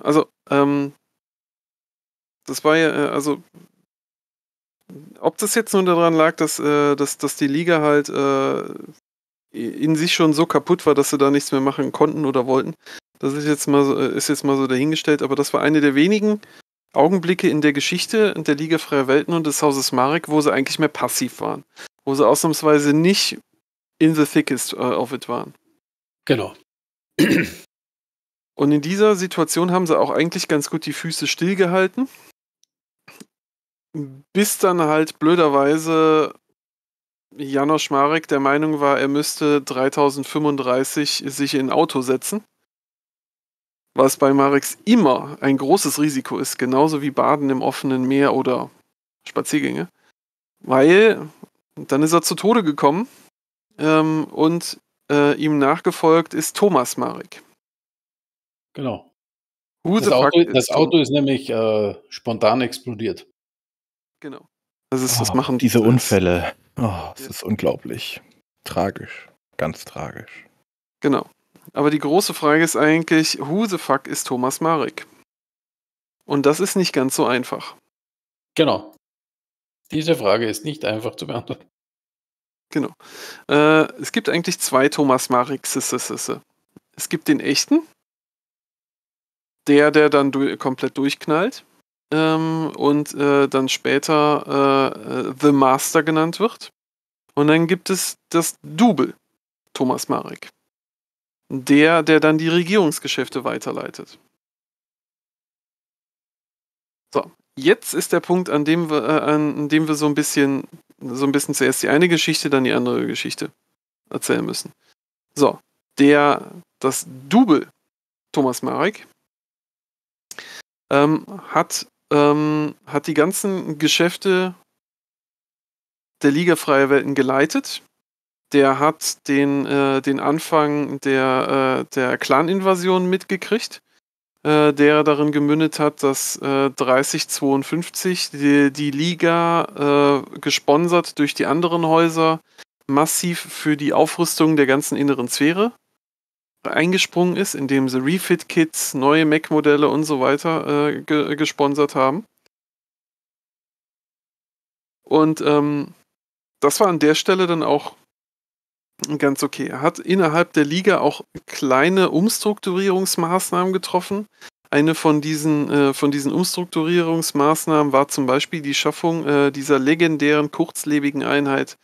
Also, ähm, das war ja, äh, also, ob das jetzt nur daran lag, dass, äh, dass, dass die Liga halt äh, in sich schon so kaputt war, dass sie da nichts mehr machen konnten oder wollten, das ist jetzt mal so, äh, ist jetzt mal so dahingestellt, aber das war eine der wenigen Augenblicke in der Geschichte der Liga Freier Welten und des Hauses Marek, wo sie eigentlich mehr passiv waren. Wo sie ausnahmsweise nicht in the thickest äh, of it waren. Genau. [CLEARS THROAT] Und in dieser Situation haben sie auch eigentlich ganz gut die Füße stillgehalten. Bis dann halt blöderweise Janosch Marek der Meinung war, er müsste 3035 sich in ein Auto setzen. Was bei Mareks immer ein großes Risiko ist, genauso wie Baden im offenen Meer oder Spaziergänge. Weil dann ist er zu Tode gekommen ähm, und äh, ihm nachgefolgt ist Thomas Marek. Genau. Das Auto, das Auto, ist nämlich äh, spontan explodiert. Genau. Das ist, das oh, machen diese das. Unfälle. Oh, es ja. ist unglaublich. Tragisch. Ganz tragisch. Genau. Aber die große Frage ist eigentlich, who the fuck ist Thomas Marek? Und das ist nicht ganz so einfach. Genau. Diese Frage ist nicht einfach zu beantworten. Genau. Äh, es gibt eigentlich zwei Thomas Marek Sissessisse. Es gibt den echten, der, der dann du komplett durchknallt ähm, und äh, dann später äh, äh The Master genannt wird. Und dann gibt es das Double Thomas Marek. Der, der dann die Regierungsgeschäfte weiterleitet. So, jetzt ist der Punkt, an dem wir, äh, an dem wir so ein bisschen so ein bisschen zuerst die eine Geschichte, dann die andere Geschichte erzählen müssen. So, der, das Double Thomas Marek ähm, hat, ähm, hat die ganzen Geschäfte der Liga Freie Welten geleitet. Der hat den, äh, den Anfang der, äh, der Clan-Invasion mitgekriegt äh, der darin gemündet hat, dass äh, 3052 die, die Liga äh, gesponsert durch die anderen Häuser massiv für die Aufrüstung der ganzen inneren Sphäre eingesprungen ist, indem sie Refit-Kits, neue Mac-Modelle und so weiter äh, ge gesponsert haben. Und ähm, das war an der Stelle dann auch ganz okay. Er hat innerhalb der Liga auch kleine Umstrukturierungsmaßnahmen getroffen. Eine von diesen, äh, von diesen Umstrukturierungsmaßnahmen war zum Beispiel die Schaffung äh, dieser legendären, kurzlebigen Einheit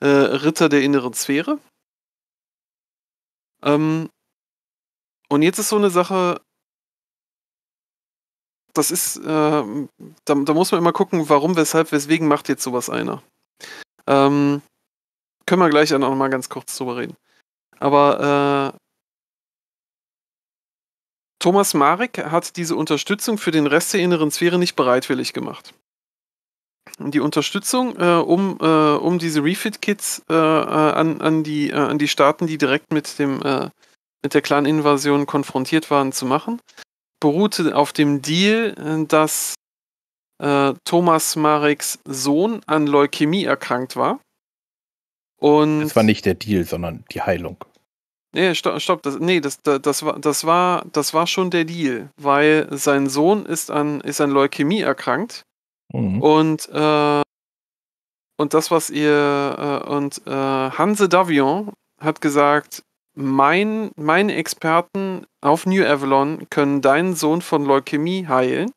äh, Ritter der inneren Sphäre. Ähm, und jetzt ist so eine Sache, das ist, ähm, da, da, muss man immer gucken, warum, weshalb, weswegen macht jetzt sowas einer. Ähm, können wir gleich dann auch nochmal ganz kurz drüber reden. Aber äh, Thomas Marek hat diese Unterstützung für den Rest der inneren Sphäre nicht bereitwillig gemacht. Die Unterstützung, äh, um, äh, um diese Refit-Kits äh, äh, an, an, die, äh, an die Staaten, die direkt mit, dem, mit der Clan-Invasion konfrontiert waren, zu machen, beruhte auf dem Deal, dass Thomas Mareks Sohn an Leukämie erkrankt war und das war nicht der Deal, sondern die Heilung. Nee, stopp, stopp. Das, nee, das, das, das, war, das, war, das war schon der Deal, weil sein Sohn ist an, ist an Leukämie erkrankt. Mhm. Und, äh, und das, was ihr. Äh, und äh, Hanse Davion hat gesagt: mein, Meine Experten auf New Avalon können deinen Sohn von Leukämie heilen.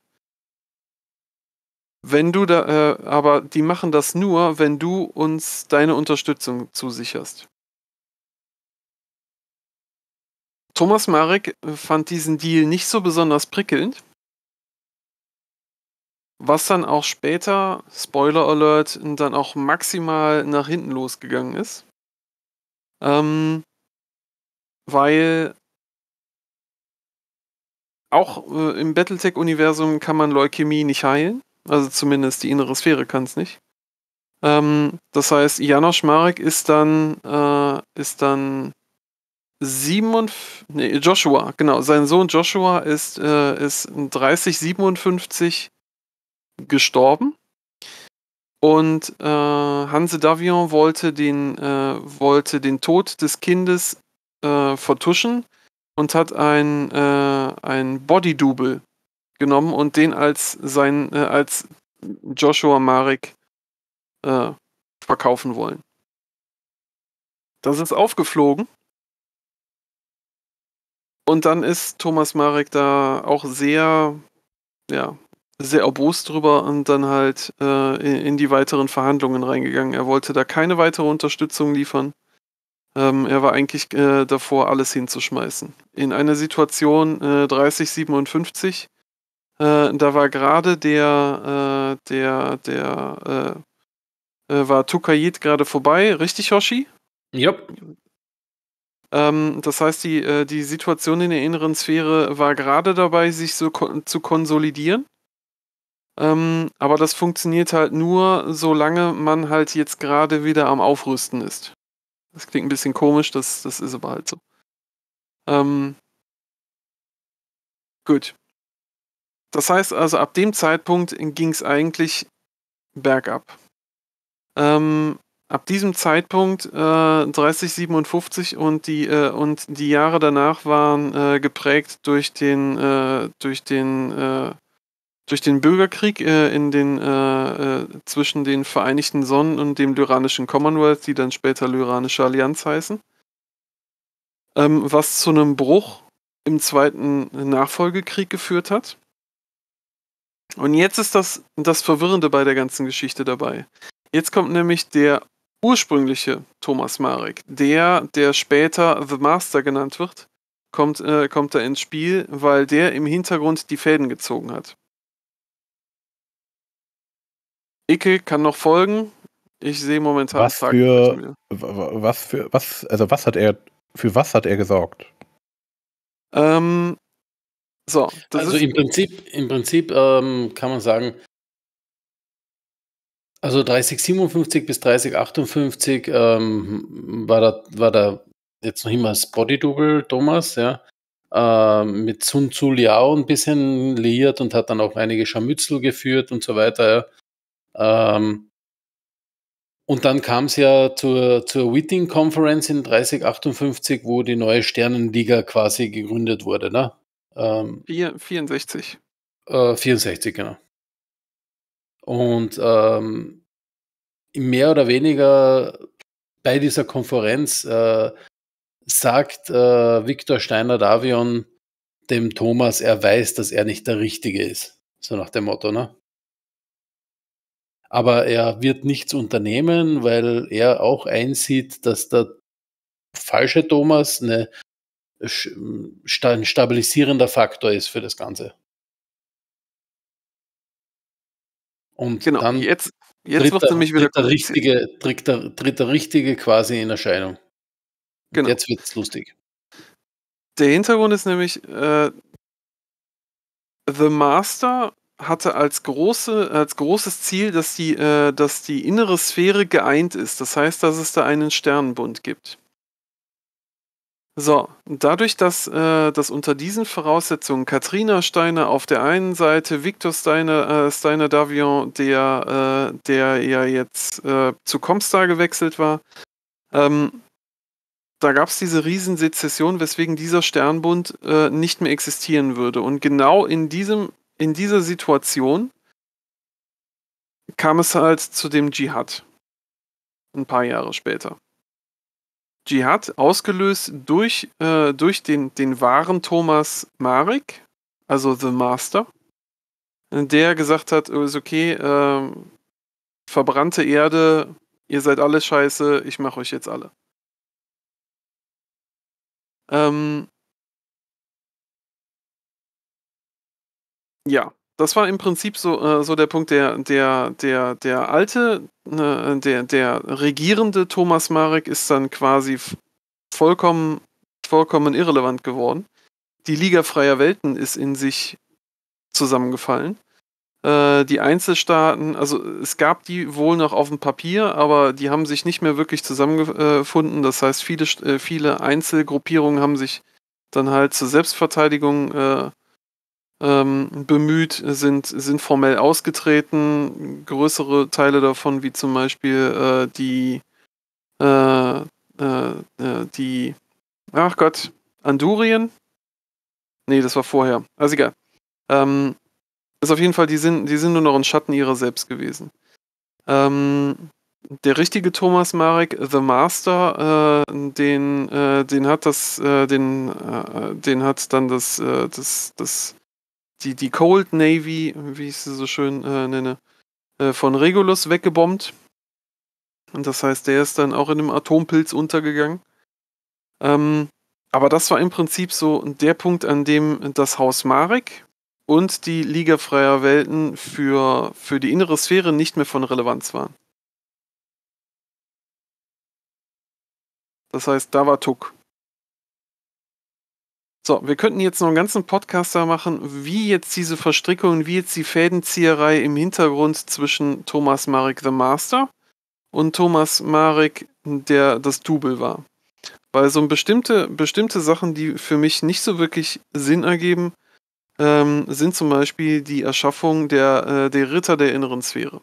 Wenn du da, äh, aber die machen das nur, wenn du uns deine Unterstützung zusicherst. Thomas Marek äh, fand diesen Deal nicht so besonders prickelnd. Was dann auch später, Spoiler Alert, dann auch maximal nach hinten losgegangen ist. Ähm, weil auch äh, im Battletech-Universum kann man Leukämie nicht heilen. Also zumindest die innere Sphäre kann es nicht. Ähm, das heißt, Janosch Marek ist dann, äh, ist dann 57, nee, Joshua, genau. Sein Sohn Joshua ist, äh, ist 30, gestorben. Und äh, Hanse Davion wollte den, äh, wollte den Tod des Kindes äh, vertuschen und hat ein, äh, ein Body-Double genommen und den als sein äh, als Joshua Marek äh, verkaufen wollen. Das ist aufgeflogen. Und dann ist Thomas Marek da auch sehr, ja, sehr erbost drüber und dann halt äh, in, in, die weiteren Verhandlungen reingegangen. Er wollte da keine weitere Unterstützung liefern. Ähm, er war eigentlich äh, davor, alles hinzuschmeißen. In einer Situation äh, 30, 57 äh, da war gerade der, äh, der, der, äh, äh war Tukayit gerade vorbei, richtig, Hoshi? Yep. Ähm, das heißt, die, äh, die Situation in der inneren Sphäre war gerade dabei, sich so ko zu konsolidieren. Ähm, aber das funktioniert halt nur, solange man halt jetzt gerade wieder am Aufrüsten ist. Das klingt ein bisschen komisch, das, das ist aber halt so. Ähm, gut. Das heißt also, ab dem Zeitpunkt ging es eigentlich bergab. Ähm, ab diesem Zeitpunkt äh, 30, 57 und die, äh, und die Jahre danach waren äh, geprägt durch den, äh, durch den, äh, durch den Bürgerkrieg äh, in den, zwischen den Vereinigten Sonnen und dem Lyranischen Commonwealth, die dann später Lyranische Allianz heißen, ähm, was zu einem Bruch im zweiten Nachfolgekrieg geführt hat. Und jetzt ist das, das Verwirrende bei der ganzen Geschichte dabei. Jetzt kommt nämlich der ursprüngliche Thomas Marek, der, der später The Master genannt wird, kommt, äh, kommt da ins Spiel, weil der im Hintergrund die Fäden gezogen hat. Icke kann noch folgen. Ich sehe momentan was für, was für was also was hat er für was hat er gesorgt? Ähm, so, also im Prinzip, im Prinzip ähm, kann man sagen, also 3057 bis 3058 ähm, war, da, war da jetzt noch immer das Body Double Thomas, ja, ähm, mit Sun Tzu Liao ein bisschen liiert und hat dann auch einige Scharmützel geführt und so weiter. Ja. Ähm, und dann kam es ja zur, zur Whiting Conference in 3058, wo die neue Sternenliga quasi gegründet wurde. Ne? Ähm, 64. Äh, 64, genau. Und ähm, mehr oder weniger bei dieser Konferenz äh, sagt äh, Viktor Steiner-Davion dem Thomas, er weiß, dass er nicht der Richtige ist. So nach dem Motto, ne? Aber er wird nichts unternehmen, weil er auch einsieht, dass der falsche Thomas eine ein stabilisierender Faktor ist für das Ganze. Und genau, dann jetzt, jetzt tritt, der, nämlich wieder tritt der richtige, tritt der, tritt der richtige quasi in Erscheinung. Genau. jetzt wird es lustig. Der Hintergrund ist nämlich, äh, The Master hatte als, große, als großes Ziel, dass die, äh, dass die innere Sphäre geeint ist. Das heißt, dass es da einen Sternenbund gibt. So, dadurch, dass, äh, dass unter diesen Voraussetzungen Katrina Steiner auf der einen Seite, Victor Steiner, äh, Steiner Davion, der, äh, der ja jetzt äh, zu Comstar gewechselt war, ähm, da gab es diese Riesensezession, weswegen dieser Sternbund äh, nicht mehr existieren würde. Und genau in, diesem, in dieser Situation kam es halt zu dem Dschihad. Ein paar Jahre später. Dschihad, ausgelöst durch, äh, durch den, den wahren Thomas Marek, also The Master, der gesagt hat, ist okay, äh, verbrannte Erde, ihr seid alle scheiße, ich mache euch jetzt alle. Ähm, ja, das war im Prinzip so, äh, so der Punkt, der, der, der, der alte, äh, der, der regierende Thomas Marek ist dann quasi vollkommen, vollkommen irrelevant geworden. Die Liga freier Welten ist in sich zusammengefallen. Äh, die Einzelstaaten, also es gab die wohl noch auf dem Papier, aber die haben sich nicht mehr wirklich zusammengefunden. Das heißt, viele, äh, viele Einzelgruppierungen haben sich dann halt zur Selbstverteidigung äh, ähm, bemüht, sind, sind formell ausgetreten. Größere Teile davon, wie zum Beispiel äh, die, äh, äh, äh, die, ach Gott, Andurien? Nee, das war vorher. Also egal. Ähm, ist auf jeden Fall, die sind, die sind nur noch ein Schatten ihrer selbst gewesen. Ähm, der richtige Thomas Marek, The Master, äh, den, äh, den hat das, äh, den, äh, den hat dann das, äh, das, das die, die Cold Navy, wie ich sie so schön äh, nenne, äh, von Regulus weggebombt. Und das heißt, der ist dann auch in einem Atompilz untergegangen. Ähm, aber das war im Prinzip so der Punkt, an dem das Haus Marek und die Liga freier Welten für, für die innere Sphäre nicht mehr von Relevanz waren. Das heißt, da war Tuck. So, wir könnten jetzt noch einen ganzen Podcaster machen, wie jetzt diese Verstrickung, wie jetzt die Fädenzieherei im Hintergrund zwischen Thomas Marek the Master und Thomas Marek, der das Double war. Weil so bestimmte, bestimmte Sachen, die für mich nicht so wirklich Sinn ergeben, ähm, sind zum Beispiel die Erschaffung der, äh, der Ritter der inneren Sphäre.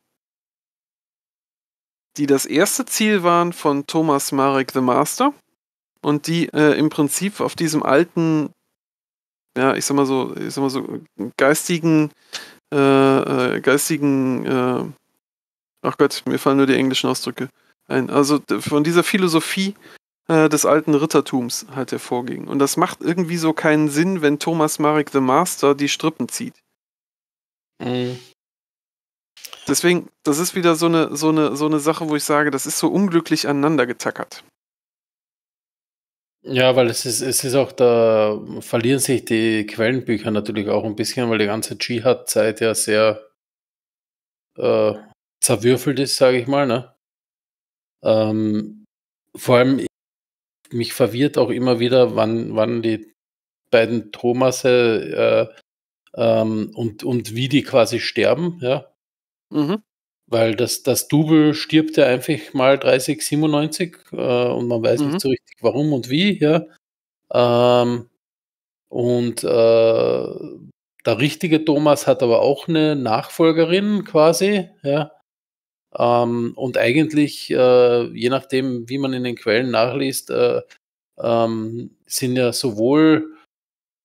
Die das erste Ziel waren von Thomas Marek the Master und die äh, im Prinzip auf diesem alten, ja, ich sag mal so, ich sag mal so, geistigen, äh, äh, geistigen, äh, ach Gott, mir fallen nur die englischen Ausdrücke ein. Also von dieser Philosophie äh, des alten Rittertums halt hervorging. Und das macht irgendwie so keinen Sinn, wenn Thomas Marek the Master die Strippen zieht. Mhm. Deswegen, das ist wieder so eine, so, eine, so eine Sache, wo ich sage, das ist so unglücklich aneinander getackert. Ja, weil es ist, es ist auch da, verlieren sich die Quellenbücher natürlich auch ein bisschen, weil die ganze Dschihad-Zeit ja sehr äh, zerwürfelt ist, sage ich mal. Ne? Ähm, vor allem, mich verwirrt auch immer wieder, wann, wann die beiden Thomasse äh, ähm, und, und wie die quasi sterben. Ja? Mhm. Weil das, das Double stirbt ja einfach mal 30, 97 äh, und man weiß mhm. nicht so richtig warum und wie, ja. Ähm, und äh, der richtige Thomas hat aber auch eine Nachfolgerin quasi, ja. Ähm, und eigentlich, äh, je nachdem, wie man in den Quellen nachliest, äh, ähm, sind ja sowohl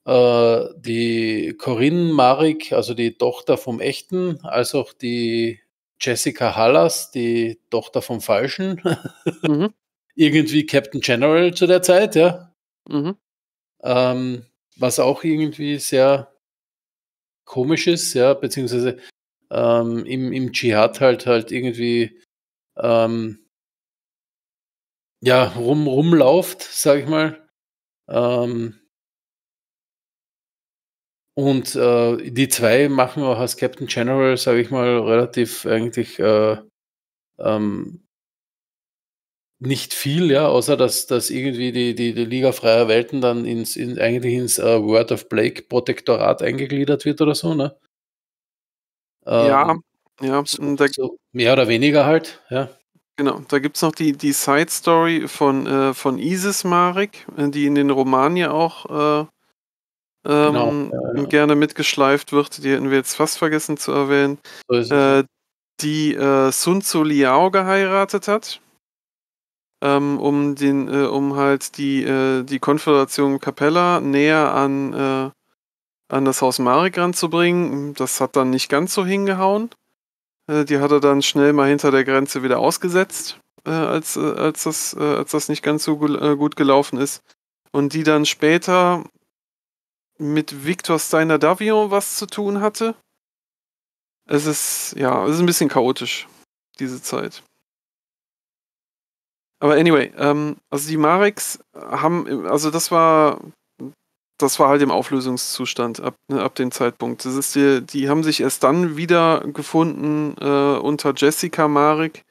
äh, die Corinne Marik, also die Tochter vom Echten, als auch die Jessica Hallas, die Tochter vom Falschen, mhm. [LAUGHS] irgendwie Captain General zu der Zeit, ja. Mhm. Ähm, was auch irgendwie sehr komisch ist, ja, beziehungsweise ähm, im, im Dschihad halt halt irgendwie ähm, ja, rum, rumlauft, sag ich mal. Ähm, und äh, die zwei machen auch als Captain General, sage ich mal, relativ eigentlich äh, ähm, nicht viel, ja, außer dass, dass irgendwie die, die, die Liga freier Welten dann ins, in, eigentlich ins uh, äh, Word of Blake Protektorat eingegliedert wird oder so, ne? Ähm, ja, ja, so, so mehr oder weniger halt, ja. Genau, da gibt es noch die, die Side-Story von, äh, von Isis Marek, äh, die in den Roman ja auch äh, Genau. ähm, genau. gerne mitgeschleift wird, die hätten wir jetzt fast vergessen zu erwähnen, so äh, die äh, Sun Tzu Liao geheiratet hat, ähm, um, den, äh, um halt die, äh, die Konföderation Capella näher an, äh, an das Haus Marik ranzubringen. Das hat dann nicht ganz so hingehauen. Äh, die hat er dann schnell mal hinter der Grenze wieder ausgesetzt. als, als, das, als das nicht ganz so gut gelaufen ist. Und die dann später mit Victor Steiner Davion was zu tun hatte. Es ist, ja, es ist ein bisschen chaotisch, diese Zeit. Aber anyway, ähm, also die Mareks haben, also das war, das war halt im Auflösungszustand ab, ne, ab dem Zeitpunkt. Das ist die, die haben sich erst dann wieder gefunden äh, unter Jessica Marek,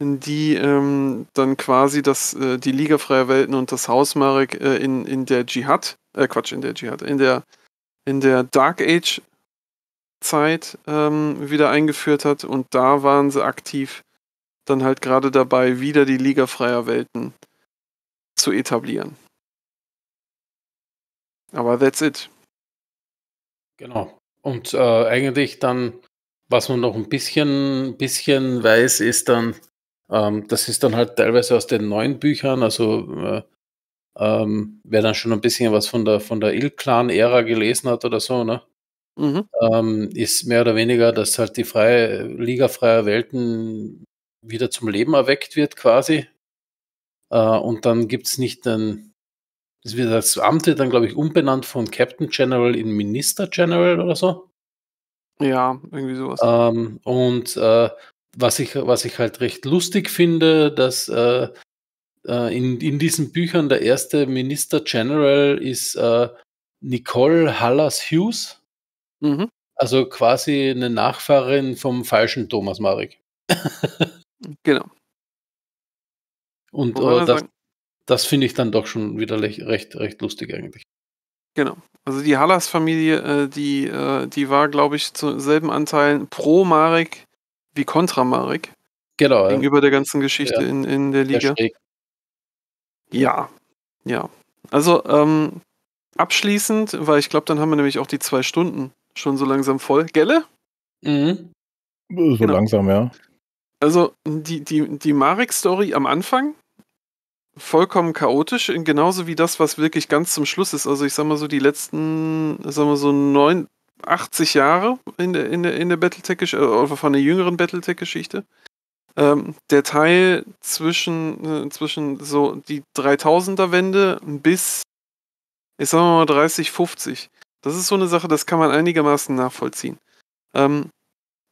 die ähm, dann quasi das, äh, die Liga Freier Welten und das Haus Marek äh, in, in der Dschihad äh Quatsch, in der Dschihad, in der, in der Dark Age Zeit ähm, wieder eingeführt hat und da waren sie aktiv dann halt gerade dabei, wieder die Liga freier Welten zu etablieren. Aber that's it. Genau. Und äh, eigentlich dann, was man noch ein bisschen, bisschen weiß, ist dann, ähm, das ist dann halt teilweise aus den neuen Büchern, also äh, ähm, wer dann schon ein bisschen was von der, von der Ill-Clan-Ära gelesen hat oder so, ne? Mhm. Ähm, ist mehr oder weniger, dass halt die freie Liga freier Welten wieder zum Leben erweckt wird, quasi. Äh, und dann gibt es nicht ein, es wird, das Amt dann, glaube ich, umbenannt von Captain General in Minister General oder so. Ja, irgendwie sowas. Ähm, und äh, was, ich, was ich halt recht lustig finde, dass äh, äh, in, in diesen Büchern der erste Minister General ist äh, Nicole Hallas Hughes. Mhm. Also quasi eine Nachfahrin vom falschen Thomas Marek. [LAUGHS] genau. Und äh, das, das finde ich dann doch schon wieder recht, recht lustig eigentlich. Genau. Also die Hallas-Familie, äh, die, äh, die war, glaube ich, zu selben Anteilen pro Marek wie kontra Marek. Genau. Gegenüber ja. der ganzen Geschichte ja. in, in der Liga. Sehr schräg, ja, ja. Also ähm, abschließend, weil ich glaube, dann haben wir nämlich auch die zwei Stunden schon so langsam voll. Gelle? Mhm. So genau. langsam, ja. Also die, die, die Marek-Story am Anfang, vollkommen chaotisch, genauso wie das, was wirklich ganz zum Schluss ist. Also ich sag mal so die letzten, sagen wir so neun, 80 Jahre in der, in der, in der Battletech, oder äh, von der jüngeren Battletech-Geschichte ähm, der Teil zwischen, äh, zwischen so die 3000er-Wende bis, ich sag mal 30, 50. Das ist so eine Sache, das kann man einigermaßen nachvollziehen. Ähm,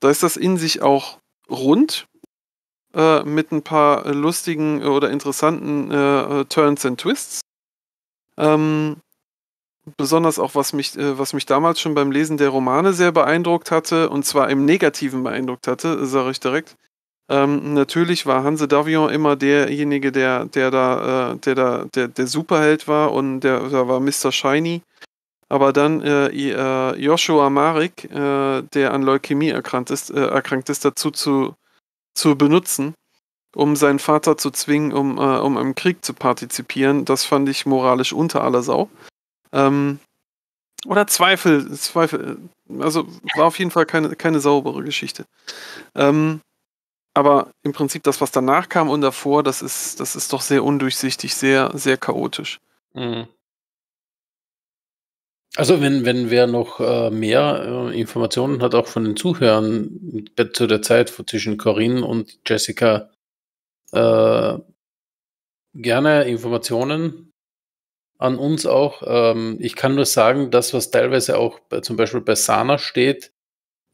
da ist das in sich auch rund äh, mit ein paar lustigen äh, oder interessanten äh, äh, Turns and Twists. Ähm, besonders auch was mich, äh, was mich damals schon beim Lesen der Romane sehr beeindruckt hatte, und zwar im Negativen beeindruckt hatte, sage ich direkt, ähm, natürlich war Hanse Davion immer derjenige, der, der da, äh, der da, der, der Superheld war und der, der war Mr. Shiny. Aber dann äh, äh, Joshua Marik, äh, der an Leukämie erkrankt ist, äh, erkrankt ist dazu zu, zu benutzen, um seinen Vater zu zwingen, um, äh, um im Krieg zu partizipieren, das fand ich moralisch unter aller Sau. Ähm, oder Zweifel, Zweifel. Also war auf jeden Fall keine, keine saubere Geschichte. Ähm, aber im Prinzip das, was danach kam und davor, das ist, das ist doch sehr undurchsichtig, sehr, sehr chaotisch. Mhm. Also wenn, wenn wer noch äh, mehr äh, Informationen hat, auch von den Zuhörern zu der Zeit zwischen Corinne und Jessica, äh, gerne Informationen an uns auch. Ähm, ich kann nur sagen, das, was teilweise auch bei, zum Beispiel bei Sana steht,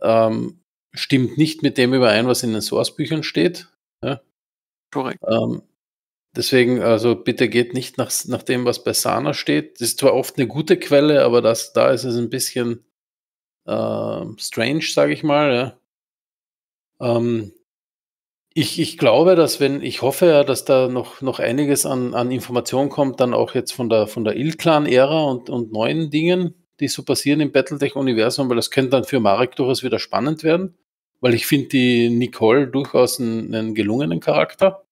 ähm, stimmt nicht mit dem überein, was in den Sourcebüchern steht. Ja? Korrekt. Ähm, deswegen, also bitte geht nicht nach, nach dem, was bei Sana steht. Das ist zwar oft eine gute Quelle, aber das, da ist es ein bisschen äh, strange, sage ich mal. Ja? Ähm, ich, ich glaube, dass wenn, ich hoffe ja, dass da noch, noch einiges an, an Information kommt, dann auch jetzt von der, von der Ilklan-Ära und, und neuen Dingen, die so passieren im Battletech-Universum, weil das könnte dann für Marek durchaus wieder spannend werden weil ich finde die Nicole durchaus einen, einen, gelungenen Charakter.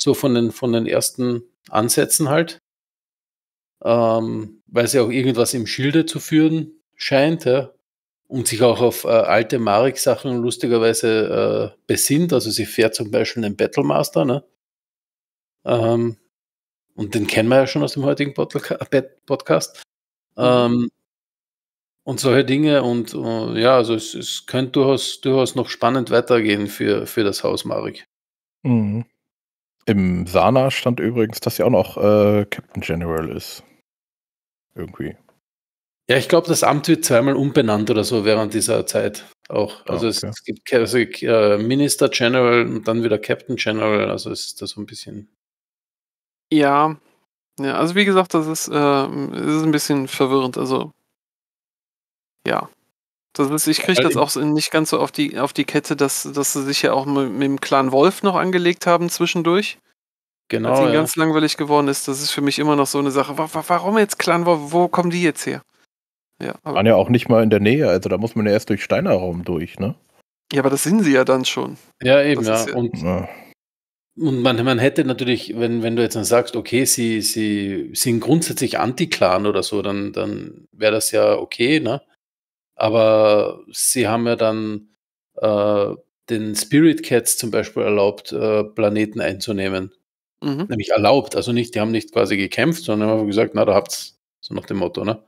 So von den, von den ersten Ansätzen halt. Ähm, weil sie auch irgendwas im Schilde zu führen scheint, ja. Und sich auch auf äh, alte marik sachen lustigerweise äh, besinnt. Also sie fährt zum Beispiel einen Battlemaster, ne? Ähm, und den kennen wir ja schon aus dem heutigen Podcast. Mhm. Ähm, und solche Dinge. Und uh, ja, also es, es könnte durchaus, durchaus noch spannend weitergehen für, für das Haus Marik. Mhm. Im Sana stand übrigens, dass sie auch noch äh, Captain General ist. Irgendwie. Ja, ich glaube, das Amt wird zweimal umbenannt oder so während dieser Zeit auch. Ah, also oh, okay. es, es, gibt also, äh, Minister General und dann wieder Captain General. Also es ist da so ein bisschen. Ja. ja. Also wie gesagt, das ist, äh, das ist ein bisschen verwirrend. Also ja. Das ist, ich kriege das also auch nicht ganz so auf die, auf die Kette, dass, dass sie sich ja auch mit, mit dem Clan Wolf noch angelegt haben zwischendurch. Genau. Als ihnen ja. ganz langweilig geworden ist. Das ist für mich immer noch so eine Sache. Warum jetzt Clan Wolf? Wo kommen die jetzt her? Ja, Waren ja auch nicht mal in der Nähe. Also da muss man ja erst durch Steinerraum durch, ne? Ja, aber das sind sie ja dann schon. Ja, eben, ja. ja. Und, ja. und man, man, hätte natürlich, wenn, wenn du jetzt dann sagst, okay, sie, sie sind grundsätzlich Anti-Clan oder so, dann, dann wäre das ja okay, ne? Aber sie haben ja dann äh, den Spirit Cats zum Beispiel erlaubt, äh, Planeten einzunehmen. Mhm. Nämlich erlaubt, also nicht, die haben nicht quasi gekämpft, sondern haben einfach gesagt, na, da habt's, so nach dem Motto, ne?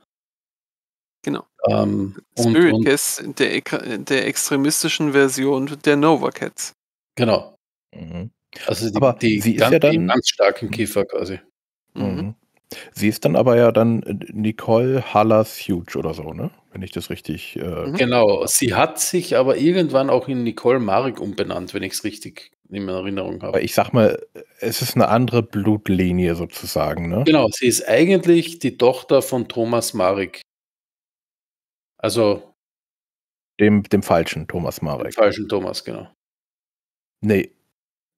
Genau. Ähm, Spirit und, Cats der, der extremistischen Version der Nova Cats. Genau. Mhm. Also die, aber die, sie ganz, ist ja dann, ganz starken Kiefer quasi. Mhm. mhm. Sie ist dann aber ja dann äh, Nicole Hallas Huge oder so, ne? wenn ich das richtig. Äh mhm. genau, sie hat sich aber irgendwann auch in Nicole Marek umbenannt, wenn ich es richtig in Erinnerung habe. Aber ich sag mal, es ist eine andere Blutlinie sozusagen, ne? Genau, sie ist eigentlich die Tochter von Thomas Marek. Also. Dem, dem falschen Thomas Marek. Dem falschen Thomas, genau. Nee.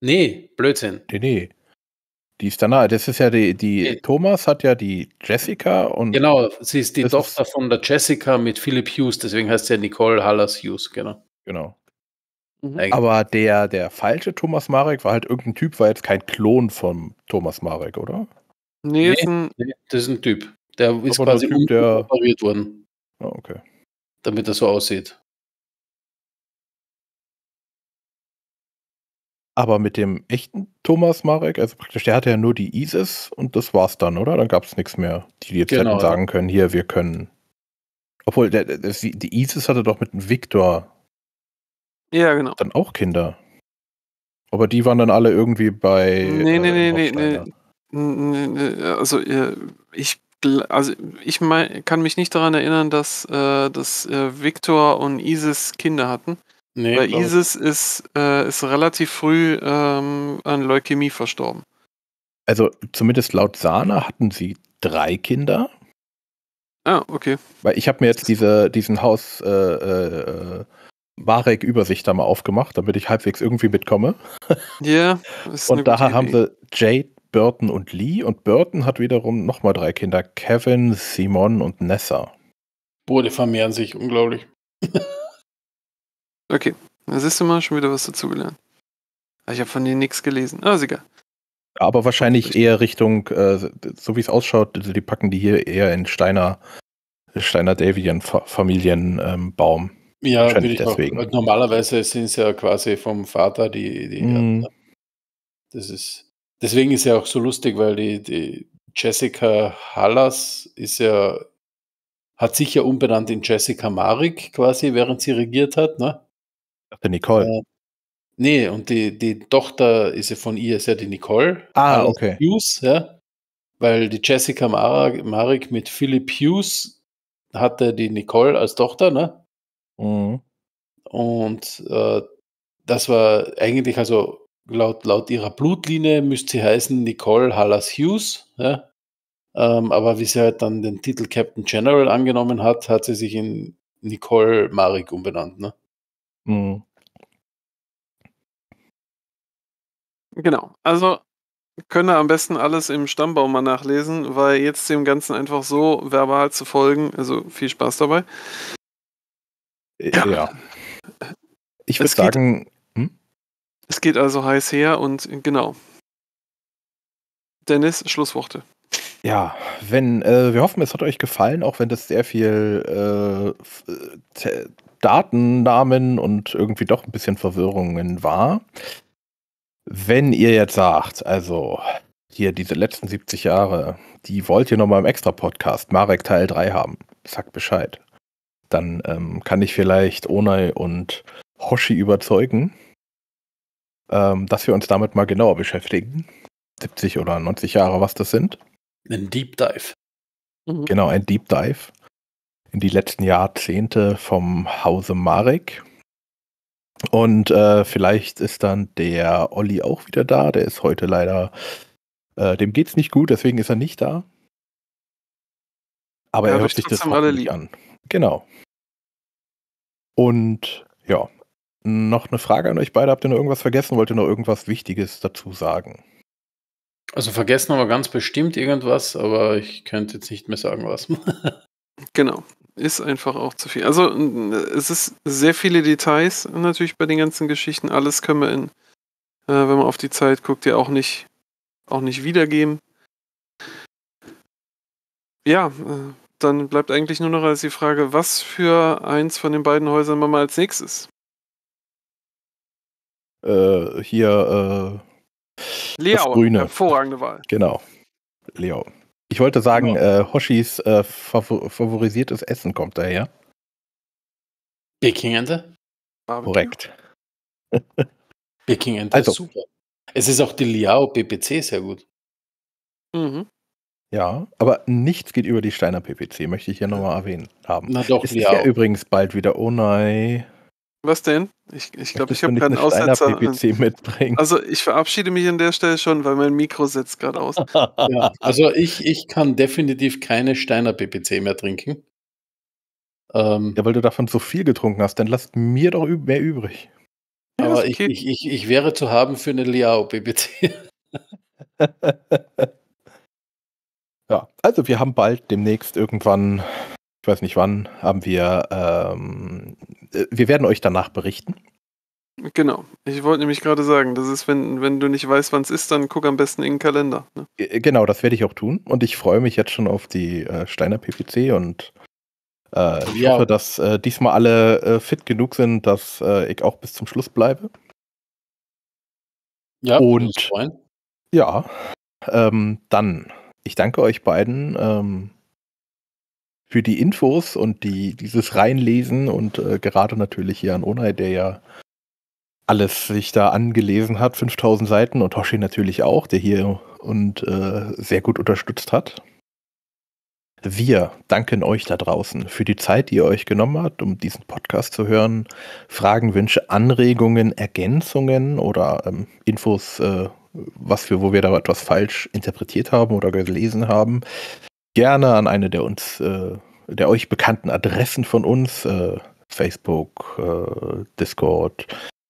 Nee, Blödsinn. Nee, nee. Die ist danach, das ist ja die, die, die Thomas hat ja die Jessica und. Genau, sie ist die Tochter ist von der Jessica mit Philip Hughes, deswegen heißt sie ja Nicole Hallas Hughes, genau. Genau. Mhm. Aber der, der falsche Thomas Marek war halt irgendein Typ, war jetzt kein Klon von Thomas Marek, oder? Nee, nee, das ist ein Typ. Der ist Aber quasi der worden. Oh, okay. Damit er so aussieht. Aber mit dem echten Thomas Marek, also praktisch, der hatte ja nur die ISIS und das war's dann, oder? Dann gab es nichts mehr, die jetzt genau. hätten also sagen können, hier, wir können. Obwohl, der, der, die ISIS hatte doch mit dem Viktor ja, genau. dann auch Kinder. Aber die waren dann alle irgendwie bei. Nee, äh, nee, nee, nee, nee, also, äh, also, ich, also ich mein, kann mich nicht daran erinnern, dass, äh, dass äh, Viktor und Isis Kinder hatten. Nee, Weil Isis ist, äh, ist relativ früh ähm, an Leukämie verstorben. Also zumindest laut Sana hatten sie drei Kinder. Ah, okay. Weil ich habe mir jetzt diese, diesen Haus äh, äh, Marek Übersicht da mal aufgemacht, damit ich halbwegs irgendwie mitkomme. [LAUGHS] Ja. Yeah, und da haben sie Jade, Burton und Lee und Burton hat wiederum nochmal drei Kinder: Kevin, Simon und Nessa. Boah, die vermehren sich unglaublich. [LAUGHS] Okay. Da siehst du mal schon wieder was dazugelernt. Ah, ich habe von dir nichts gelesen. Ah, ist egal. Aber wahrscheinlich eher Richtung, äh, so wie es ausschaut, also die packen die hier eher in Steiner, Steiner Davian Familienbaum. Ähm, ja, wahrscheinlich deswegen. Auch, also normalerweise sind es ja quasi vom Vater die, die mm. Das ist, deswegen ist ja auch so lustig, weil die, die Jessica Hallas ist ja, hat sich ja umbenannt in Jessica Marik quasi, während sie regiert hat, ne? dachte Nicole. Äh, nee, und die, die Tochter ist ja von ihr, ist ja die Nicole. Ah, Alice äh, okay. Hughes, ja. Weil die Jessica Mar Marik mit Philipp Hughes hatte die Nicole als Tochter, ne? Mhm. Und äh, das war eigentlich, also laut, laut ihrer Blutlinie müsste sie heißen Nicole Hallas Hughes, ja? Ähm, aber wie sie halt dann den Titel Captain General angenommen hat, hat sie sich in Nicole Marik umbenannt, ne? Mhm. Genau. Also können am besten alles im Stammbaum mal nachlesen, weil jetzt dem Ganzen einfach so verbal zu folgen, also viel Spaß dabei. Ja. ja. Ich würde sagen. Geht, hm? Es geht also heiß her und genau. Dennis, Schlussworte. Ja, wenn, äh, wir hoffen, es hat euch gefallen, auch wenn das sehr viel äh, äh Datennamen und irgendwie doch ein bisschen Verwirrungen war. Wenn ihr jetzt sagt, also hier diese letzten 70 Jahre, die wollt ihr nochmal im Extra-Podcast Marek Teil 3 haben, sagt Bescheid. Dann ähm, kann ich vielleicht Onai und Hoshi überzeugen, ähm, dass wir uns damit mal genauer beschäftigen. 70 oder 90 Jahre, was das sind. Ein Deep Dive. Mhm. Genau, ein Deep Dive in die letzten Jahrzehnte vom Hause Marek. Und äh, vielleicht ist dann der Olli auch wieder da. Der ist heute leider, äh, dem geht's nicht gut, deswegen ist er nicht da. Aber ja, er hört sich das alle an. Genau. Und ja, noch eine Frage an euch beide. Habt ihr noch irgendwas vergessen? Wollt ihr noch irgendwas Wichtiges dazu sagen? Also vergessen haben wir ganz bestimmt irgendwas, aber ich könnte jetzt nicht mehr sagen, was. genau ist einfach auch zu viel. Also es ist sehr viele Details natürlich bei den ganzen Geschichten. Alles können wir in, äh, wenn man auf die Zeit guckt, ja auch nicht, auch nicht wiedergeben. Ja, äh, dann bleibt eigentlich nur noch als die Frage, was für eins von den beiden Häusern machen wir als nächstes? Äh, hier äh, Leau, hervorragende Wahl. Genau, Leau. Ich wollte sagen, ja. äh, Hoshis äh, favor favorisiertes Essen kommt daher. Peking-Ente? Korrekt. [LAUGHS] Peking-Ente also. ist super. Es ist auch die Liao PPC sehr gut. Mhm. Ja, aber nichts geht über die Steiner PPC, möchte ich hier nochmal erwähnen haben. Na doch, Liao. Ist ja übrigens bald wieder, oh nein. Was denn? Ich glaube, ich, glaub, ich habe gerade einen Aussetzer. PPC mitbringen. Also ich verabschiede mich an der Stelle schon, weil mein Mikro setzt gerade aus. [LAUGHS] ja, also ich, ich kann definitiv keine Steiner PPC mehr trinken. Ähm, ja, weil du davon so viel getrunken hast, dann lasst mir doch mehr übrig. aber okay. ich, ich, ich, ich wäre zu haben für eine Liao PPC. [LAUGHS] ja, also wir haben bald demnächst irgendwann ich weiß nicht wann, haben wir, ähm, äh, wir werden euch danach berichten. Genau. Ich wollte nämlich gerade sagen, das ist, wenn, wenn du nicht weißt, wann es ist, dann guck am besten in den Kalender. Ne? Äh, genau, das werde ich auch tun. Und ich freue mich jetzt schon auf die äh, Steiner PPC und äh, ich ja. hoffe, dass äh, diesmal alle äh, fit genug sind, dass äh, ich auch bis zum Schluss bleibe. Ja, und ja, ähm, dann, ich danke euch beiden. Ähm, für die Infos und die, dieses Reinlesen und äh, gerade natürlich hier an Onai, der ja alles sich da angelesen hat, 5000 Seiten und Hoshi natürlich auch, der hier und äh, sehr gut unterstützt hat. Wir danken euch da draußen für die Zeit, die ihr euch genommen habt, um diesen Podcast zu hören. Fragen, Wünsche, Anregungen, Ergänzungen oder ähm, Infos, äh, was wir, wo wir da etwas falsch interpretiert haben oder gelesen haben, gerne an eine der uns, äh, der euch bekannten Adressen von uns, äh, Facebook, äh, Discord,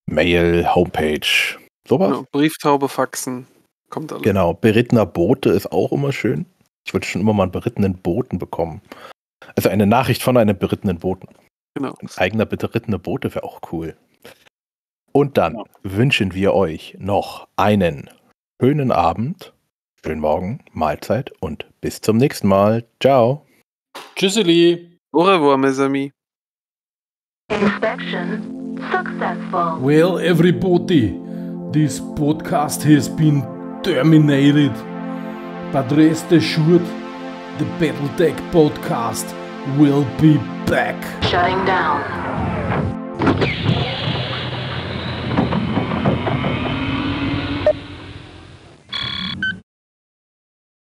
Mail, Homepage, sowas. Genau, Brieftaube, Faxen, kommt alles. Genau, berittener Bote ist auch immer schön. Ich würde schon immer mal einen berittenen Boten bekommen. Also eine Nachricht von einem berittenen Boten. Genau. Ein eigener berittener Bote wäre auch cool. Und dann genau. wünschen wir euch noch einen schönen Abend schönen Morgen, Mahlzeit und bis zum nächsten Mal. Ciao. Tschüsseli. Au revoir, mes amis. Inspection successful. Well, everybody, this podcast has been terminated. But rest assured, the Battle Deck podcast will be back. Shutting down.